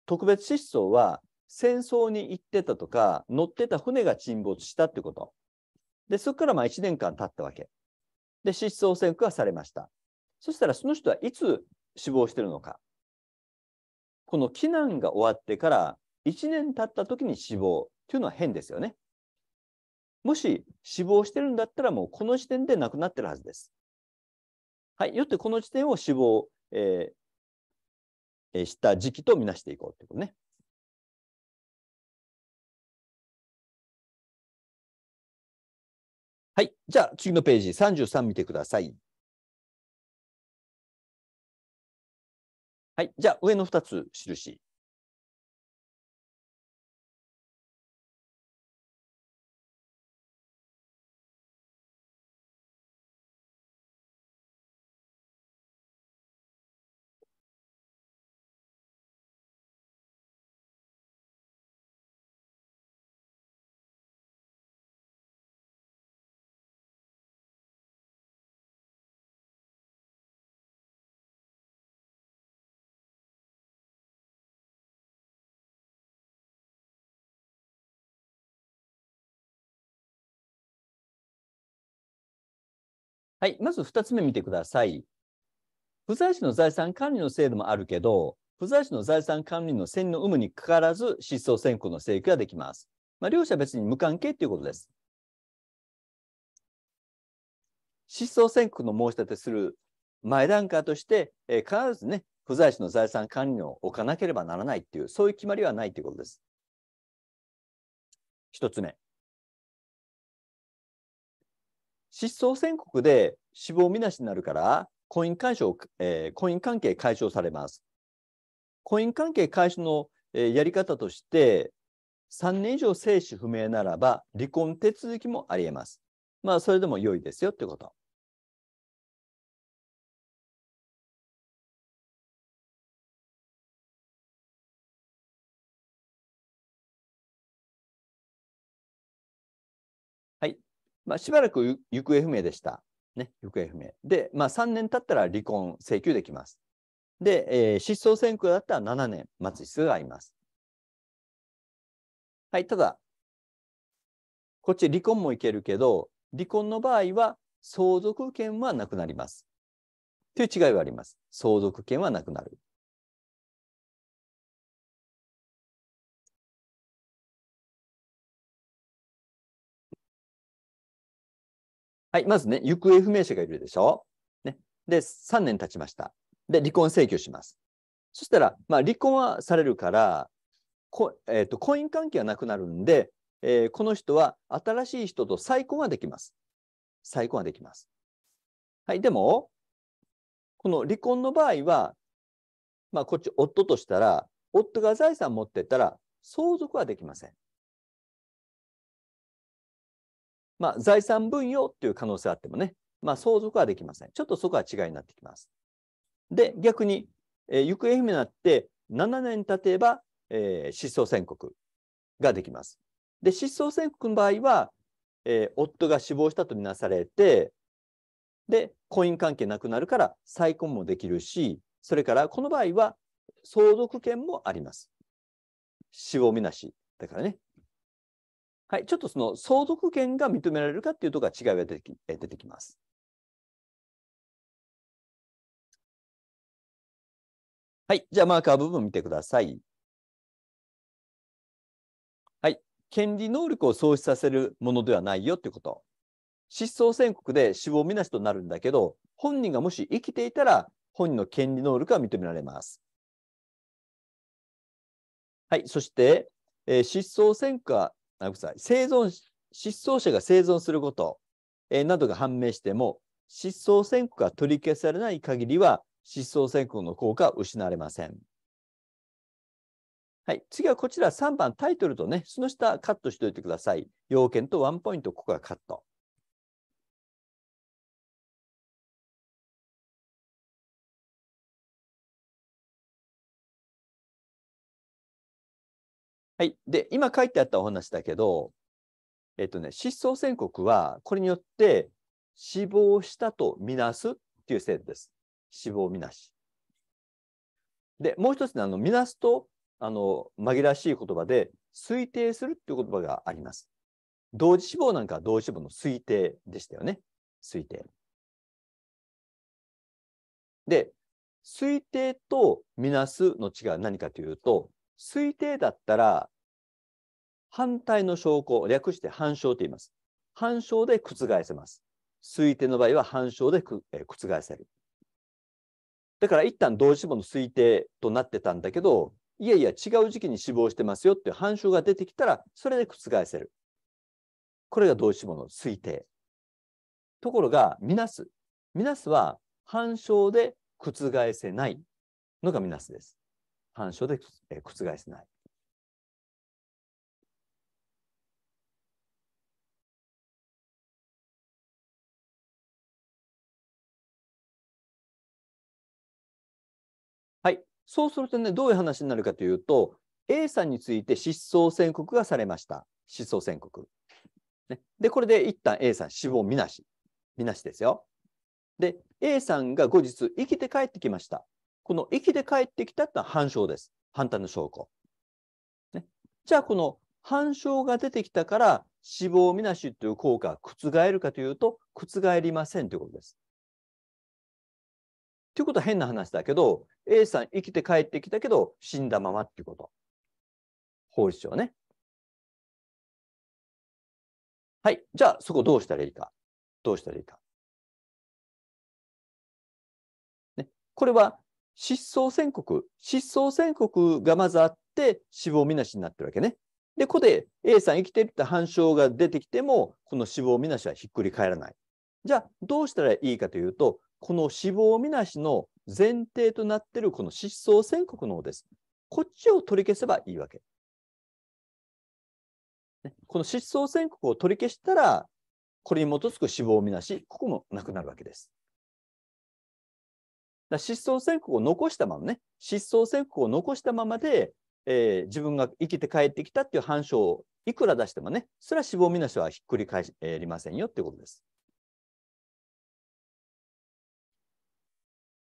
特別失踪は、戦争に行ってたとか、乗ってた船が沈没したってこと。で、そこからまあ1年間経ったわけ。で、失踪宣告がされました。そしたら、その人はいつ死亡してるのか。この避難が終わってから1年経った時に死亡というのは変ですよね。もし死亡してるんだったらもうこの時点で亡くなってるはずです。はい、よってこの時点を死亡、えー、した時期とみなしていこうということね。はい、じゃあ次のページ33見てください。はい、じゃあ上の2つ印はい、まず2つ目見てください。不在者の財産管理の制度もあるけど、不在者の財産管理の線の有無にかかわらず、失踪宣告の請求ができます。まあ、両者別に無関係ということです。失踪宣告の申し立てする前段階として、えー、必ずね、不在者の財産管理を置かなければならないっていう、そういう決まりはないということです。一つ目。失踪宣告で死亡みなしになるから、婚姻解消、えー、婚姻関係解消されます。婚姻関係解消の、えー、やり方として、3年以上生死不明ならば離婚手続きもあり得ます。まあ、それでも良いですよってこと。まあ、しばらく行方不明でした。ね、行方不明。で、まあ、3年経ったら離婚請求できます。で、えー、失踪選挙だったら7年待つ必要があります。はい、ただ、こっち離婚もいけるけど、離婚の場合は相続権はなくなります。という違いはあります。相続権はなくなる。はい、まずね、行方不明者がいるでしょ。ね、で、3年経ちました。で、離婚請求します。そしたら、まあ、離婚はされるから、こえーと、婚姻関係はなくなるんで、えー、この人は新しい人と再婚ができます。再婚はできます。はい、でも、この離婚の場合は、まあ、こっち夫としたら、夫が財産持ってたら、相続はできません。まあ、財産分与っていう可能性あってもね、まあ、相続はできません。ちょっとそこは違いになってきます。で、逆に、えー、行方不明になって7年経てば、えー、失踪宣告ができます。で、失踪宣告の場合は、えー、夫が死亡したとみなされて、で、婚姻関係なくなるから再婚もできるし、それからこの場合は相続権もあります。死亡みなし。だからね、はい、ちょっとその相続権が認められるかっていうところが違いが出てき出てきます。はい、じゃあマーカー部分見てください。はい、権利能力を喪失させるものではないよっていうこと。失踪宣告で死亡みなしとなるんだけど、本人がもし生きていたら、本人の権利能力が認められます。はい、そして、えー、失踪宣告があ生存、失踪者が生存すること、えー、などが判明しても、失踪宣告が取り消されない限りは、失踪宣告の効果は失われません。はい、次はこちら3番タイトルとね、その下カットしておいてください。要件とワンポイント、ここはカット。はい。で、今書いてあったお話だけど、えっとね、失踪宣告は、これによって死亡したとみなすっていう制度です。死亡みなし。で、もう一つの、あの、みなすと、あの、紛らわしい言葉で、推定するっていう言葉があります。同時死亡なんかは同時死亡の推定でしたよね。推定。で、推定とみなすの違いは何かというと、推定だったら、反対の証拠、略して反証と言います。反証で覆せます。推定の場合は反証で覆せる。だから一旦同時死亡の推定となってたんだけど、いやいや違う時期に死亡してますよっていう反証が出てきたら、それで覆せる。これが同時死亡の推定。ところが、みなす。みなすは反証で覆せないのがみなすです。反証で覆せない。はい、そうするとね、どういう話になるかというと、A さんについて失踪宣告がされました。失踪宣告。ね、で、これで一旦 A さん死亡みなし。みなしですよ。で、A さんが後日生きて帰ってきました。この生きて帰ってきたってのは反証です。反対の証拠。ね、じゃあ、この反証が出てきたから死亡みなしという効果が覆るかというと、覆りませんということです。ということは変な話だけど、A さん生きて帰ってきたけど死んだままっていうこと。法律上ね。はい。じゃあ、そこどうしたらいいか。どうしたらいいか。ね、これは失踪宣告。失踪宣告がまずあって、死亡みなしになってるわけね。で、ここで A さん生きてるって反証が出てきても、この死亡みなしはひっくり返らない。じゃあ、どうしたらいいかというと、この死亡みなしの前提となってるこの失踪宣告の方です。こっちを取り消せばいいわけ。この失踪宣告を取り消したら、これに基づく死亡みなし、ここもなくなるわけです。だ失踪宣告を残したままね、失踪宣告を残したままで、えー、自分が生きて帰ってきたっていう反証をいくら出してもね、それは死亡みなしはひっくり返りませんよっていうことです。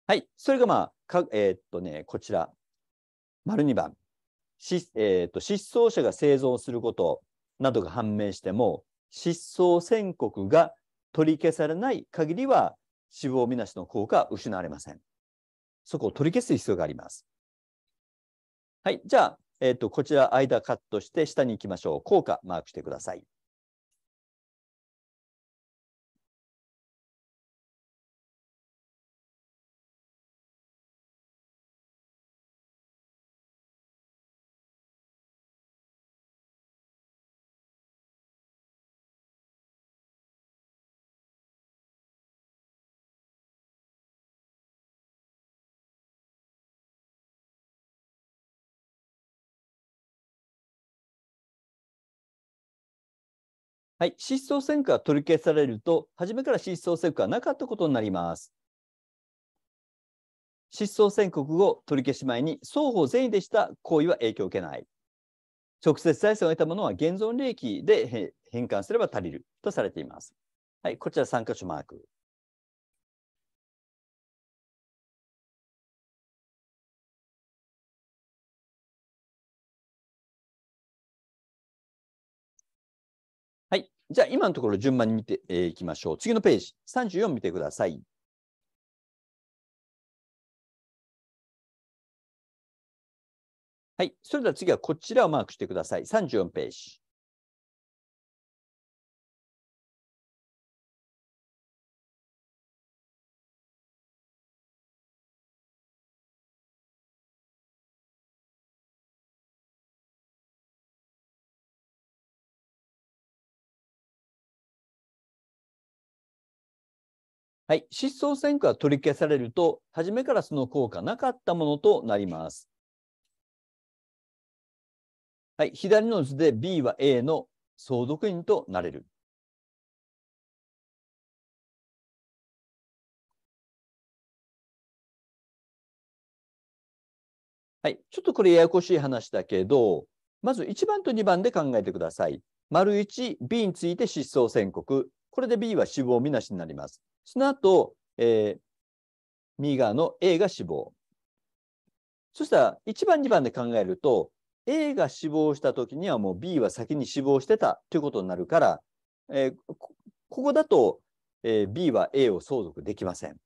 はい、それがまあ、かえー、っとね、こちら、丸2番、しえー、っと失踪者が生存することなどが判明しても、失踪宣告が取り消されない限りは死亡みなしの効果は失われません。そこを取り消す必要があります。はい、じゃあ、えーとこちら間カットして下に行きましょう。効果マークしてください。はい、失踪宣告が取り消されると、初めから失踪宣告がなかったことになります。失踪宣告後、取り消し前に双方善意でした行為は影響を受けない。直接財産を得たものは現存利益で返還すれば足りるとされています。はい、こちら3箇所マーク。じゃあ、今のところ順番に見てい、えきましょう。次のページ、34見てください。はい。それでは次はこちらをマークしてください。34ページ。はい、失踪宣告が取り消されると、初めからその効果なかったものとなります。はい、左の図で B は A の相続人となれる。はい、ちょっとこれややこしい話だけど、まず1番と2番で考えてください。丸 1B について失踪宣告。これで B は死亡みなしになります。その後、えー、右側の A が死亡。そしたら1番、2番で考えると、A が死亡した時にはもう B は先に死亡してたということになるから、えー、ここだと、えー、B は A を相続できません。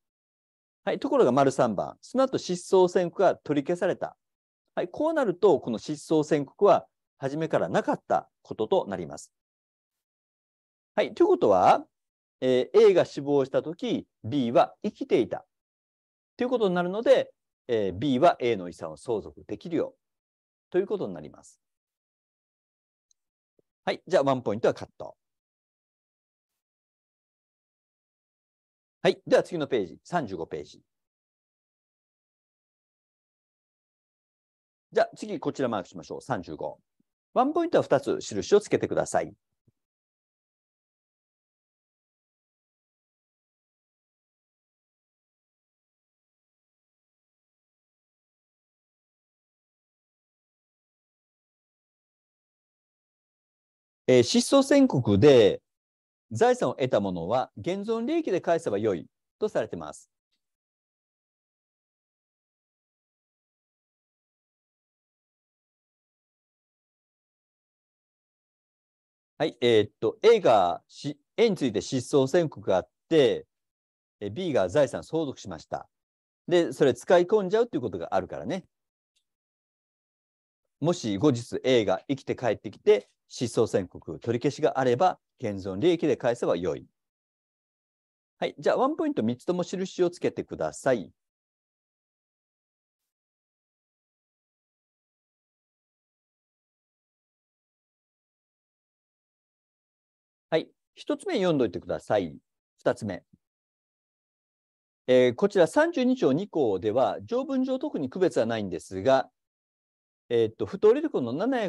はい、ところが丸3番、その後失踪宣告が取り消された。はい、こうなると、この失踪宣告は初めからなかったこととなります。はい。ということは、えー、A が死亡したとき、B は生きていた。ということになるので、えー、B は A の遺産を相続できるよ。ということになります。はい。じゃあ、ワンポイントはカット。はい。では次のページ、35ページ。じゃあ次、こちらマークしましょう。35。ワンポイントは2つ印をつけてください。えー、失踪宣告で財産を得たものは現存利益で返せばよいとされています。はい、えー、っと、A が A について失踪宣告があって、B が財産相続しました。で、それ使い込んじゃうということがあるからね。もし後日 A が生きて帰ってきて、失踪宣告、取り消しがあれば、現存利益で返せばよい。はい、じゃあ、ワンポイント3つとも印をつけてください。はい、1つ目読んどいてください。2つ目。えー、こちら32条2項では条文上特に区別はないんですが、えー、っと不当利得の7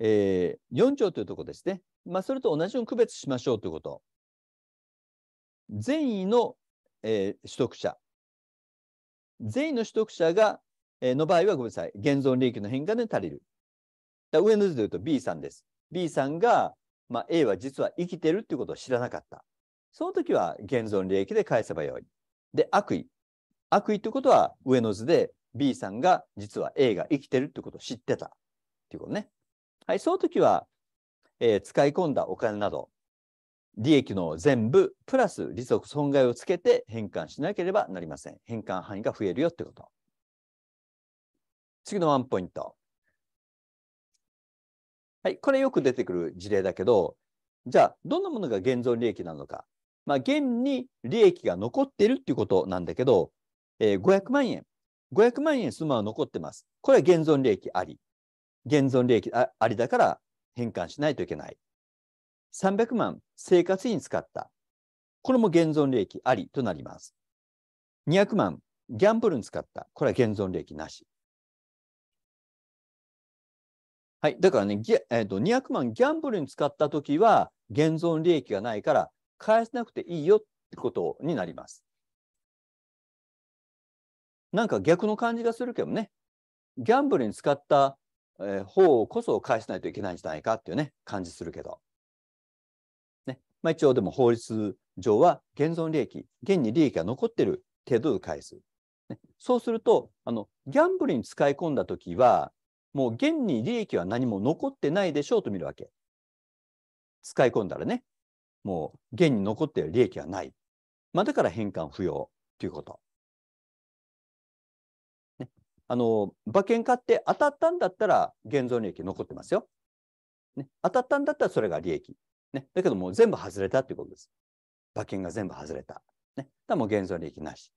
えー、4条というところですね。まあ、それと同じように区別しましょうということ。善意の、えー、取得者。善意の取得者が、えー、の場合はごめんなさい。現存利益の変化で足りる。だ上の図で言うと B さんです。B さんが、まあ、A は実は生きてるっていうことを知らなかった。その時は現存利益で返せばよい。で、悪意。悪意ということは上の図で B さんが実は A が生きてるってことを知ってたということね。はい、その時は、えー、使い込んだお金など、利益の全部、プラス利息損害をつけて返還しなければなりません。返還範囲が増えるよってこと。次のワンポイント。はい、これよく出てくる事例だけど、じゃあ、どんなものが現存利益なのか。まあ、現に利益が残ってるっていうことなんだけど、えー、500万円。500万円そのまま残ってます。これは現存利益あり。現存利益ありだから返還しないといけない。300万生活費に使った。これも現存利益ありとなります。200万ギャンブルに使った。これは現存利益なし。はい。だからね、えー、と200万ギャンブルに使ったときは、現存利益がないから、返せなくていいよってことになります。なんか逆の感じがするけどね。ギャンブルに使ったえー、方こそ返さないといけないんじゃないかっていうね感じするけど、ねまあ、一応でも法律上は現存利益現に利益が残ってる程度で返す、ね、そうするとあのギャンブルに使い込んだ時はもう現に利益は何も残ってないでしょうと見るわけ使い込んだらねもう現に残ってる利益はない、まあ、だから返還不要ということあの馬券買って当たったんだったら現像利益残ってますよ。ね、当たったんだったらそれが利益。ね、だけどもう全部外れたっていうことです。馬券が全部外れた。ね、だもう現存利益なし。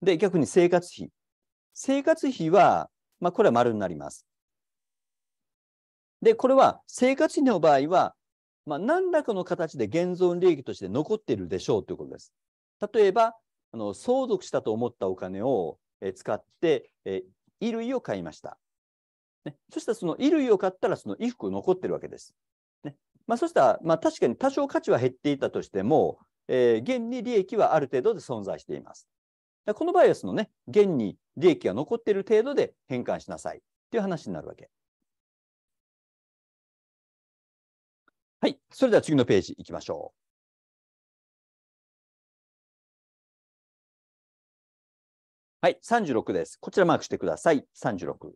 で、逆に生活費。生活費は、まあ、これは丸になります。で、これは生活費の場合は、まあ、何らかの形で現存利益として残っているでしょうということです。例えば、あの相続したと思ったお金を、え使って、え衣類を買いました。ね、そしたらその衣類を買ったらその衣服残ってるわけです。ねまあ、そしたら、まあ、確かに多少価値は減っていたとしても、えー、現に利益はある程度で存在しています。この場合はそのね、現に利益が残っている程度で変換しなさいっていう話になるわけ。はい、それでは次のページいきましょう。はい、36です。こちらマークしてください。36。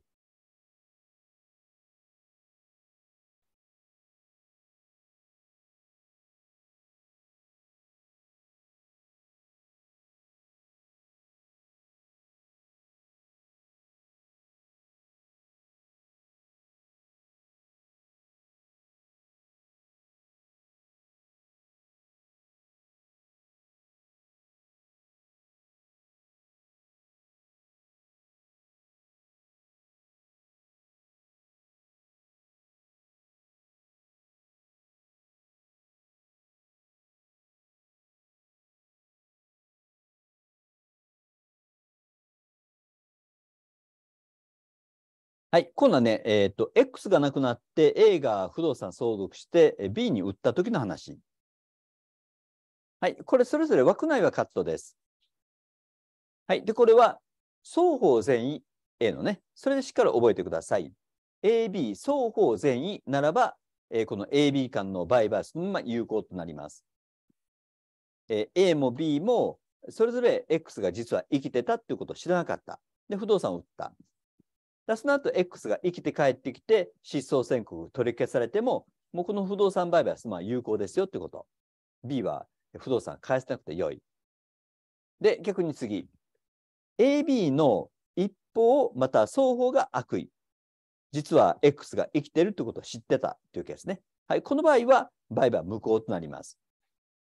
はい、今度はね、えっ、ー、と、X がなくなって A が不動産相続して B に売った時の話。はい、これそれぞれ枠内はカットです。はい、で、これは双方全員 A のね、それでしっかり覚えてください。AB 双方全員ならば、えー、この AB 間のバイバイスま有効となります。えー、A も B もそれぞれ X が実は生きてたっていうことを知らなかった。で、不動産を売った。だその後 X が生きて帰ってきて失踪宣告取り消されてももうこの不動産売買はまあ有効ですよってこと。B は不動産返せなくて良い。で逆に次 AB の一方また双方が悪意実は X が生きてるってことを知ってたというケースね。はい、この場合は売買無効となります。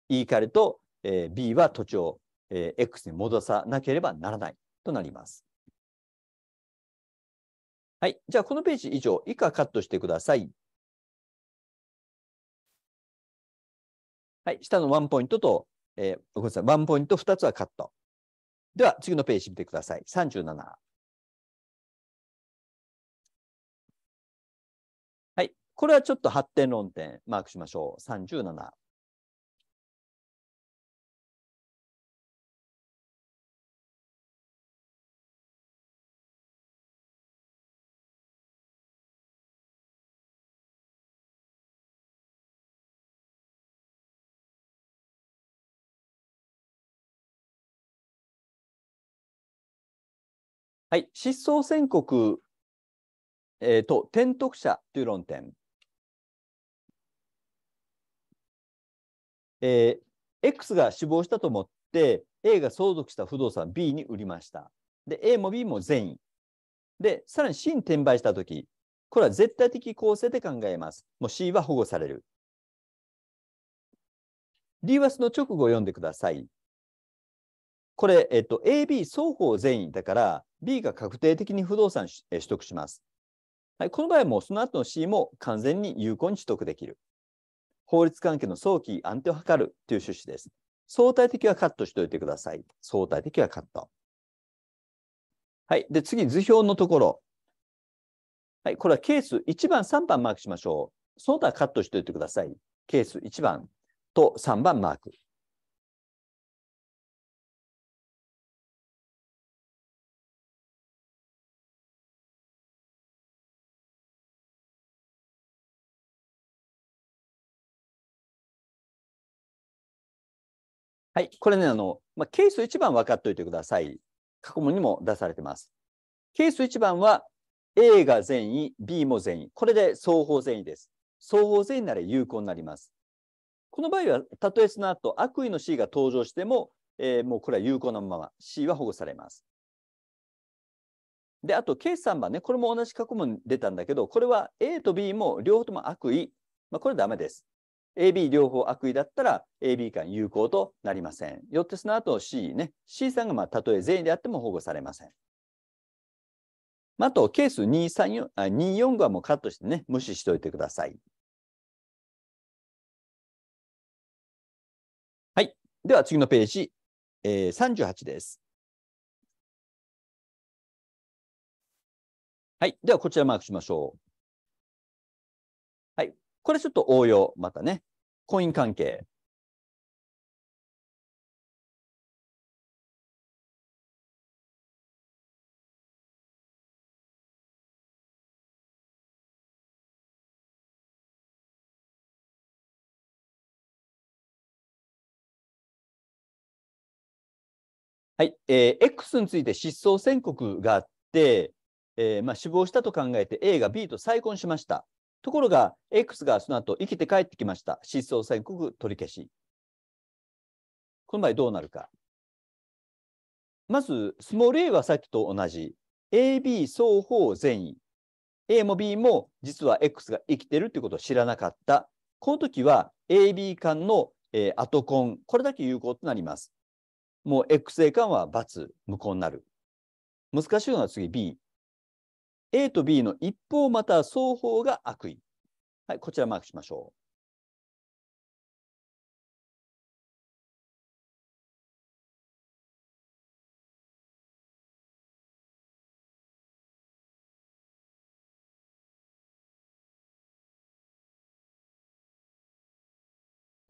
E 彼と、えー、B は土地を、えー、X に戻さなければならないとなります。はい。じゃあ、このページ以上、以下カットしてください。はい。下のワンポイントと、えー、ごめんなさい。ワンポイント2つはカット。では、次のページ見てください。37。はい。これはちょっと発展論点、マークしましょう。37。はい、失踪宣告、えーと、転得者という論点。えー、X が死亡したと思って A が相続した不動産 B に売りました。で、A も B も善意。で、さらに C に転売したとき、これは絶対的構成で考えます。もう C は保護される。リーワスの直後を読んでください。これ、えっと、AB 双方全員だから、B が確定的に不動産取得します。はい、この場合もその後の C も完全に有効に取得できる。法律関係の早期安定を図るという趣旨です。相対的はカットしておいてください。相対的はカット。はい。で、次、図表のところ。はい。これはケース1番、3番マークしましょう。その他カットしておいてください。ケース1番と3番マーク。はい、これね、あの、まあ、ケース1番分かっておいてください。過去問にも出されてます。ケース1番は A が善意、B も善意。これで双方善意です。双方善意なら有効になります。この場合は、たとえその後、悪意の C が登場しても、えー、もうこれは有効なまま、C は保護されます。で、あと、ケース3番ね、これも同じ過去問出たんだけど、これは A と B も両方とも悪意、まあ、これダメです。AB 両方悪意だったら AB 間有効となりません。よってその後 C ね。C さんがまあたとえ全員であっても保護されません。あと、ケース2 4あはもうカットしてね、無視しておいてください。はい。では次のページ、えー、38です。はい。では、こちらマークしましょう。はい。これちょっと応用、またね。コイン関係。はい、えー、X について失踪宣告があって、えーまあ、死亡したと考えて A が B と再婚しました。ところが、X がその後生きて帰ってきました。失踪宣告取り消し。この場合どうなるか。まず、スモール a はさっきと同じ。AB 双方善意。A も B も実は X が生きてるということを知らなかった。この時は AB 間の、えー、コン、これだけ有効となります。もう XA 間は×、無効になる。難しいのは次 B。A と B の一方または双方が悪意。はい、こちらマークしましょう。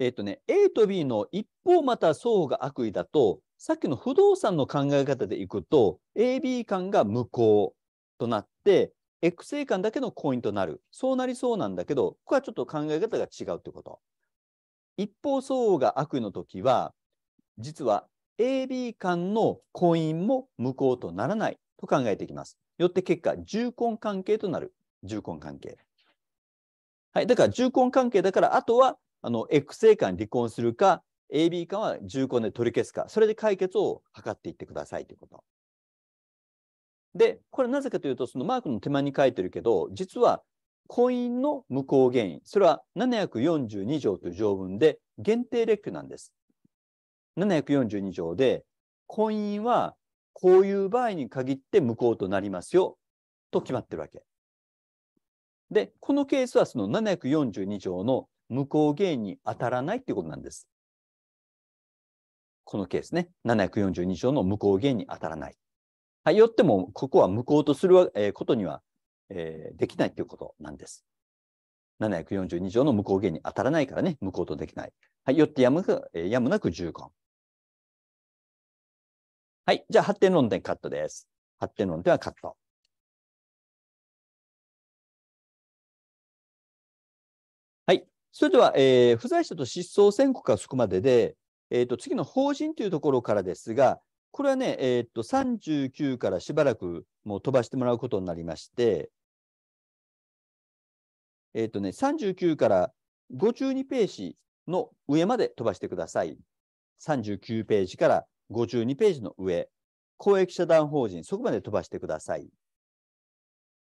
えっ、ー、とね、A と B の一方また双方が悪意だと、さっきの不動産の考え方でいくと、AB 間が無効、となって、X 性間だけのインとなる。そうなりそうなんだけど、ここはちょっと考え方が違うということ。一方相応が悪の時は、実は AB 間の婚姻も無効とならないと考えていきます。よって結果、重婚関係となる。重婚関係。はい、だから重婚関係だから、あとはあの X 性間離婚するか、AB 間は重婚で取り消すか、それで解決を図っていってくださいということ。で、これなぜかというと、そのマークの手間に書いてるけど、実は婚姻の無効原因、それは742条という条文で限定列挙なんです。742条で、婚姻はこういう場合に限って無効となりますよと決まってるわけ。で、このケースはその742条の無効原因に当たらないということなんです。このケースね、742条の無効原因に当たらない。はい、よってもここは無効とする、えことには、えー、できないということなんです。742条の無効原に当たらないからね、無効とできない。はい、よってやむ,、えやむなく従根。はい、じゃあ発展論点カットです。発展論点はカット。はい、それでは、えー、不在者と失踪宣告がそこまでで、えーと次の法人というところからですが、これはね、えー、っと、39からしばらくもう飛ばしてもらうことになりまして、えー、っとね、39から52ページの上まで飛ばしてください。39ページから52ページの上、公益社団法人、そこまで飛ばしてください。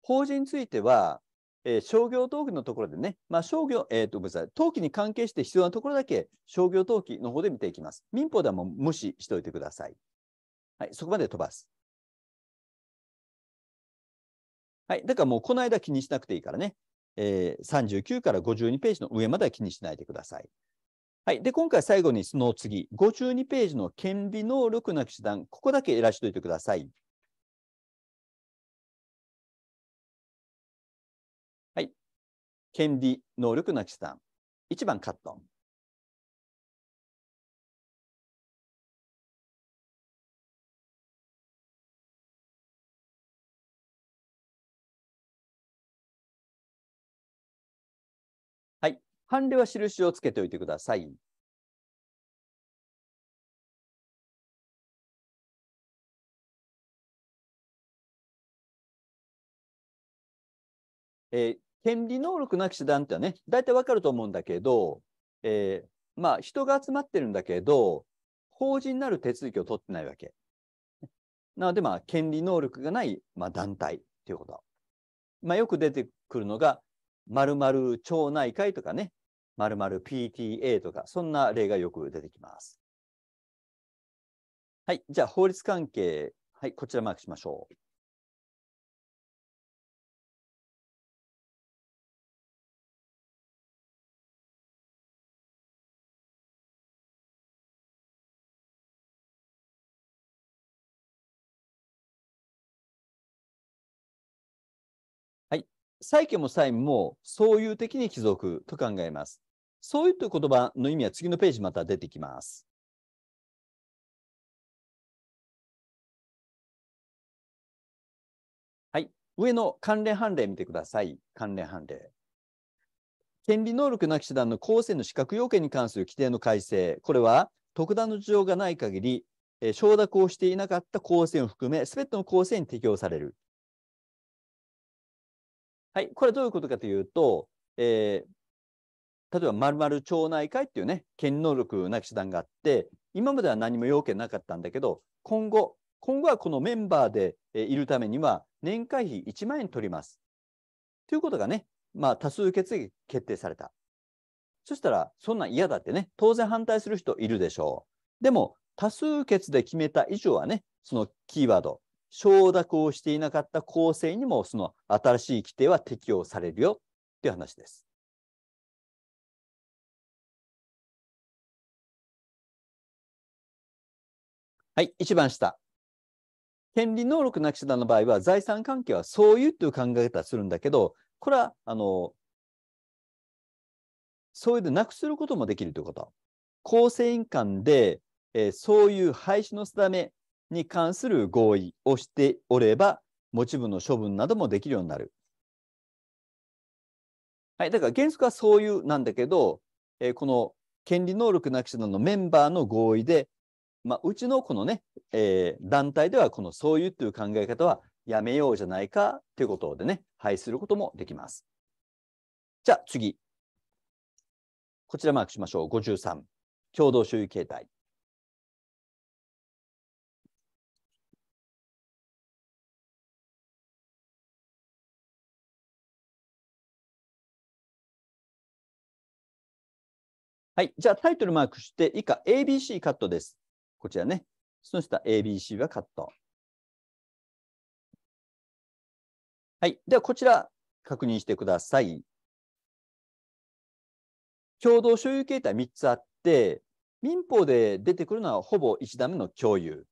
法人については、えー、商業登記のところでね、まあ、商業、えーと、ごめんなさい、登記に関係して必要なところだけ商業登記の方で見ていきます。民法ではもう無視しておいてください。はい、そこまで飛ばす。はい、だからもうこの間気にしなくていいからね、えー、39から52ページの上までは気にしないでください。はい、で今回最後にその次、52ページの権利能力なき手段、ここだけいらしておいてください。はい、能力なき手段、1番カット。判例は印をつけておいてください。えー、権利能力なき手段ってはね、大体わかると思うんだけど、えー、まあ、人が集まってるんだけど、法人なる手続きを取ってないわけ。なので、まあ、権利能力がない、まあ、団体ということ。まあ、よく出てくるのが、まる町内会とかね、〇〇 PTA とか、そんな例がよく出てきます。はい。じゃあ、法律関係。はい。こちらマークしましょう。債権も債務もそういう的に帰属と考えます。そういうという言葉の意味は次のページまた出てきます。はい。上の関連判例見てください。関連判例。権利能力なき手段の構成の資格要件に関する規定の改正。これは特段の事情がない限り、え承諾をしていなかった構成を含め、すべての構成に適用される。はい、これどういうことかというと、えー、例えば〇〇町内会っていうね、権能力なき手段があって、今までは何も要件なかったんだけど、今後、今後はこのメンバーでいるためには、年会費1万円取ります。ということがね、まあ、多数決議決定された。そしたら、そんなん嫌だってね、当然反対する人いるでしょう。でも、多数決で決めた以上はね、そのキーワード、承諾をしていなかった構成にもその新しい規定は適用されるよという話です。はい、一番下。権利能力なき手段の場合は財産関係はそういうという考え方をするんだけど、これはあのそういうでなくすることもできるということ。構成員間で、えー、そういう廃止の定めに関する合意をしておれば、持ち分の処分などもできるようになる。はい、だから原則はそういうなんだけど、えー、この権利能力なき者のメンバーの合意で、まあ、うちのこのね、えー、団体ではこのそういうという考え方はやめようじゃないかということでね、廃止することもできます。じゃあ次。こちらマークしましょう。53。共同所有形態。はい。じゃあタイトルマークして、以下 ABC カットです。こちらね。その下 ABC はカット。はい。ではこちら確認してください。共同所有形態3つあって、民法で出てくるのはほぼ1段目の共有。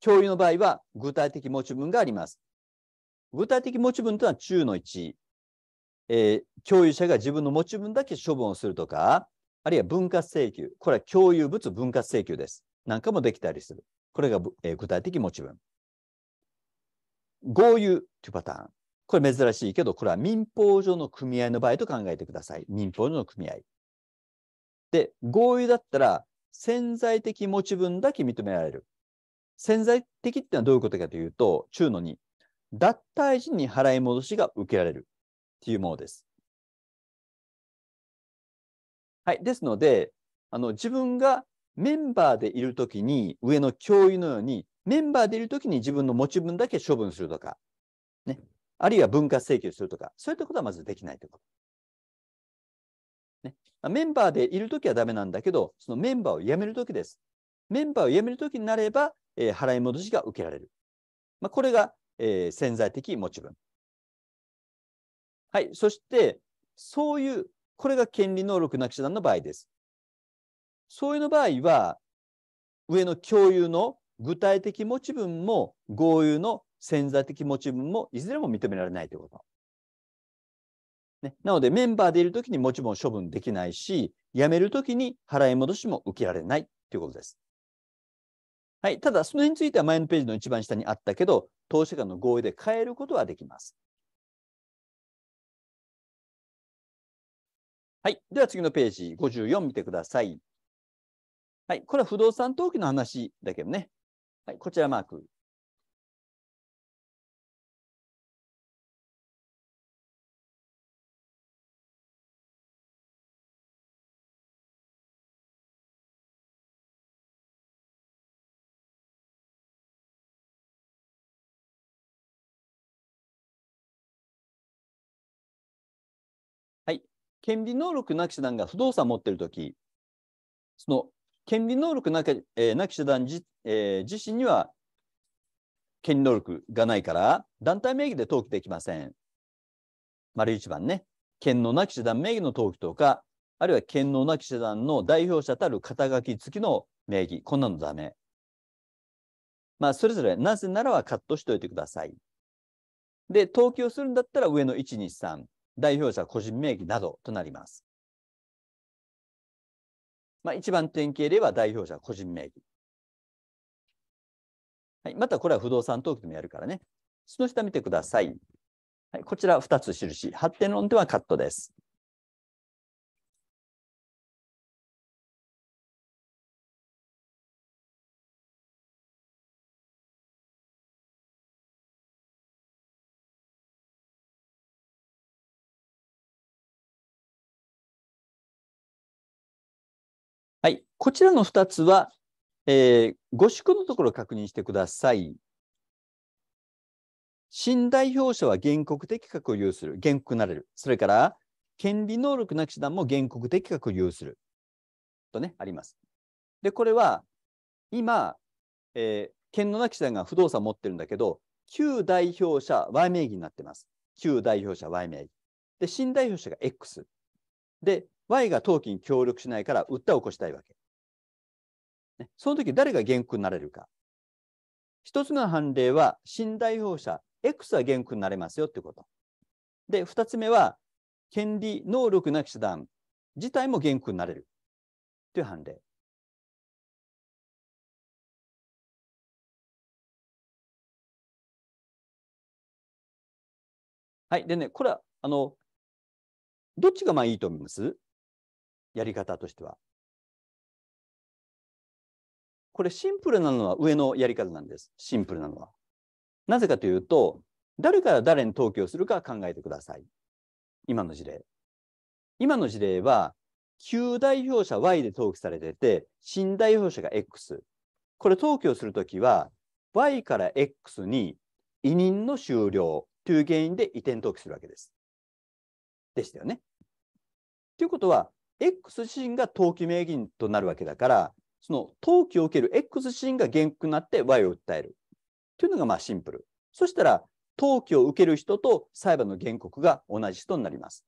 共有の場合は具体的持ち分があります。具体的持ち分というのは中の1、えー、共有者が自分の持ち分だけ処分をするとか、あるいは分割請求。これは共有物分割請求です。なんかもできたりする。これが、えー、具体的持ち分。合流というパターン。これ珍しいけど、これは民法上の組合の場合と考えてください。民法上の組合。で、合意だったら潜在的持ち分だけ認められる。潜在的ってのはどういうことかというと、中の2、脱退時に払い戻しが受けられる。っていうものです。はい、ですのであの自分がメンバーでいるときに上の教諭のようにメンバーでいるときに自分の持ち分だけ処分するとか、ね、あるいは分割請求するとかそういったことはまずできないということ。ね、メンバーでいるときはだめなんだけどそのメンバーを辞めるときです。メンバーを辞めるときになれば、えー、払い戻しが受けられる。まあ、これが、えー、潜在的持ち分。はい、そして、そういう、これが権利能力なく手段の場合です。そういうの場合は、上の共有の具体的持ち分も合意の潜在的持ち分もいずれも認められないということ。ね、なのでメンバーでいるときに持ち分を処分できないし、辞めるときに払い戻しも受けられないということです。はい、ただ、その辺については前のページの一番下にあったけど、投資家の合意で変えることはできます。はい。では次のページ、54見てください。はい。これは不動産登記の話だけどね。はい。こちらマーク。権利能力なき手段が不動産を持っているとき、その権利能力なき,、えー、なき自,、えー、自身には権利能力がないから、団体名義で登記できません。丸一番ね、権能なき手段名義の登記とか、あるいは権能なき手段の代表者たる肩書き付きの名義、こんなのダメ。まあ、それぞれ、なぜならはカットしておいてください。で、登記をするんだったら上の1、2、3。代表者個人名義などとなります。まあ、一番典型例は代表者個人名義。はい、またこれは不動産登記でもやるからね。その下見てください。はい、こちら2つ印。発展論ではカットです。こちらの2つは、えー、ご縮のところ確認してください。新代表者は原告的確を有する。原告なれる。それから、権利能力なき手段も原告的確を有する。とね、あります。で、これは、今、えー、権のなき手段が不動産持ってるんだけど、旧代表者 Y 名義になってます。旧代表者 Y 名義。で、新代表者が X。で、Y が登記に協力しないから訴えを起こしたいわけ。その時誰が原句になれるか。一つの判例は、新代表者 X は原句になれますよってこと。で、二つ目は、権利、能力なき手段自体も原句になれるという判例。はい。でね、これは、あの、どっちがまあいいと思いますやり方としては。これシンプルなのは上のやり方なんです。シンプルなのは。なぜかというと、誰から誰に登記をするか考えてください。今の事例。今の事例は、旧代表者 Y で登記されてて、新代表者が X。これ登記をするときは、Y から X に委任の終了という原因で移転登記するわけです。でしたよね。ということは、X 自身が登記名義人となるわけだから、その登記を受ける X 自身が原句になって Y を訴えるというのがまあシンプル。そしたら、登記を受ける人と裁判の原告が同じ人になります。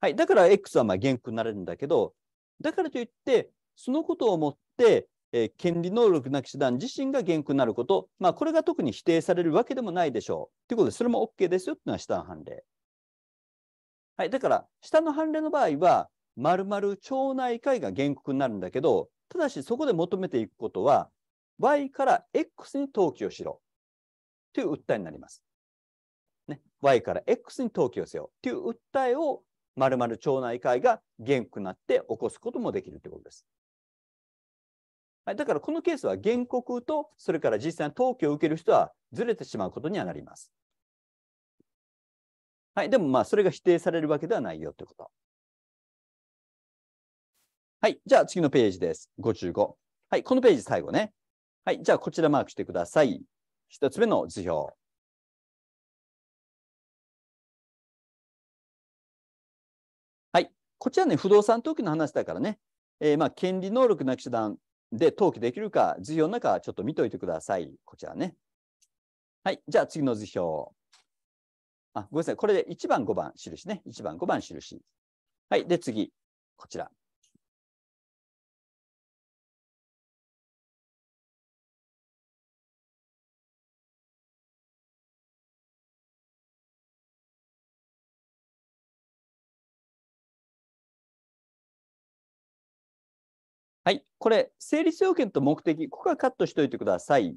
はい、だから X はま原告になれるんだけど、だからといって、そのことをもって、えー、権利能力なき手段自身が原告になること、まあ、これが特に否定されるわけでもないでしょう。ということで、それも OK ですよというのは下の判例。はい、だから、下の判例の場合は、まるまる町内会が原告になるんだけど、ただしそこで求めていくことは、y から x に登記をしろという訴えになります。ね、y から x に登記をせよという訴えをまるまる町内会が原告になって起こすこともできるということです。はい、だからこのケースは原告とそれから実際に登記を受ける人はずれてしまうことにはなります。はい、でもまあそれが否定されるわけではないよということ。はい。じゃあ次のページです。55。はい。このページ最後ね。はい。じゃあこちらマークしてください。一つ目の図表。はい。こちらね、不動産登記の話だからね、えー、まあ、権利能力なき手段で登記できるか、図表の中ちょっと見といてください。こちらね。はい。じゃあ次の図表。あ、ごめんなさい。これで1番、5番、印ね。1番、5番、印。はい。で、次。こちら。これ、成立要件と目的、ここはカットしておいてください。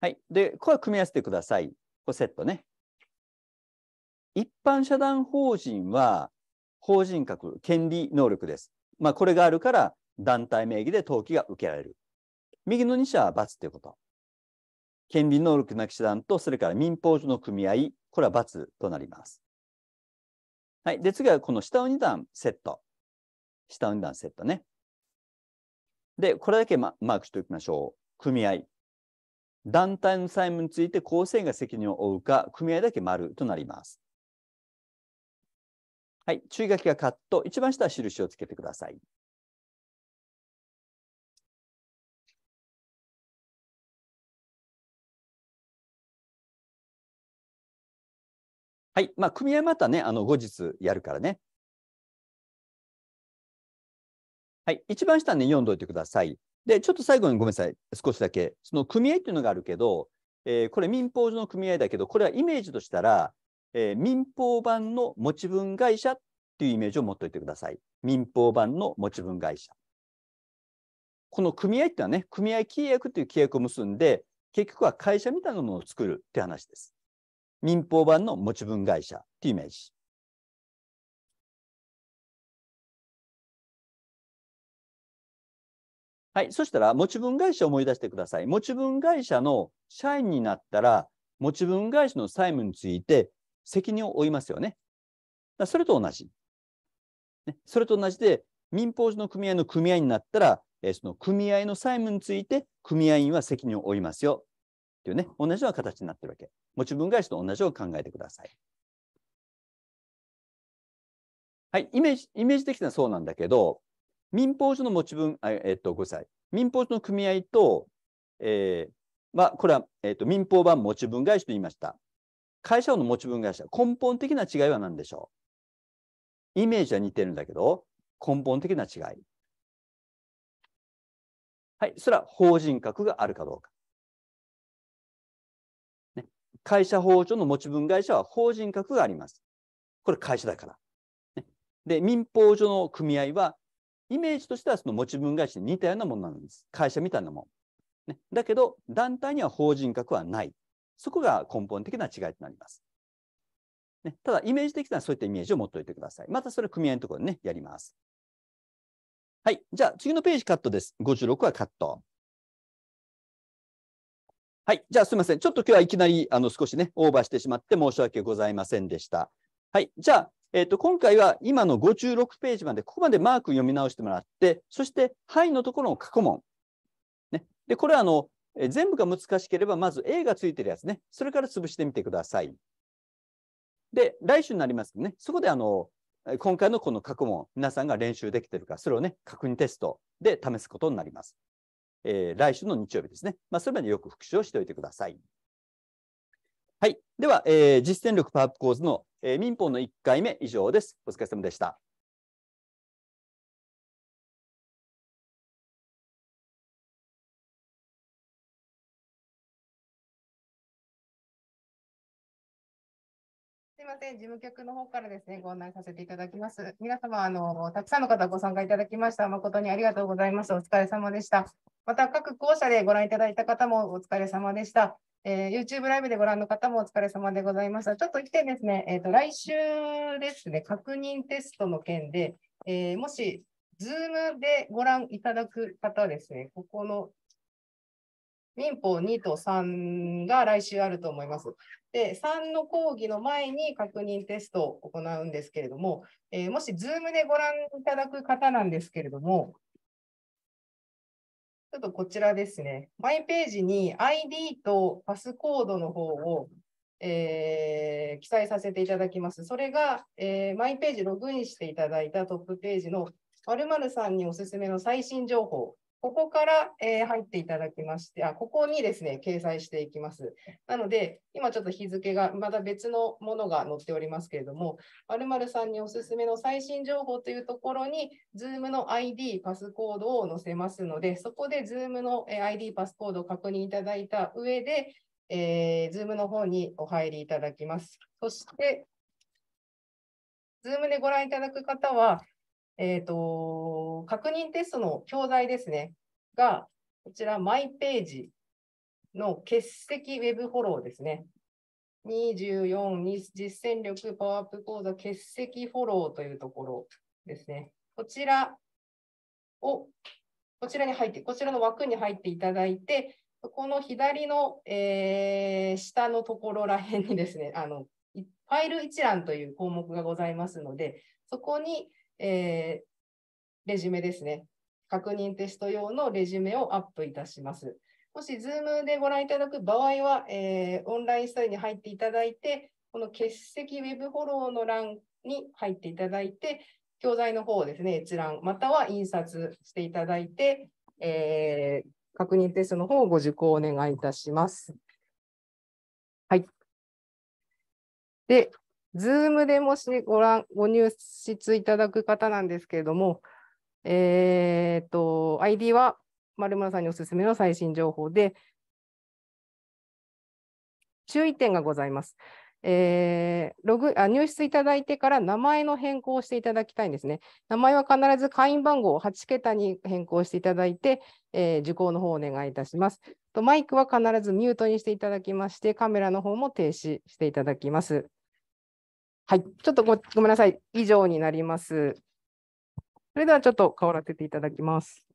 はい。で、ここは組み合わせてください。これセットね。一般社団法人は、法人格、権利能力です。まあ、これがあるから、団体名義で登記が受けられる。右の2社は×ということ。権利能力なき手段と、それから民法上の組合、これは×となります。はい。で、次はこの下2段セット。下2段セットね。で、これだけ、ま、マークしておきましょう。組合。団体の債務について構成員が責任を負うか、組合だけ丸となります。はい。注意書きがカット。一番下は印をつけてください。はい、まあ、組合またね、あの後日やるからね。はい、一番下に、ね、読んどいてください。で、ちょっと最後にごめんなさい、少しだけ、その組合っていうのがあるけど、えー、これ民法上の組合だけど、これはイメージとしたら、えー、民法版の持ち分会社っていうイメージを持っておいてください。民法版の持ち分会社。この組合っていうのはね、組合契約っていう契約を結んで、結局は会社みたいなものを作るって話です。民法版の持ち分会社っていうイメージ。はい、そしたら持ち分会社を思い出してください。持ち分会社の社員になったら、持ち分会社の債務について責任を負いますよね。それと同じ。それと同じで、民法上の組合の組合になったら、その組合の債務について組合員は責任を負いますよ。というね、同じような形になってるわけ。持ち分返しと同じを考えてください。はい、イメージイメージ的にはそうなんだけど、民法上の持ち分、あえっと、ごめんなさい、民法上の組合と、えーまあ、これは、えっと、民法版持ち分返しと言いました。会社の持ち分会社、根本的な違いは何でしょうイメージは似てるんだけど、根本的な違い。はい、それは法人格があるかどうか。会社法上の持ち分会社は法人格があります。これ会社だから。ね、で、民法上の組合は、イメージとしてはその持ち分会社に似たようなものなんです。会社みたいなもん。ね、だけど、団体には法人格はない。そこが根本的な違いとなります。ね、ただ、イメージ的にはそういったイメージを持っておいてください。またそれ組合のところでね、やります。はい。じゃあ、次のページカットです。56はカット。はい。じゃあすみません。ちょっと今日はいきなりあの少しね、オーバーしてしまって申し訳ございませんでした。はい。じゃあ、えっ、ー、と、今回は今の56ページまで、ここまでマーク読み直してもらって、そして、はいのところを過去問。ね。で、これはあの、え全部が難しければ、まず A がついてるやつね。それから潰してみてください。で、来週になりますね。そこであの、今回のこの過去問、皆さんが練習できてるか、それをね、確認テストで試すことになります。えー、来週の日曜日ですね。まあ、それまでよく復習をしておいてください。はい。では、えー、実践力パワープ構図の、えー、民法の1回目以上です。お疲れ様でした。ません。事務局の方からですね、ご案内させていただきます。皆様、あの、たくさんの方ご参加いただきました。誠にありがとうございます。お疲れ様でした。また、各校舎でご覧いただいた方もお疲れ様でした。えー、YouTube ライブでご覧の方もお疲れ様でございました。ちょっと一点ですね、えっ、ー、と、来週ですね、確認テストの件で、えー、もし、Zoom でご覧いただく方はですね、ここの民法2と3が来週あると思います。で、3の講義の前に確認テストを行うんですけれども、えー、もし Zoom でご覧いただく方なんですけれども、ちょっとこちらですね、マイページに ID とパスコードの方を、えー、記載させていただきます。それが、えー、マイページログインしていただいたトップページの〇〇さんにおすすめの最新情報ここから、えー、入っていただきましてあ、ここにですね、掲載していきます。なので、今ちょっと日付が、また別のものが載っておりますけれども、○○さんにおすすめの最新情報というところに、Zoom の ID、パスコードを載せますので、そこで Zoom の ID、パスコードを確認いただいた上で、えー、Zoom の方にお入りいただきます。そして、Zoom でご覧いただく方は、えー、と、確認テストの教材ですね、が、こちら、マイページの欠席ウェブフォローですね。24実践力パワーアップ講座欠席フォローというところですね。こちらを、こちらに入って、こちらの枠に入っていただいて、この左の、えー、下のところらへんにですね、あの、ファイル一覧という項目がございますので、そこに、えー、レジュメですね。確認テスト用のレジュメをアップいたします。もし Zoom でご覧いただく場合は、えー、オンラインスタアに入っていただいて、この欠席ウェブフォローの欄に入っていただいて、教材の方をですね、閲覧、または印刷していただいて、えー、確認テストの方をご受講お願いいたします。はい。で、ズームでもしご覧ご入室いただく方なんですけれども、えーと、ID は丸村さんにおすすめの最新情報で、注意点がございます。えー、ログあ入室いただいてから名前の変更をしていただきたいんですね。名前は必ず会員番号を8桁に変更していただいて、えー、受講の方をお願いいたします。とマイクは必ずミュートにしていただきまして、カメラの方も停止していただきます。はい、ちょっとごめんなさい。以上になります。それではちょっと変わらせていただきます。